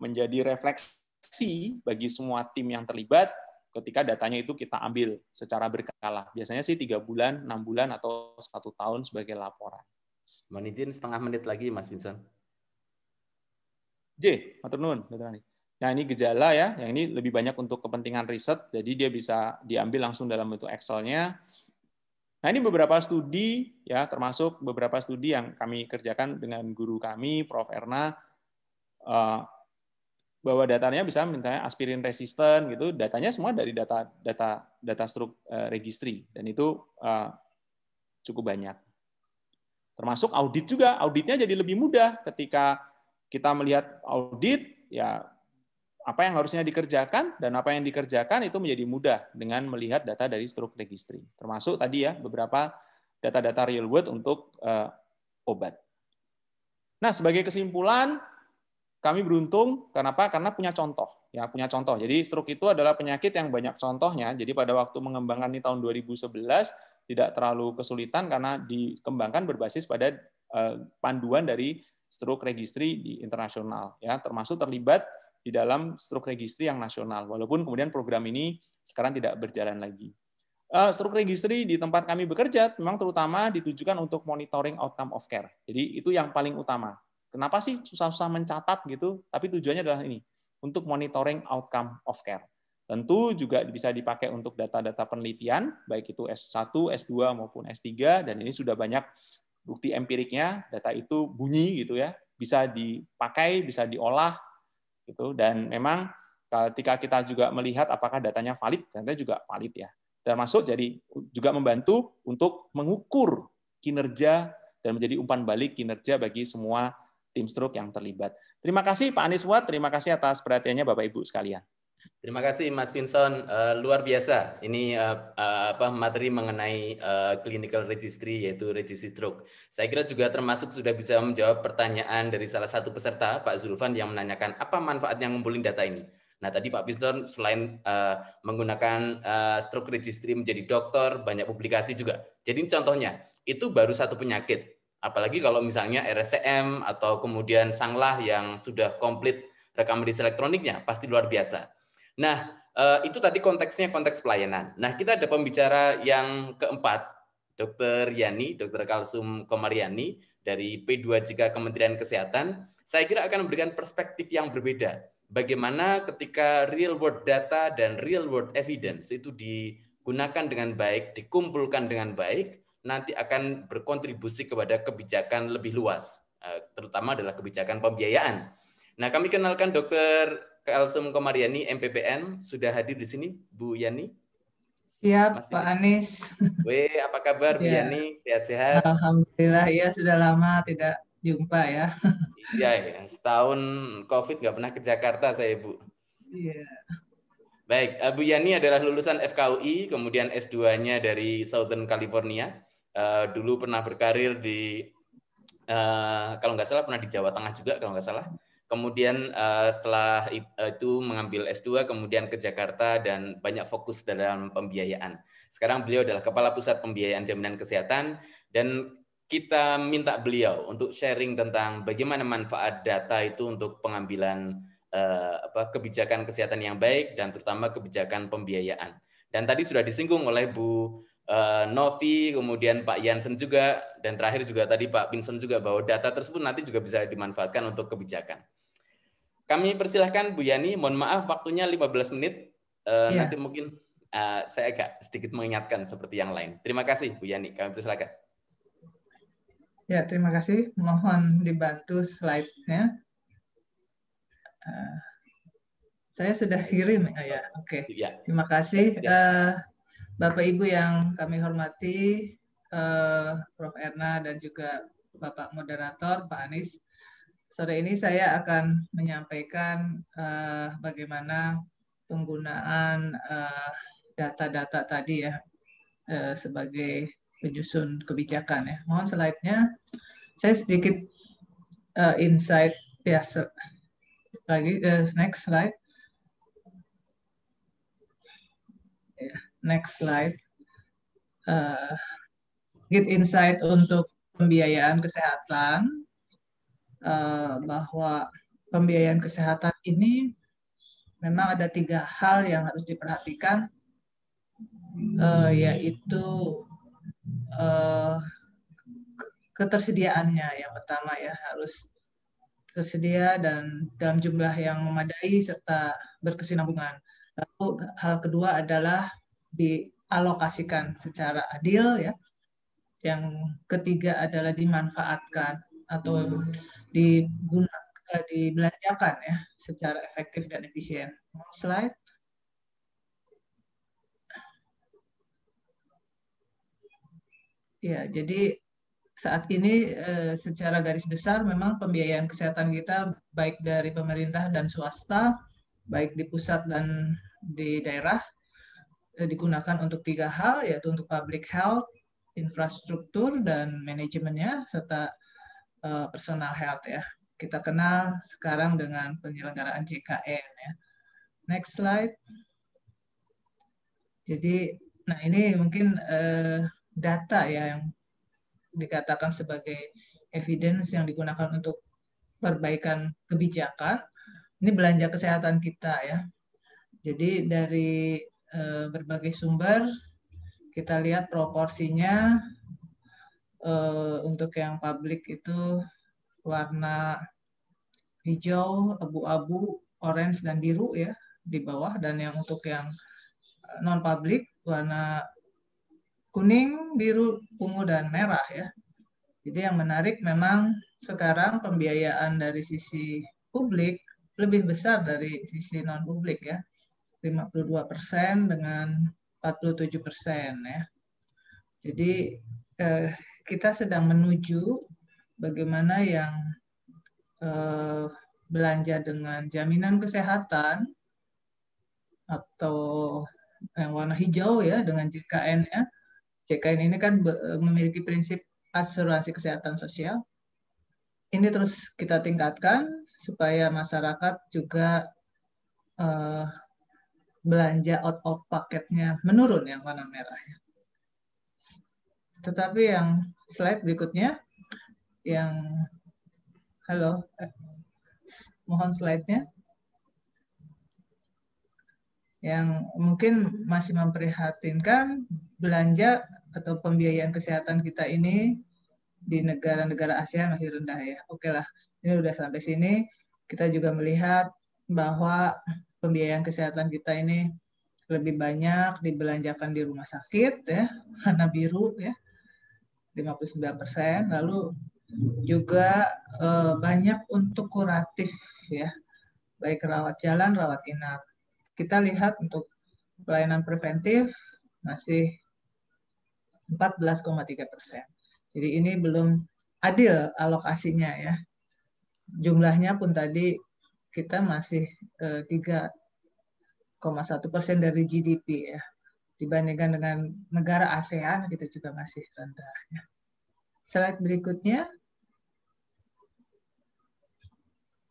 menjadi refleksi bagi semua tim yang terlibat ketika datanya itu kita ambil secara berkala. Biasanya sih tiga bulan, enam bulan, atau satu tahun sebagai laporan. Mohon izin setengah menit lagi, Mas Vincent. J, maturnun, nuwun, Nah, ini gejala ya. Yang ini lebih banyak untuk kepentingan riset, jadi dia bisa diambil langsung dalam bentuk Excel-nya. Nah, ini beberapa studi ya, termasuk beberapa studi yang kami kerjakan dengan guru kami, Prof. Erna, eh, bahwa datanya bisa misalnya aspirin resisten gitu, datanya semua dari data data data struk eh, registry dan itu eh, cukup banyak. Termasuk audit juga, auditnya jadi lebih mudah ketika kita melihat audit, ya apa yang harusnya dikerjakan dan apa yang dikerjakan itu menjadi mudah dengan melihat data dari struk registry. Termasuk tadi ya beberapa data-data real world untuk uh, obat. Nah, sebagai kesimpulan kami beruntung kenapa? Karena punya contoh. Ya, punya contoh. Jadi struk itu adalah penyakit yang banyak contohnya. Jadi pada waktu mengembangkan di tahun 2011 tidak terlalu kesulitan karena dikembangkan berbasis pada eh, panduan dari stroke registry di internasional ya termasuk terlibat di dalam stroke registry yang nasional walaupun kemudian program ini sekarang tidak berjalan lagi uh, stroke registry di tempat kami bekerja memang terutama ditujukan untuk monitoring outcome of care. Jadi itu yang paling utama. Kenapa sih susah-susah mencatat gitu? Tapi tujuannya adalah ini, untuk monitoring outcome of care. Tentu juga bisa dipakai untuk data-data penelitian, baik itu S1, S2 maupun S3 dan ini sudah banyak bukti empiriknya, data itu bunyi gitu ya, bisa dipakai, bisa diolah gitu dan memang eh, ketika kita juga melihat apakah datanya valid, ternyata juga valid ya. termasuk jadi juga membantu untuk mengukur kinerja dan menjadi umpan balik kinerja bagi semua tim stroke yang terlibat. Terima kasih Pak Anies Wat, terima kasih atas perhatiannya Bapak Ibu sekalian. Terima kasih Mas Pinson, uh, eh, luar biasa. Ini uh, uh, apa materi mengenai uh, clinical registry yaitu registry stroke. Saya kira juga termasuk sudah bisa menjawab pertanyaan dari salah satu peserta Pak Zulfan yang menanyakan apa manfaatnya ngumpulin data ini. Nah, tadi Pak Pinson selain uh, menggunakan uh, stroke registry menjadi dokter, banyak publikasi juga. Jadi contohnya, itu baru satu penyakit. Apalagi kalau misalnya RSCM atau kemudian sanglah yang sudah komplit rekam medis elektroniknya, pasti luar biasa. Nah, eh, itu tadi konteksnya konteks pelayanan. Nah, kita ada pembicara yang keempat, Dr. Yani, Dr. Kalsum Komaryani dari p 2 jika Kementerian Kesehatan. Saya kira akan memberikan perspektif yang berbeda. Bagaimana ketika real world data dan real world evidence itu digunakan dengan baik, dikumpulkan dengan baik, nanti akan berkontribusi kepada kebijakan lebih luas, eh, terutama adalah kebijakan pembiayaan. Nah, kami kenalkan Dr. Elsum Komaryani, MPPN sudah hadir di sini Bu Yani. Siap Pak Anies. Weh, apa kabar Bu iya. Yani? Sehat-sehat? Alhamdulillah ya sudah lama tidak jumpa ya. Iya ya, setahun COVID nggak pernah ke Jakarta saya Bu. Iya. Baik, eh, Bu Yani adalah lulusan FKUI, kemudian S2-nya dari Southern California. Eh, dulu pernah berkarir di, eh, kalau nggak salah pernah di Jawa Tengah juga kalau nggak salah Kemudian uh, setelah eh, itu mengambil S2, kemudian ke Jakarta dan banyak fokus dalam pembiayaan. Sekarang beliau adalah Kepala Pusat Pembiayaan Jaminan Kesehatan dan kita minta beliau untuk sharing tentang bagaimana manfaat data itu untuk pengambilan uh, apa, kebijakan kesehatan yang baik dan terutama kebijakan pembiayaan. Dan tadi sudah disinggung oleh Bu uh, Novi, kemudian Pak Yansen juga, dan terakhir juga tadi Pak Pinson juga bahwa data tersebut nanti juga bisa dimanfaatkan untuk kebijakan. Kami persilahkan Bu Yani, mohon maaf waktunya 15 menit. Uh, ya. Nanti mungkin uh, saya agak sedikit mengingatkan seperti yang lain. Terima kasih Bu Yani, kami persilahkan. Ya, terima kasih. Mohon dibantu slide-nya. Uh, saya sudah kirim, oh, ya. Oke. Okay. Ya. Terima kasih. Uh, Bapak Ibu yang kami hormati, uh, Prof. Erna dan juga Bapak moderator Pak Anies. Sore ini saya akan menyampaikan uh, bagaimana penggunaan eh, data-data uh, tadi ya uh, sebagai penyusun kebijakan ya. Mohon slide-nya. Saya sedikit uh, insight biasa lagi uh, next slide. Ya, next slide. Uh, get insight untuk pembiayaan kesehatan Eh, bahwa pembiayaan kesehatan ini memang ada tiga hal yang harus diperhatikan, eh, yaitu eh, ketersediaannya yang pertama ya harus tersedia dan dalam jumlah yang memadai serta berkesinambungan. Lalu hal kedua adalah dialokasikan secara adil ya. Yang ketiga adalah dimanfaatkan atau hmm digunakan eh, dibelanjakan ya secara efektif dan efisien. Slide. Ya, jadi saat ini eh, secara garis besar memang pembiayaan kesehatan kita baik dari pemerintah dan swasta, baik di pusat dan di daerah eh, digunakan untuk tiga hal yaitu untuk public health, infrastruktur dan manajemennya serta Eh, personal health ya. Kita kenal sekarang dengan penyelenggaraan JKN ya. Next slide. Jadi, nah ini mungkin uh, data ya yang dikatakan sebagai evidence yang digunakan untuk perbaikan kebijakan. Ini belanja kesehatan kita ya. Jadi dari uh, berbagai sumber kita lihat proporsinya uh, untuk yang publik itu warna hijau, abu-abu, orange dan biru ya di bawah dan yang untuk yang eh, non publik warna kuning, biru, ungu dan merah ya. Jadi yang menarik memang sekarang pembiayaan dari sisi publik lebih besar dari sisi non publik ya. 52% dengan 47% ya. Jadi eh, kita sedang menuju bagaimana yang eh, belanja dengan jaminan kesehatan atau yang warna hijau ya dengan JKN ya. JKN ini kan memiliki prinsip asuransi kesehatan sosial. Ini terus kita tingkatkan supaya masyarakat juga uh, belanja out of paketnya menurun yang warna merah. Ya. Tetapi yang slide berikutnya, yang halo, mohon slide-nya. Yang mungkin masih memprihatinkan belanja atau pembiayaan kesehatan kita ini di negara-negara Asia masih rendah ya. Oke lah, ini udah sampai sini. Kita juga melihat bahwa pembiayaan kesehatan kita ini lebih banyak dibelanjakan di rumah sakit ya, karena biru ya 59 persen. Lalu juga eh, banyak untuk kuratif ya, baik rawat jalan, rawat inap. Kita lihat untuk pelayanan preventif masih 14,3 persen. Jadi ini belum adil alokasinya ya. Jumlahnya pun tadi kita masih eh, 3,1 persen dari GDP ya dibandingkan dengan negara ASEAN kita juga masih rendah. Slide berikutnya.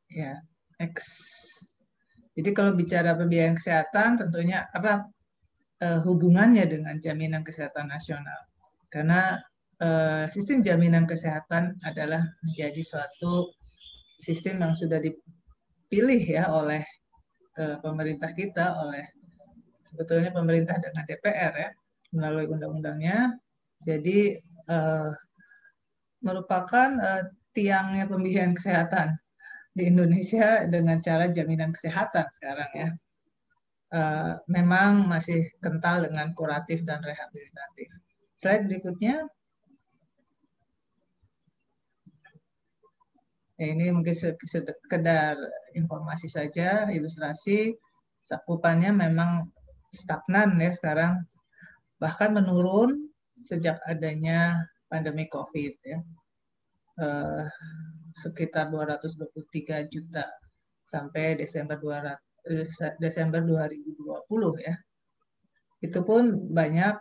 Ya, X. Jadi kalau bicara pembiayaan kesehatan tentunya erat eh, hubungannya dengan jaminan kesehatan nasional. Karena eh, sistem jaminan kesehatan adalah menjadi suatu sistem yang sudah dipilih ya oleh eh, pemerintah kita, oleh sebetulnya pemerintah dengan DPR ya melalui undang-undangnya. Jadi eh, merupakan eh, tiangnya pembiayaan kesehatan di Indonesia dengan cara jaminan kesehatan sekarang ya. Eh, memang masih kental dengan kuratif dan rehabilitatif. Slide berikutnya. Ya, ini mungkin sekedar informasi saja, ilustrasi. Cakupannya memang stagnan ya sekarang bahkan menurun sejak adanya pandemi COVID ya eh, sekitar 223 juta sampai Desember 200 eh, Desember 2020 ya itu pun banyak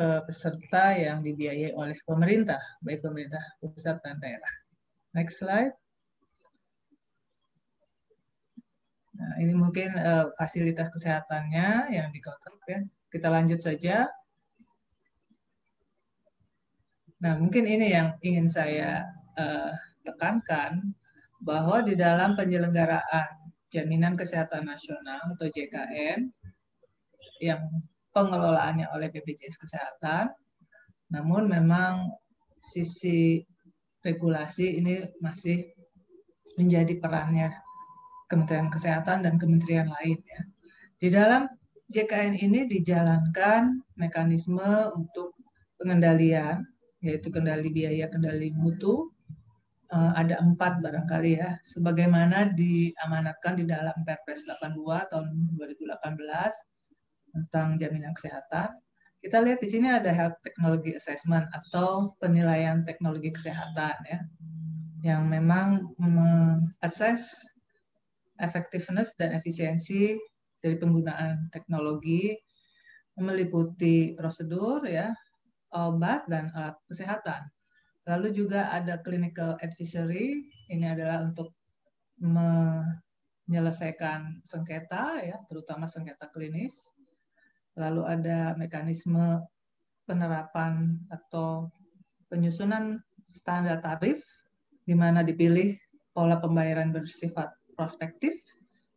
eh, peserta yang dibiayai oleh pemerintah baik pemerintah pusat dan daerah next slide Nah, ini mungkin uh, fasilitas kesehatannya yang dikontrak ya. Kita lanjut saja. Nah, mungkin ini yang ingin saya uh, tekankan bahwa di dalam penyelenggaraan jaminan kesehatan nasional atau JKN yang pengelolaannya oleh BPJS Kesehatan, namun memang sisi regulasi ini masih menjadi perannya Kementerian Kesehatan dan kementerian lain ya. Di dalam JKN ini dijalankan mekanisme untuk pengendalian yaitu kendali biaya, kendali mutu eh, ada empat barangkali ya, sebagaimana diamanatkan di dalam Perpres 82 tahun 2018 tentang jaminan kesehatan. Kita lihat di sini ada health technology assessment atau penilaian teknologi kesehatan ya, yang memang mengakses effectiveness dan efisiensi dari penggunaan teknologi meliputi prosedur ya obat dan alat kesehatan. Lalu juga ada clinical advisory, ini adalah untuk menyelesaikan sengketa ya, terutama sengketa klinis. Lalu ada mekanisme penerapan atau penyusunan standar tarif di mana dipilih pola pembayaran bersifat prospektif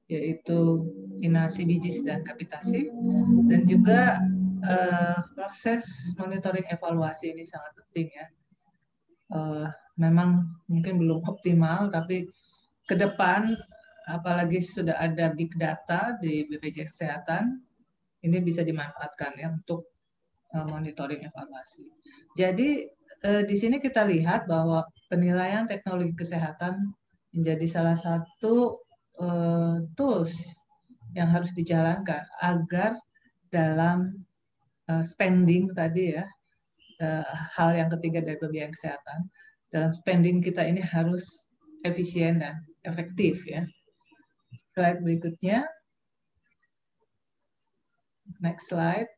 yaitu inasi biji dan kapitasi dan juga uh, proses monitoring evaluasi ini sangat penting ya uh, memang mungkin belum optimal tapi ke depan apalagi sudah ada big data di BPJS Kesehatan ini bisa dimanfaatkan ya untuk uh, monitoring evaluasi jadi di sini kita lihat bahwa penilaian teknologi kesehatan menjadi salah satu uh, tools yang harus dijalankan agar dalam uh, spending tadi ya uh, hal yang ketiga dari pembiayaan kesehatan dalam spending kita ini harus efisien dan efektif ya. Slide berikutnya. Next slide.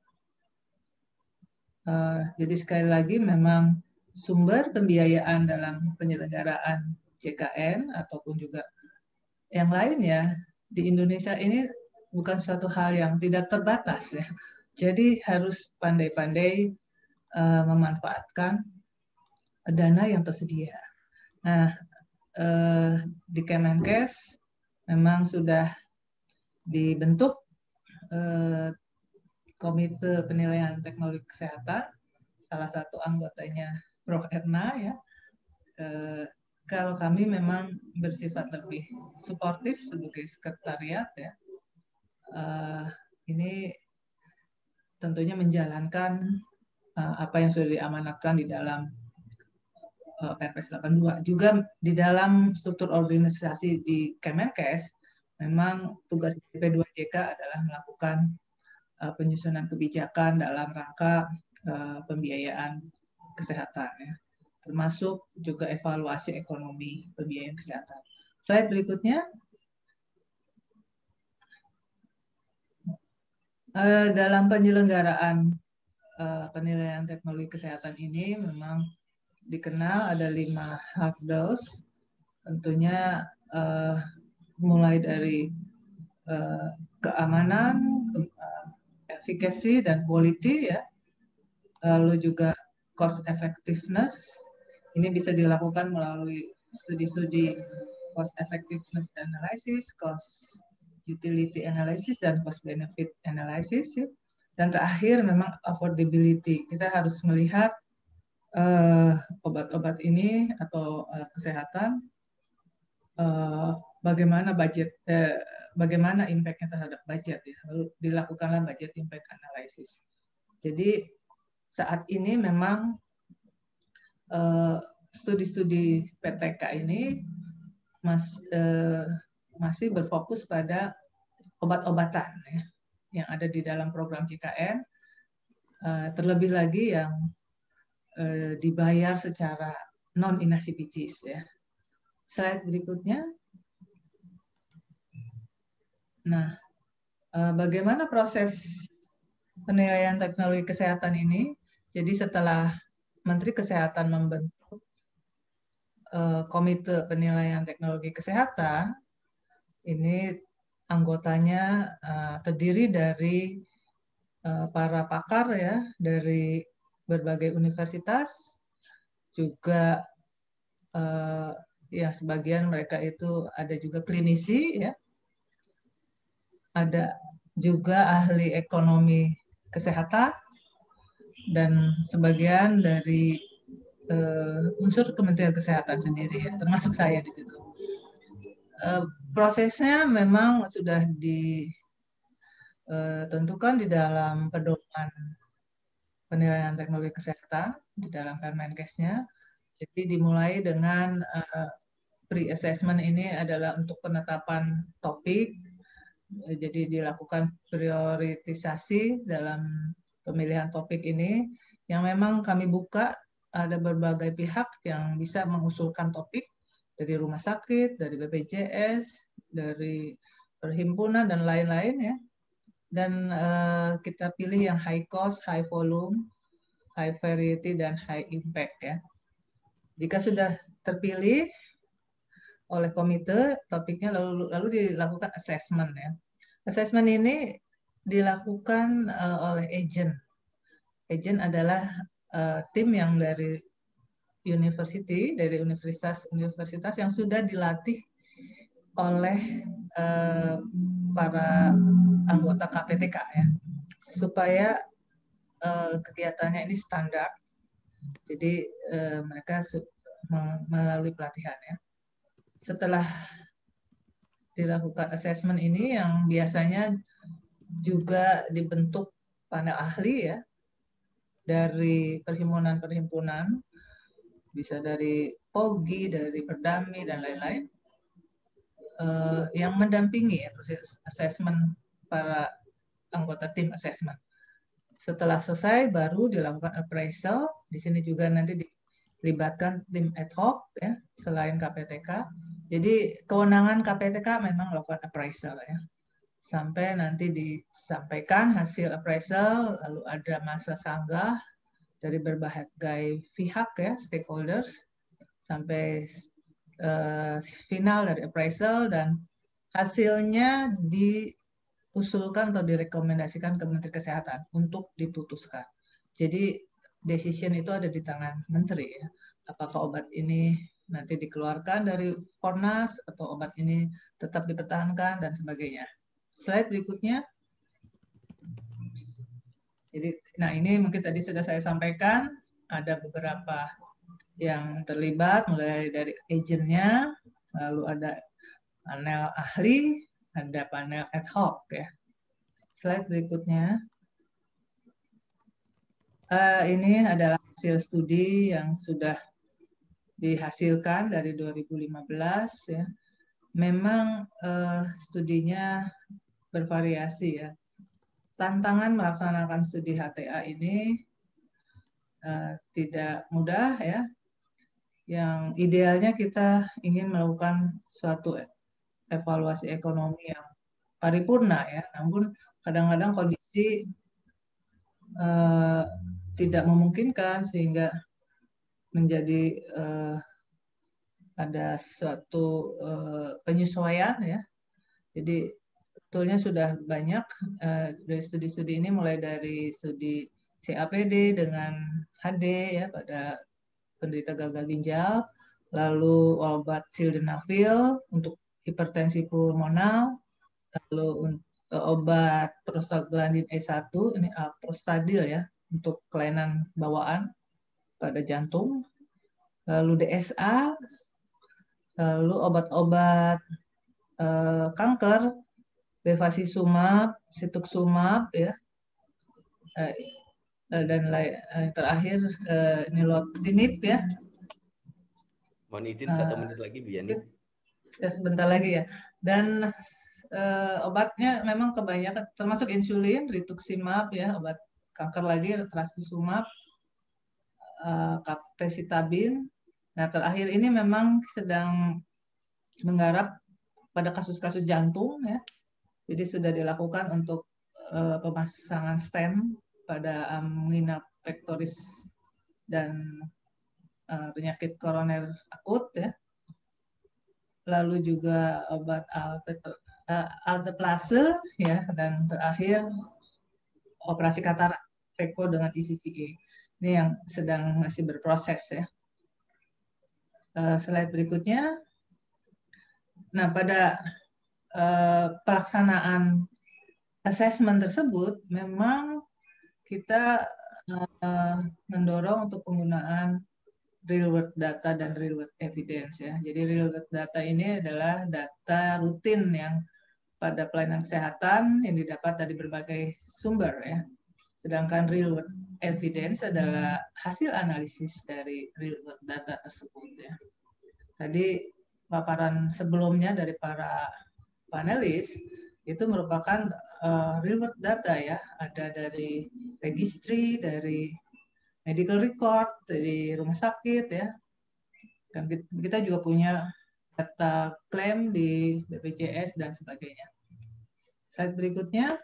Uh, jadi sekali lagi memang sumber pembiayaan dalam penyelenggaraan JKN ataupun juga yang lain ya di Indonesia ini bukan suatu hal yang tidak terbatas ya. Jadi harus pandai-pandai uh, memanfaatkan dana yang tersedia. Nah, uh, di Kemenkes memang sudah dibentuk uh, Komite Penilaian Teknologi Kesehatan, salah satu anggotanya Prof. Erna ya, kalau kami memang bersifat lebih suportif sebagai sekretariat ya. Uh, ini tentunya menjalankan uh, apa yang sudah diamanatkan di dalam uh, Perpres 82. Juga di dalam struktur organisasi di Kemenkes, memang tugas P2JK adalah melakukan uh, penyusunan kebijakan dalam rangka uh, pembiayaan kesehatan ya termasuk juga evaluasi ekonomi pembiayaan kesehatan. Slide berikutnya. Eh, dalam penyelenggaraan eh, penilaian teknologi kesehatan ini memang dikenal ada lima hurdles. Tentunya eh, mulai dari keamanan, efikasi dan quality ya. Lalu juga cost effectiveness, ini bisa dilakukan melalui studi-studi cost effectiveness analysis, cost utility analysis, dan cost benefit analysis. Ya. Dan terakhir memang affordability. Kita harus melihat eh, obat-obat uh, ini atau uh, kesehatan uh, bagaimana budget uh, bagaimana impactnya terhadap budget ya lalu dilakukanlah budget impact analysis jadi saat ini memang Eh, studi-studi PTK ini mas, eh, masih berfokus pada obat-obatan ya, yang ada di dalam program JKN, eh, terlebih lagi yang dibayar secara non inasibicis ya. Slide berikutnya. Nah, bagaimana proses penilaian teknologi kesehatan ini? Jadi setelah Menteri Kesehatan membentuk eh, Komite Penilaian Teknologi Kesehatan, ini anggotanya eh, terdiri dari eh, para pakar ya, dari berbagai universitas, juga ya sebagian mereka itu ada juga klinisi ya, ada juga ahli ekonomi kesehatan, dan sebagian dari uh, unsur Kementerian Kesehatan sendiri ya, termasuk saya di situ. Uh, prosesnya memang sudah ditentukan eh, di dalam pedoman penilaian teknologi kesehatan di dalam Permenkesnya. Jadi dimulai dengan uh, pre-assessment ini adalah untuk penetapan topik, jadi dilakukan prioritisasi dalam pemilihan topik ini yang memang kami buka ada berbagai pihak yang bisa mengusulkan topik dari rumah sakit, dari BPJS, dari perhimpunan dan lain-lain ya. Dan uh, kita pilih yang high cost, high volume, high variety dan high impact ya. Jika sudah terpilih oleh komite topiknya lalu lalu dilakukan assessment ya. Assessment ini dilakukan uh, oleh agent. Agent adalah uh, tim yang dari university, dari universitas-universitas yang sudah dilatih oleh uh, para anggota KPTK ya, supaya uh, kegiatannya ini standar. Jadi uh, mereka melalui pelatihan ya. Setelah dilakukan assessment ini yang biasanya juga dibentuk panel ahli ya dari perhimpunan-perhimpunan, bisa dari POGI, dari Perdami, dan lain-lain, uh, yang mendampingi ya, proses assessment para anggota tim assessment. Setelah selesai, baru dilakukan appraisal. Di sini juga nanti dilibatkan tim ad hoc ya, selain KPTK. Jadi kewenangan KPTK memang melakukan appraisal ya sampai nanti disampaikan hasil appraisal, lalu ada masa sanggah dari berbagai pihak ya, stakeholders, sampai uh, final dari appraisal dan hasilnya diusulkan atau direkomendasikan ke Menteri Kesehatan untuk diputuskan. Jadi decision itu ada di tangan Menteri ya. Apakah obat ini nanti dikeluarkan dari Fornas atau obat ini tetap dipertahankan dan sebagainya slide berikutnya. Jadi, nah ini mungkin tadi sudah saya sampaikan, ada beberapa yang terlibat, mulai dari agentnya, lalu ada panel ahli, ada panel ad hoc ya. Slide berikutnya. Uh, ini adalah hasil studi yang sudah dihasilkan dari 2015 ya. Memang uh, studinya bervariasi ya. Tantangan melaksanakan studi HTA ini uh, tidak mudah ya. Yang idealnya kita ingin melakukan suatu evaluasi ekonomi yang paripurna ya. Namun kadang-kadang kondisi uh, tidak memungkinkan sehingga menjadi uh, ada suatu uh, penyesuaian ya. Jadi toolnya sudah banyak uh, dari studi-studi ini mulai dari studi CAPD dengan HD ya pada penderita gagal ginjal, lalu obat sildenafil untuk hipertensi pulmonal, lalu eh, obat prostaglandin E1 ini uh, prostadil ya untuk kelainan bawaan pada jantung, lalu DSA, lalu obat-obat kanker bevacizumab, cetuximab ya. Eh, eh, dan eh, terakhir nilotinib ya. Mohon izin satu menit lagi Bu Ya sebentar lagi ya. Dan uh, obatnya memang kebanyakan termasuk insulin, rituximab ya, obat kanker lagi trastuzumab, uh, capecitabin. Nah, terakhir ini memang sedang menggarap pada kasus-kasus jantung ya jadi sudah dilakukan untuk uh, pemasangan stem pada angina pectoris dan uh, penyakit koroner akut ya. Lalu juga obat uh, alteplase ya dan terakhir operasi katarak peko dengan ICTA. E e. Ini yang sedang masih berproses ya. Uh, slide berikutnya. Nah, pada Eh, pelaksanaan asesmen tersebut memang kita eh, mendorong untuk penggunaan real world data dan real world evidence ya. Jadi real world data ini adalah data rutin yang pada pelayanan kesehatan yang didapat dari berbagai sumber ya. Sedangkan real world evidence adalah hasil analisis dari real world data tersebut ya. Tadi paparan sebelumnya dari para panelis itu merupakan uh, real world data ya, ada dari registry, dari medical record, dari rumah sakit ya. Kan kita juga punya data klaim di BPJS dan sebagainya. Slide berikutnya.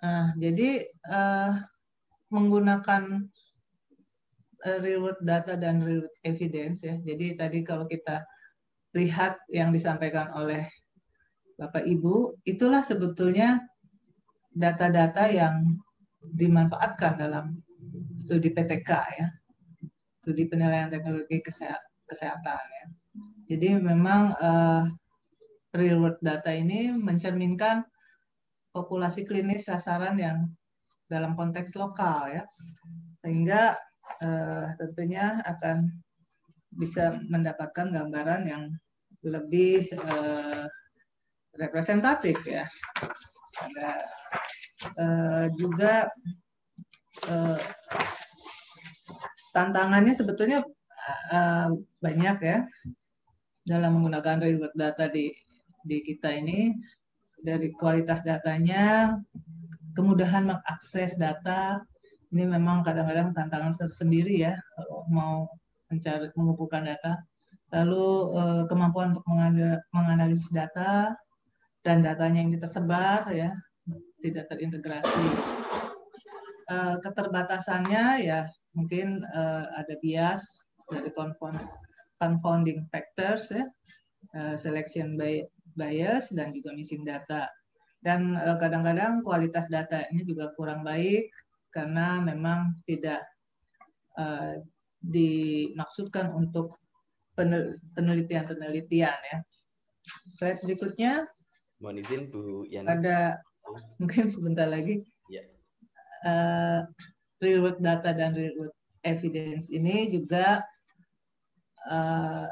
Nah, jadi uh, menggunakan eh, real world data dan real world evidence ya. Jadi tadi kalau kita lihat yang disampaikan oleh Bapak Ibu, itulah sebetulnya data-data yang dimanfaatkan dalam studi PTK ya, studi penilaian teknologi kesehatan ya. Jadi memang uh, real world data ini mencerminkan populasi klinis sasaran yang dalam konteks lokal ya, sehingga uh, tentunya akan bisa mendapatkan gambaran yang lebih uh, representatif ya. Ada uh, juga uh, tantangannya sebetulnya uh, banyak ya dalam menggunakan reward data di di kita ini dari kualitas datanya, kemudahan mengakses data ini memang kadang-kadang tantangan tersendiri ya kalau mau mencari mengumpulkan data lalu eh, kemampuan untuk menganalisis data dan datanya yang tersebar ya tidak terintegrasi. Uh, keterbatasannya ya mungkin eh, ada bias dari confounding factors ya uh, selection bias dan juga missing data dan kadang-kadang kualitas data ini juga kurang baik karena memang tidak dimaksudkan untuk penelitian-penelitian ya. Slide berikutnya. Mohon izin Bu Yani. Ada mungkin sebentar lagi. Ya. Uh, real world data dan real world evidence ini juga uh,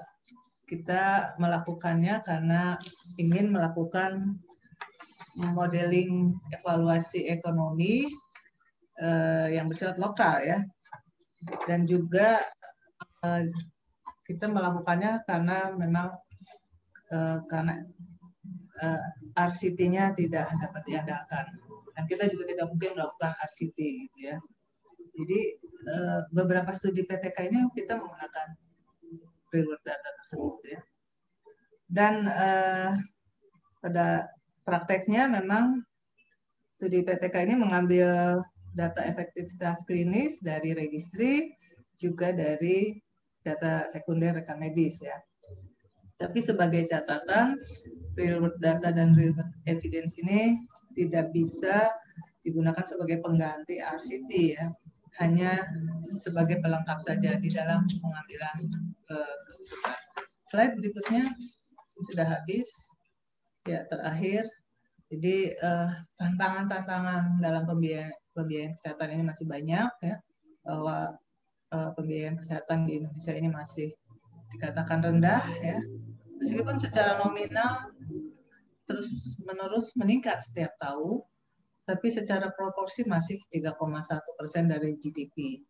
kita melakukannya karena ingin melakukan modeling evaluasi ekonomi uh, yang bersifat lokal ya dan juga uh, kita melakukannya karena memang uh, karena uh, eh, RCT-nya tidak dapat diandalkan dan kita juga tidak mungkin melakukan RCT gitu ya. Jadi uh, beberapa studi PTK ini kita menggunakan reward data tersebut ya. Dan uh, pada prakteknya memang studi PTK ini mengambil data efektivitas klinis dari registri juga dari data sekunder rekam medis ya. Tapi sebagai catatan, real world data dan real world evidence ini tidak bisa digunakan sebagai pengganti RCT ya, hanya sebagai pelengkap saja di dalam pengambilan eh, keputusan. Slide berikutnya sudah habis. Ya, terakhir. Jadi eh, tantangan-tantangan dalam pembiayaan, pembiayaan kesehatan ini masih banyak ya. Bahwa uh, pembiayaan kesehatan di Indonesia ini masih dikatakan rendah ya. Meskipun secara nominal terus menerus meningkat setiap tahun, tapi secara proporsi masih 3,1 persen dari GDP.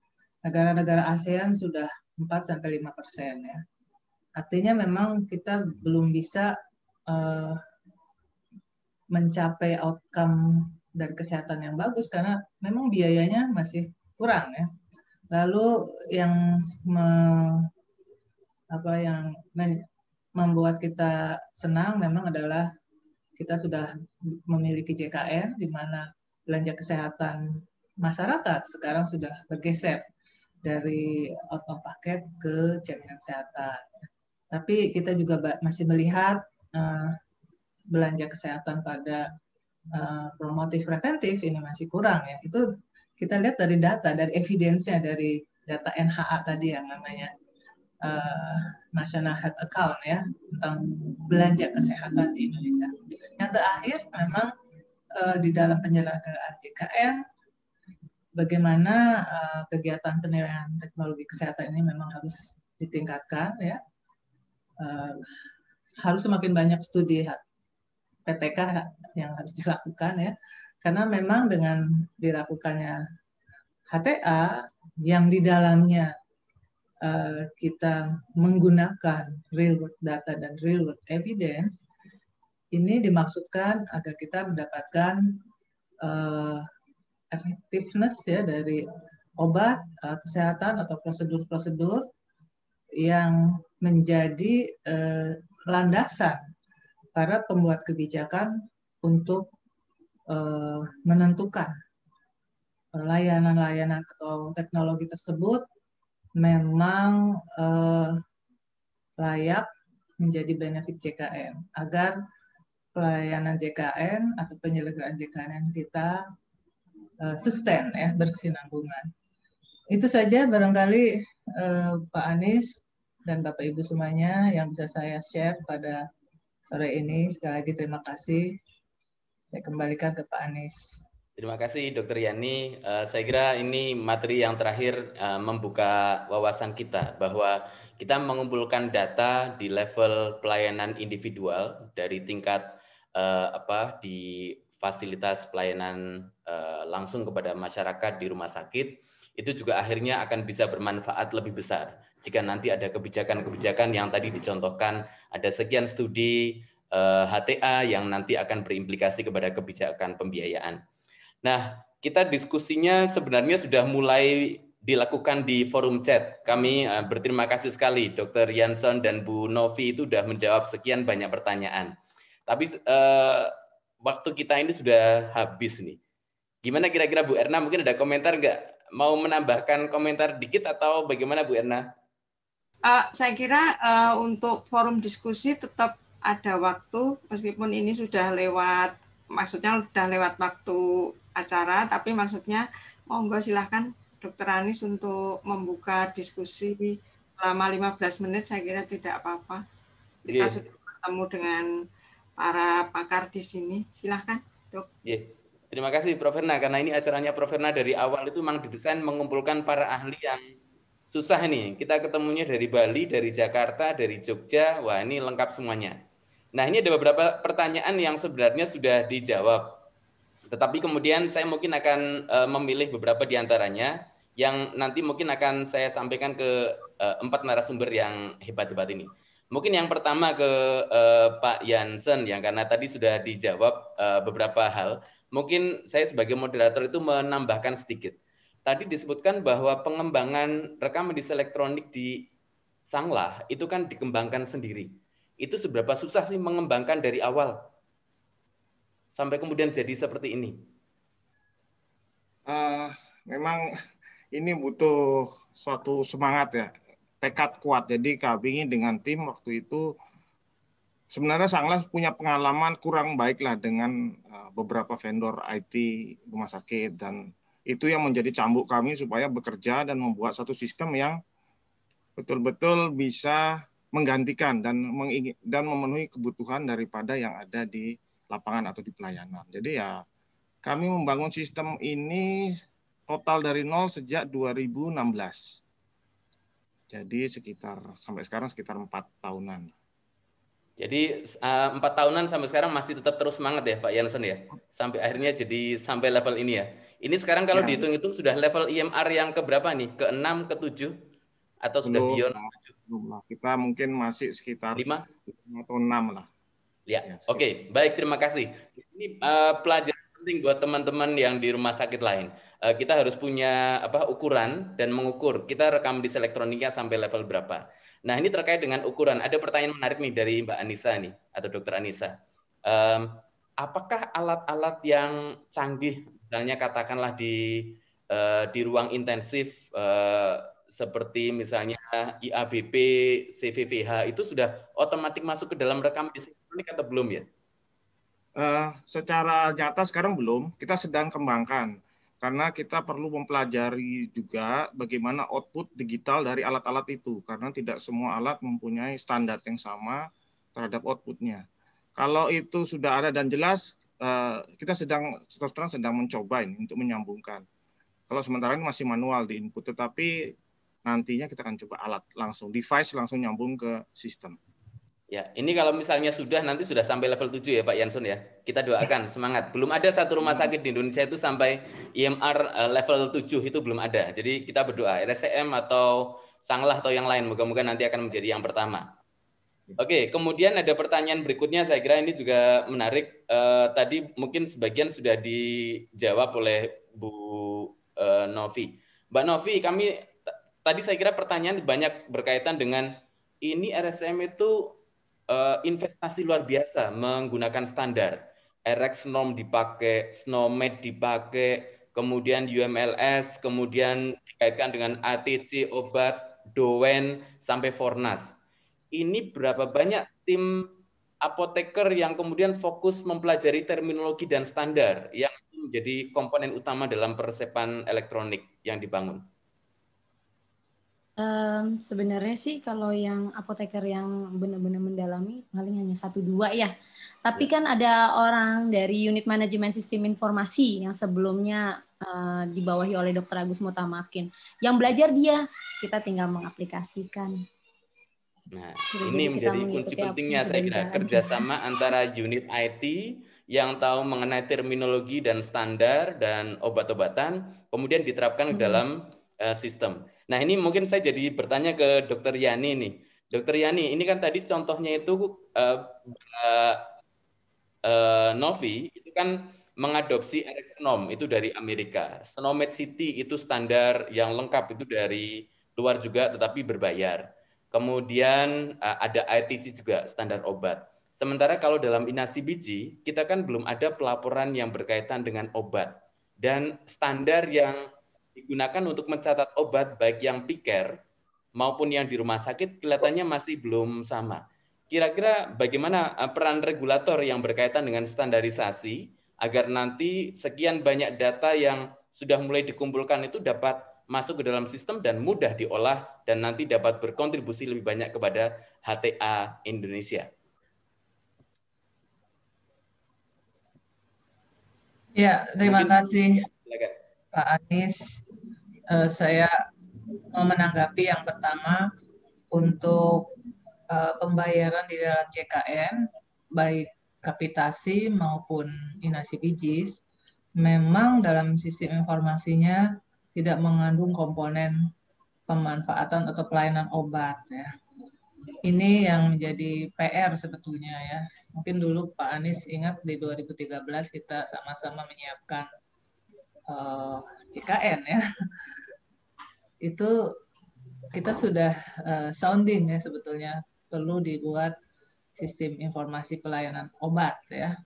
Negara-negara ASEAN sudah 4 sampai 5 persen ya. Artinya memang kita belum bisa uh, mencapai outcome dari kesehatan yang bagus karena memang biayanya masih kurang ya lalu yang me, apa yang men, membuat kita senang memang adalah kita sudah memiliki JKN di mana belanja kesehatan masyarakat sekarang sudah bergeser dari out of paket ke jaminan kesehatan. Tapi kita juga masih melihat uh, belanja kesehatan pada uh, promotif preventif ini masih kurang ya. Itu kita lihat dari data, dari evidensnya dari data NHA tadi yang namanya uh, National Health Account ya tentang belanja kesehatan di Indonesia. Yang terakhir memang uh, di dalam penyelenggaraan JKN bagaimana uh, kegiatan penilaian teknologi kesehatan ini memang harus ditingkatkan ya. Uh, harus semakin banyak studi PTK yang harus dilakukan ya karena memang dengan dilakukannya HTA yang di dalamnya uh, kita menggunakan real world data dan real world evidence ini dimaksudkan agar kita mendapatkan uh, effectiveness ya dari obat, alat eh, kesehatan atau prosedur-prosedur yang menjadi uh, landasan para pembuat kebijakan untuk Eh, menentukan eh, layanan-layanan atau teknologi tersebut memang eh, layak menjadi benefit JKN agar pelayanan JKN atau penyelenggaraan JKN kita sustain ya berkesinambungan. Itu saja barangkali Pak Anies dan Bapak Ibu semuanya yang bisa saya share pada sore ini. Sekali lagi terima kasih. Saya kembalikan ke Pak Anies. Terima kasih Dokter Yani. Eh, saya kira ini materi yang terakhir eh, membuka wawasan kita bahwa kita mengumpulkan data di level pelayanan individual dari tingkat eh, apa di fasilitas pelayanan langsung kepada masyarakat di rumah sakit itu juga akhirnya akan bisa bermanfaat lebih besar jika nanti ada kebijakan-kebijakan yang tadi dicontohkan ada sekian studi HTA eh, yang nanti akan berimplikasi kepada kebijakan pembiayaan. Nah, kita diskusinya sebenarnya sudah mulai dilakukan di forum chat. Kami eh, berterima kasih sekali Dr. Yanson dan Bu Novi itu sudah menjawab sekian banyak pertanyaan. Tapi eh, waktu kita ini sudah habis nih. Gimana kira-kira Bu Erna mungkin ada komentar nggak? Mau menambahkan komentar dikit atau bagaimana Bu Erna? Uh, saya kira uh, untuk forum diskusi tetap ada waktu meskipun ini sudah lewat maksudnya sudah lewat waktu acara tapi maksudnya monggo silahkan dokter Anis untuk membuka diskusi selama 15 menit saya kira tidak apa-apa kita yeah. sudah bertemu dengan para pakar di sini silahkan dok yeah. Terima kasih Prof. Erna karena ini acaranya Prof. Erna dari awal itu memang didesain mengumpulkan para ahli yang susah nih. Kita ketemunya dari Bali, dari Jakarta, dari Jogja, wah ini lengkap semuanya. Nah, ini ada beberapa pertanyaan yang sebenarnya sudah dijawab. Tetapi kemudian saya mungkin akan eh, memilih beberapa di antaranya yang nanti mungkin akan saya sampaikan ke eh, empat narasumber yang hebat-hebat ini. Mungkin yang pertama ke eh, Pak Jansen yang karena tadi sudah dijawab beberapa hal, mungkin saya sebagai moderator itu menambahkan sedikit. Tadi disebutkan bahwa pengembangan rekam medis elektronik di Sanglah itu kan dikembangkan sendiri itu seberapa susah sih mengembangkan dari awal sampai kemudian jadi seperti ini? Uh, memang ini butuh suatu semangat ya, tekad kuat. Jadi kami dengan tim waktu itu sebenarnya Sanglah punya pengalaman kurang baik lah dengan eh, beberapa vendor IT rumah sakit dan itu yang menjadi cambuk kami supaya bekerja dan membuat satu sistem yang betul-betul bisa menggantikan dan dan memenuhi kebutuhan daripada yang ada di lapangan atau di pelayanan. Jadi ya kami membangun sistem ini total dari nol sejak 2016. Jadi sekitar sampai sekarang sekitar empat tahunan. Jadi eh, empat uh, tahunan sampai sekarang masih tetap terus semangat ya Pak Yansen ya, sampai akhirnya jadi sampai level ini ya. Ini sekarang kalau ya. dihitung-hitung sudah level IMR e yang keberapa nih? ke enam, ke tujuh atau sudah belum, beyond? lah. Kita mungkin masih sekitar lima atau enam lah. Ya, ya oke. Okay. Baik, terima kasih. Ini uh, pelajaran penting buat teman-teman yang di rumah sakit lain. Uh, kita harus punya apa ukuran dan mengukur. Kita rekam di elektroniknya sampai level berapa. Nah, ini terkait dengan ukuran. Ada pertanyaan menarik nih dari Mbak Anissa nih atau Dokter Anissa. Um, apakah alat-alat yang canggih, misalnya katakanlah di uh, di ruang intensif uh, seperti misalnya IABP, CVVH itu sudah otomatis masuk ke dalam rekam bisnis elektronik atau belum ya? Uh, secara nyata sekarang belum. Kita sedang kembangkan karena kita perlu mempelajari juga bagaimana output digital dari alat-alat itu karena tidak semua alat mempunyai standar yang sama terhadap outputnya. Kalau itu sudah ada dan jelas, eh, kita sedang terus terang sedang mencoba ini untuk menyambungkan. Kalau sementara ini masih manual di input, tetapi nantinya kita akan coba alat langsung device langsung nyambung ke sistem. Ya, ini kalau misalnya sudah nanti sudah sampai level 7 ya Pak Yanson ya. Kita doakan semangat. Belum ada satu rumah sakit di Indonesia itu sampai IMR eh, level 7 itu belum ada. Jadi kita berdoa RSCM atau Sanglah atau yang lain moga-moga nanti akan menjadi yang pertama. Ya. Oke, kemudian ada pertanyaan berikutnya saya kira ini juga menarik. Eh, tadi mungkin sebagian sudah dijawab oleh Bu eh, Novi. Mbak Novi, kami tadi saya kira pertanyaan banyak berkaitan dengan ini RSM itu uh, investasi luar biasa menggunakan standar. RX norm dipakai, SNOMED dipakai, kemudian UMLS, kemudian dikaitkan dengan ATC, obat, DOEN, sampai Fornas. Ini berapa banyak tim apoteker yang kemudian fokus mempelajari terminologi dan standar yang menjadi komponen utama dalam persepan elektronik yang dibangun? Um, sebenarnya sih kalau yang apoteker yang benar-benar mendalami paling hanya satu dua ya. Tapi ya. kan ada orang dari unit manajemen sistem informasi yang sebelumnya uh, dibawahi oleh Dr. Agus Mutamakin. Yang belajar dia, kita tinggal mengaplikasikan. Nah, Jadi ini menjadi kunci pentingnya saya kira kerjasama antara unit IT yang tahu mengenai terminologi dan standar dan obat-obatan, kemudian diterapkan ke -hmm. ke dalam eh, sistem Nah ini mungkin saya jadi bertanya ke Dokter Yani nih. Dokter Yani, ini kan tadi contohnya itu uh, uh, uh, Novi itu kan mengadopsi RX itu dari Amerika. Snowmed City itu standar yang lengkap itu dari luar juga tetapi berbayar. Kemudian uh, ada ITC juga standar obat. Sementara kalau dalam inasi biji, kita kan belum ada pelaporan yang berkaitan dengan obat dan standar yang digunakan untuk mencatat obat baik yang piker maupun yang di rumah sakit kelihatannya masih belum sama. Kira-kira bagaimana eh, peran regulator yang berkaitan dengan standarisasi agar nanti sekian banyak data yang sudah mulai dikumpulkan itu dapat masuk ke dalam sistem dan mudah diolah dan nanti dapat berkontribusi lebih banyak kepada HTA Indonesia. Ya, terima Mungkin, kasih Pak Anies uh, saya mau menanggapi yang pertama untuk uh, pembayaran di dalam JKN baik kapitasi maupun inasi bijis memang dalam sistem informasinya tidak mengandung komponen pemanfaatan atau pelayanan obat ya. Ini yang menjadi PR sebetulnya ya. Mungkin dulu Pak Anies ingat di 2013 kita sama-sama menyiapkan uh, eh, JKN ya itu kita sudah uh, sounding ya sebetulnya perlu dibuat sistem informasi pelayanan obat ya.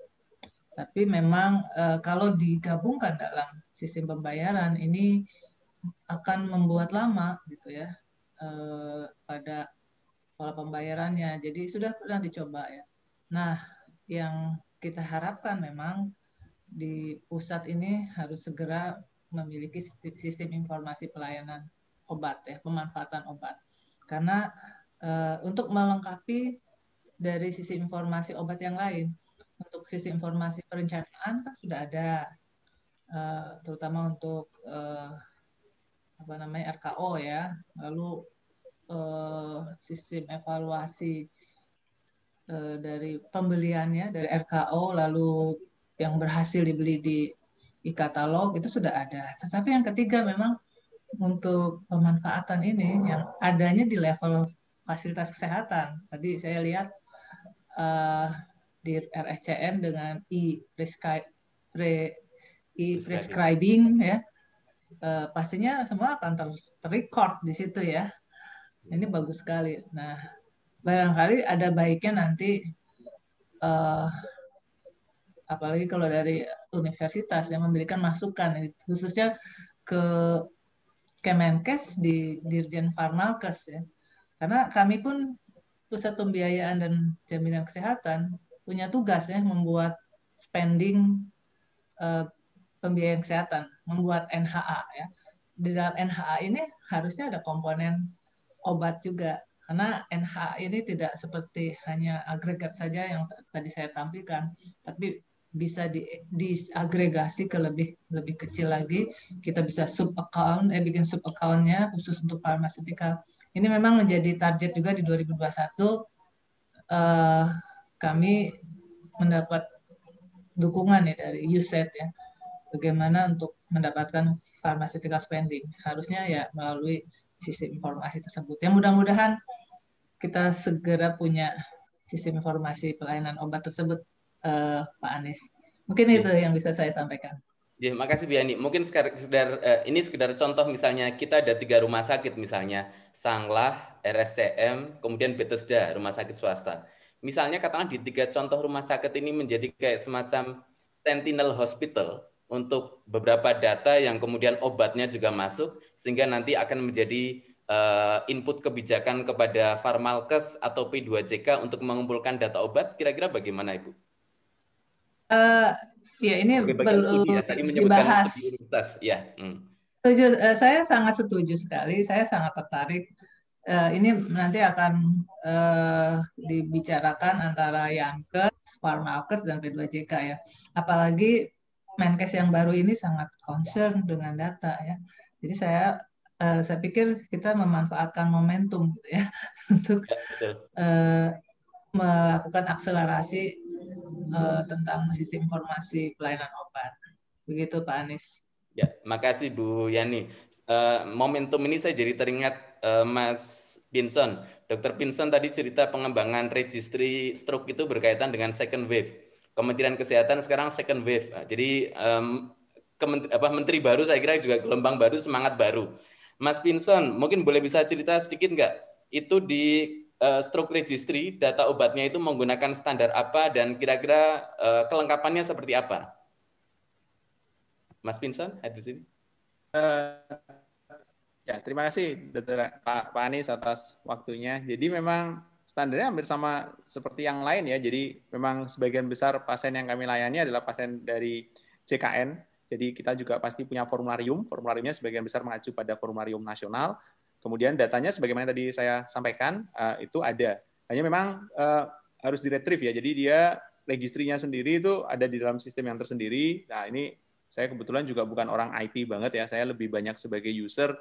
Tapi memang uh, kalau digabungkan dalam sistem pembayaran ini akan membuat lama gitu ya uh, pada pola pembayarannya. Jadi sudah pernah dicoba ya. Nah, yang kita harapkan memang di pusat ini harus segera memiliki sistem informasi pelayanan obat ya pemanfaatan obat karena uh, untuk melengkapi dari sisi informasi obat yang lain untuk sisi informasi perencanaan kan sudah ada uh, terutama untuk uh, apa namanya RKO ya lalu uh, sistem evaluasi uh, dari pembeliannya dari RKO lalu yang berhasil dibeli di e-katalog itu sudah ada tetapi yang ketiga memang untuk pemanfaatan ini yang adanya di level fasilitas kesehatan. Tadi saya lihat uh, di RSCM dengan e-prescribing ya, uh, pastinya semua akan ter terrecord di situ ya. Ini bagus sekali. Nah, barangkali ada baiknya nanti uh, apalagi kalau dari universitas yang memberikan masukan khususnya ke Kemenkes di Dirjen Farmalkes ya. Karena kami pun pusat pembiayaan dan jaminan kesehatan punya tugas ya membuat spending uh, pembiayaan kesehatan, membuat NHA ya. Di dalam NHA ini harusnya ada komponen obat juga karena NHA ini tidak seperti hanya agregat saja yang tadi saya tampilkan, tapi bisa di, diagregasi ke lebih lebih kecil lagi. Kita bisa sub account, eh bikin sub accountnya khusus untuk pharmaceutical. Ini memang menjadi target juga di 2021. Uh, eh, kami mendapat dukungan ya dari USAID ya. Bagaimana untuk mendapatkan pharmaceutical spending? Harusnya ya melalui sistem informasi tersebut. Ya mudah-mudahan kita segera punya sistem informasi pelayanan obat tersebut uh, Pak Anies. Mungkin itu iya. yang bisa saya sampaikan. Ya, makasih Bu Mungkin sekedar, uh, ini sekedar contoh misalnya kita ada tiga rumah sakit misalnya Sanglah, RSCM, kemudian Bethesda, rumah sakit swasta. Misalnya katakan di tiga contoh rumah sakit ini menjadi kayak semacam sentinel hospital untuk beberapa data yang kemudian obatnya juga masuk sehingga nanti akan menjadi uh, input kebijakan kepada Farmalkes atau P2JK untuk mengumpulkan data obat kira-kira bagaimana Ibu? Eh, ya ini perlu dibahas. Ya. Hmm. Setuju, uh, saya sangat setuju sekali. Saya sangat tertarik. Uh, ini nanti akan uh, dibicarakan antara Yankes, Farmakers, dan P2JK ya. Apalagi Menkes yang baru ini sangat concern dengan data ya. Jadi saya uh, saya pikir kita memanfaatkan momentum gitu ya untuk uh, melakukan akselerasi uh, tentang sistem informasi pelayanan obat. Begitu Pak Anies. Ya, makasih Bu Yani. Uh, momentum ini saya jadi teringat uh, Mas Pinson. Dokter Pinson tadi cerita pengembangan registry stroke itu berkaitan dengan second wave. Kementerian Kesehatan sekarang second wave. Nah, jadi um, kement- apa, menteri baru saya kira juga gelombang baru, semangat baru. Mas Pinson, mungkin boleh bisa cerita sedikit nggak? Itu di Eh, stroke registry data obatnya itu menggunakan standar apa dan kira-kira uh, kelengkapannya seperti apa? Mas Vincent ada di sini. Uh, ya, terima kasih Dr. Pak, Pak Anies atas waktunya. Jadi memang standarnya hampir sama seperti yang lain ya. Jadi memang sebagian besar pasien yang kami layani adalah pasien dari CKN. Jadi kita juga pasti punya formularium. Formulariumnya sebagian besar mengacu pada formularium nasional Kemudian datanya sebagaimana tadi saya sampaikan uh, itu ada. Hanya memang uh, harus diretrieve ya. Jadi dia registrinya sendiri itu ada di dalam sistem yang tersendiri. Nah, ini saya kebetulan juga bukan orang IT banget ya. Saya lebih banyak sebagai user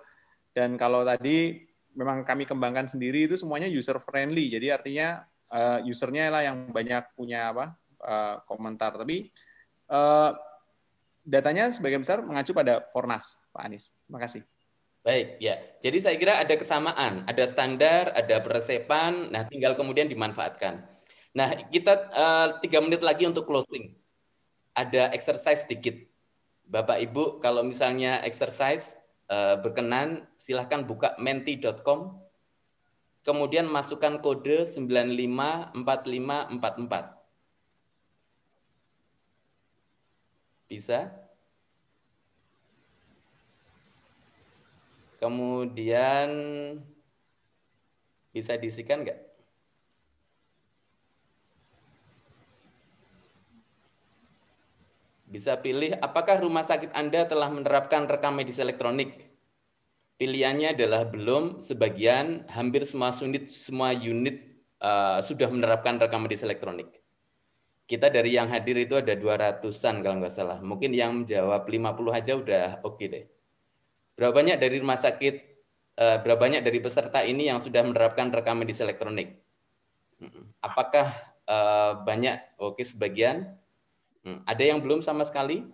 dan kalau tadi memang kami kembangkan sendiri itu semuanya user friendly. Jadi artinya uh, usernya lah yang banyak punya apa uh, komentar. Tapi uh, datanya sebagian besar mengacu pada Fornas, Pak Anies. Terima kasih. Baik, ya. Jadi saya kira ada kesamaan, ada standar, ada peresepan, nah tinggal kemudian dimanfaatkan. Nah, kita eh, tiga menit lagi untuk closing. Ada exercise sedikit. Bapak Ibu, kalau misalnya exercise uh, berkenan, silahkan buka menti.com, kemudian masukkan kode 954544. Bisa? Kemudian bisa diisikan nggak? Bisa pilih apakah rumah sakit Anda telah menerapkan rekam medis elektronik? Pilihannya adalah belum, sebagian hampir semua unit semua unit uh, sudah menerapkan rekam medis elektronik. Kita dari yang hadir itu ada 200-an kalau nggak salah. Mungkin yang menjawab 50 aja udah oke okay deh. Berapa banyak dari rumah sakit, eh, berapa banyak dari peserta ini yang sudah menerapkan rekam medis elektronik? Apakah eh, banyak? Oke, sebagian. Mm. Ada yang belum sama sekali?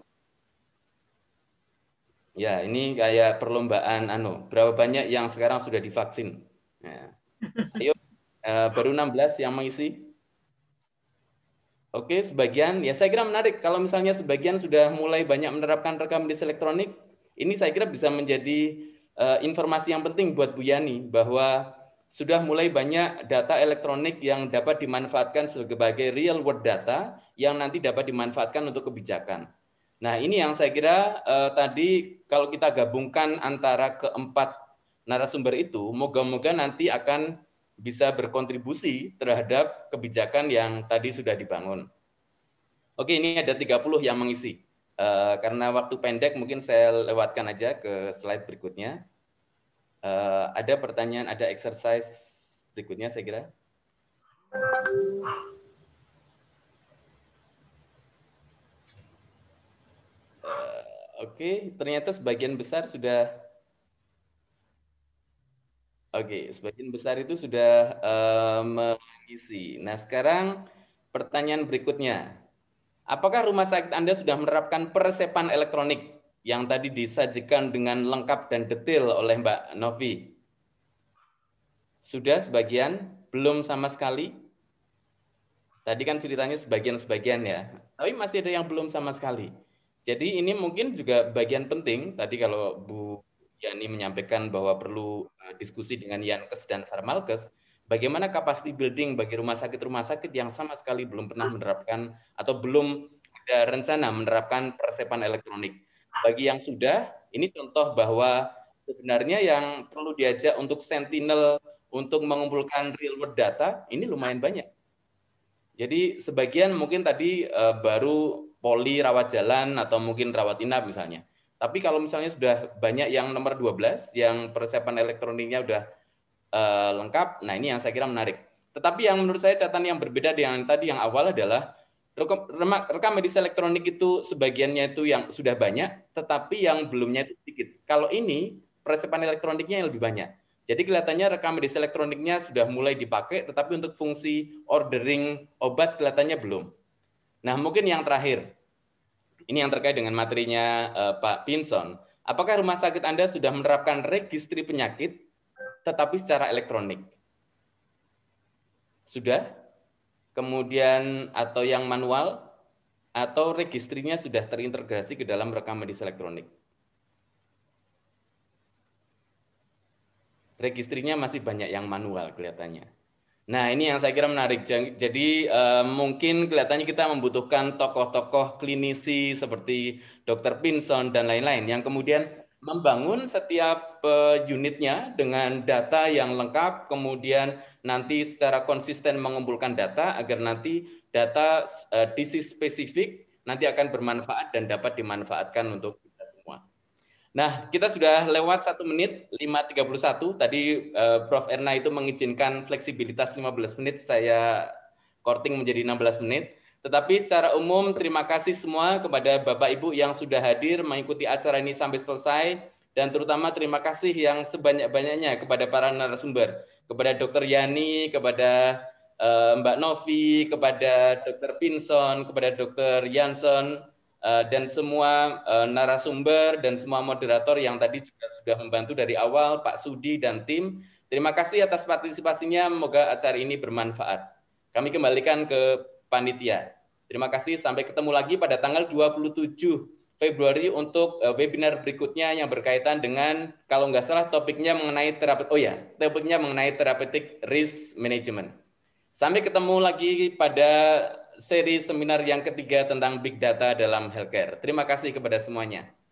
Ya, ini kayak perlombaan anu. Berapa banyak yang sekarang sudah divaksin? Ya. Ayo, eh, baru 16 yang mengisi. Oke, sebagian ya saya kira menarik kalau misalnya sebagian sudah mulai banyak menerapkan rekam medis elektronik, ini saya kira bisa menjadi uh, informasi yang penting buat Bu Yani bahwa sudah mulai banyak data elektronik yang dapat dimanfaatkan sebagai real world data yang nanti dapat dimanfaatkan untuk kebijakan. Nah, ini yang saya kira uh, tadi kalau kita gabungkan antara keempat narasumber itu, moga-moga nanti akan bisa berkontribusi terhadap kebijakan yang tadi sudah dibangun. Oke, ini ada 30 yang mengisi. Eh, karena waktu pendek mungkin saya lewatkan aja ke slide berikutnya. Uh, ada pertanyaan, ada exercise berikutnya saya kira. Uh, Oke, okay. ternyata sebagian besar sudah. Oke, okay. sebagian besar itu sudah uh, mengisi. Nah, sekarang pertanyaan berikutnya. Apakah rumah sakit Anda sudah menerapkan persepan elektronik yang tadi disajikan dengan lengkap dan detail oleh Mbak Novi? Sudah sebagian? Belum sama sekali? Tadi kan ceritanya sebagian-sebagian ya, tapi masih ada yang belum sama sekali. Jadi ini mungkin juga bagian penting, tadi kalau Bu Yani menyampaikan bahwa perlu eh, diskusi dengan Yankes dan Farmalkes, Bagaimana capacity building bagi rumah sakit-rumah sakit yang sama sekali belum pernah menerapkan atau belum ada rencana menerapkan persepan elektronik. Bagi yang sudah, ini contoh bahwa sebenarnya yang perlu diajak untuk sentinel untuk mengumpulkan real world data ini lumayan banyak. Jadi sebagian mungkin tadi eh, baru poli rawat jalan atau mungkin rawat inap misalnya. Tapi kalau misalnya sudah banyak yang nomor 12 yang persiapan elektroniknya sudah Eh, lengkap. Nah, ini yang saya kira menarik. Tetapi yang menurut saya catatan yang berbeda dengan tadi yang awal adalah rekam medis elektronik itu sebagiannya itu yang sudah banyak, tetapi yang belumnya itu sedikit. Kalau ini persiapan elektroniknya yang lebih banyak. Jadi kelihatannya rekam medis elektroniknya sudah mulai dipakai, tetapi untuk fungsi ordering obat kelihatannya belum. Nah, mungkin yang terakhir, ini yang terkait dengan materinya eh, Pak Pinson. Apakah rumah sakit Anda sudah menerapkan registri penyakit tetapi secara elektronik. Sudah? Kemudian atau yang manual atau registrinya sudah terintegrasi ke dalam rekam medis elektronik. Registrinya masih banyak yang manual kelihatannya. Nah, ini yang saya kira menarik. Jadi eh, mungkin kelihatannya kita membutuhkan tokoh-tokoh klinisi seperti Dr. Pinson dan lain-lain yang kemudian membangun setiap eh, unitnya dengan data yang lengkap, kemudian nanti secara konsisten mengumpulkan data agar nanti data eh, disease spesifik nanti akan bermanfaat dan dapat dimanfaatkan untuk kita semua. Nah, kita sudah lewat satu menit 5.31. Tadi eh, Prof. Erna itu mengizinkan fleksibilitas 15 menit, saya korting menjadi 16 menit. Tetapi secara umum terima kasih semua kepada Bapak Ibu yang sudah hadir mengikuti acara ini sampai selesai dan terutama terima kasih yang sebanyak-banyaknya kepada para narasumber, kepada Dr. Yani, kepada eh, Mbak Novi, kepada Dr. Pinson, kepada Dr. Jansson eh, dan semua eh, narasumber dan semua moderator yang tadi juga sudah membantu dari awal Pak Sudi dan tim. Terima kasih atas partisipasinya, semoga acara ini bermanfaat. Kami kembalikan ke panitia. Terima kasih, sampai ketemu lagi pada tanggal 27 Februari untuk eh, webinar berikutnya yang berkaitan dengan kalau nggak salah topiknya mengenai terapi. oh ya topiknya mengenai therapeutic risk management. Sampai ketemu lagi pada seri seminar yang ketiga tentang big data dalam healthcare. Terima kasih kepada semuanya.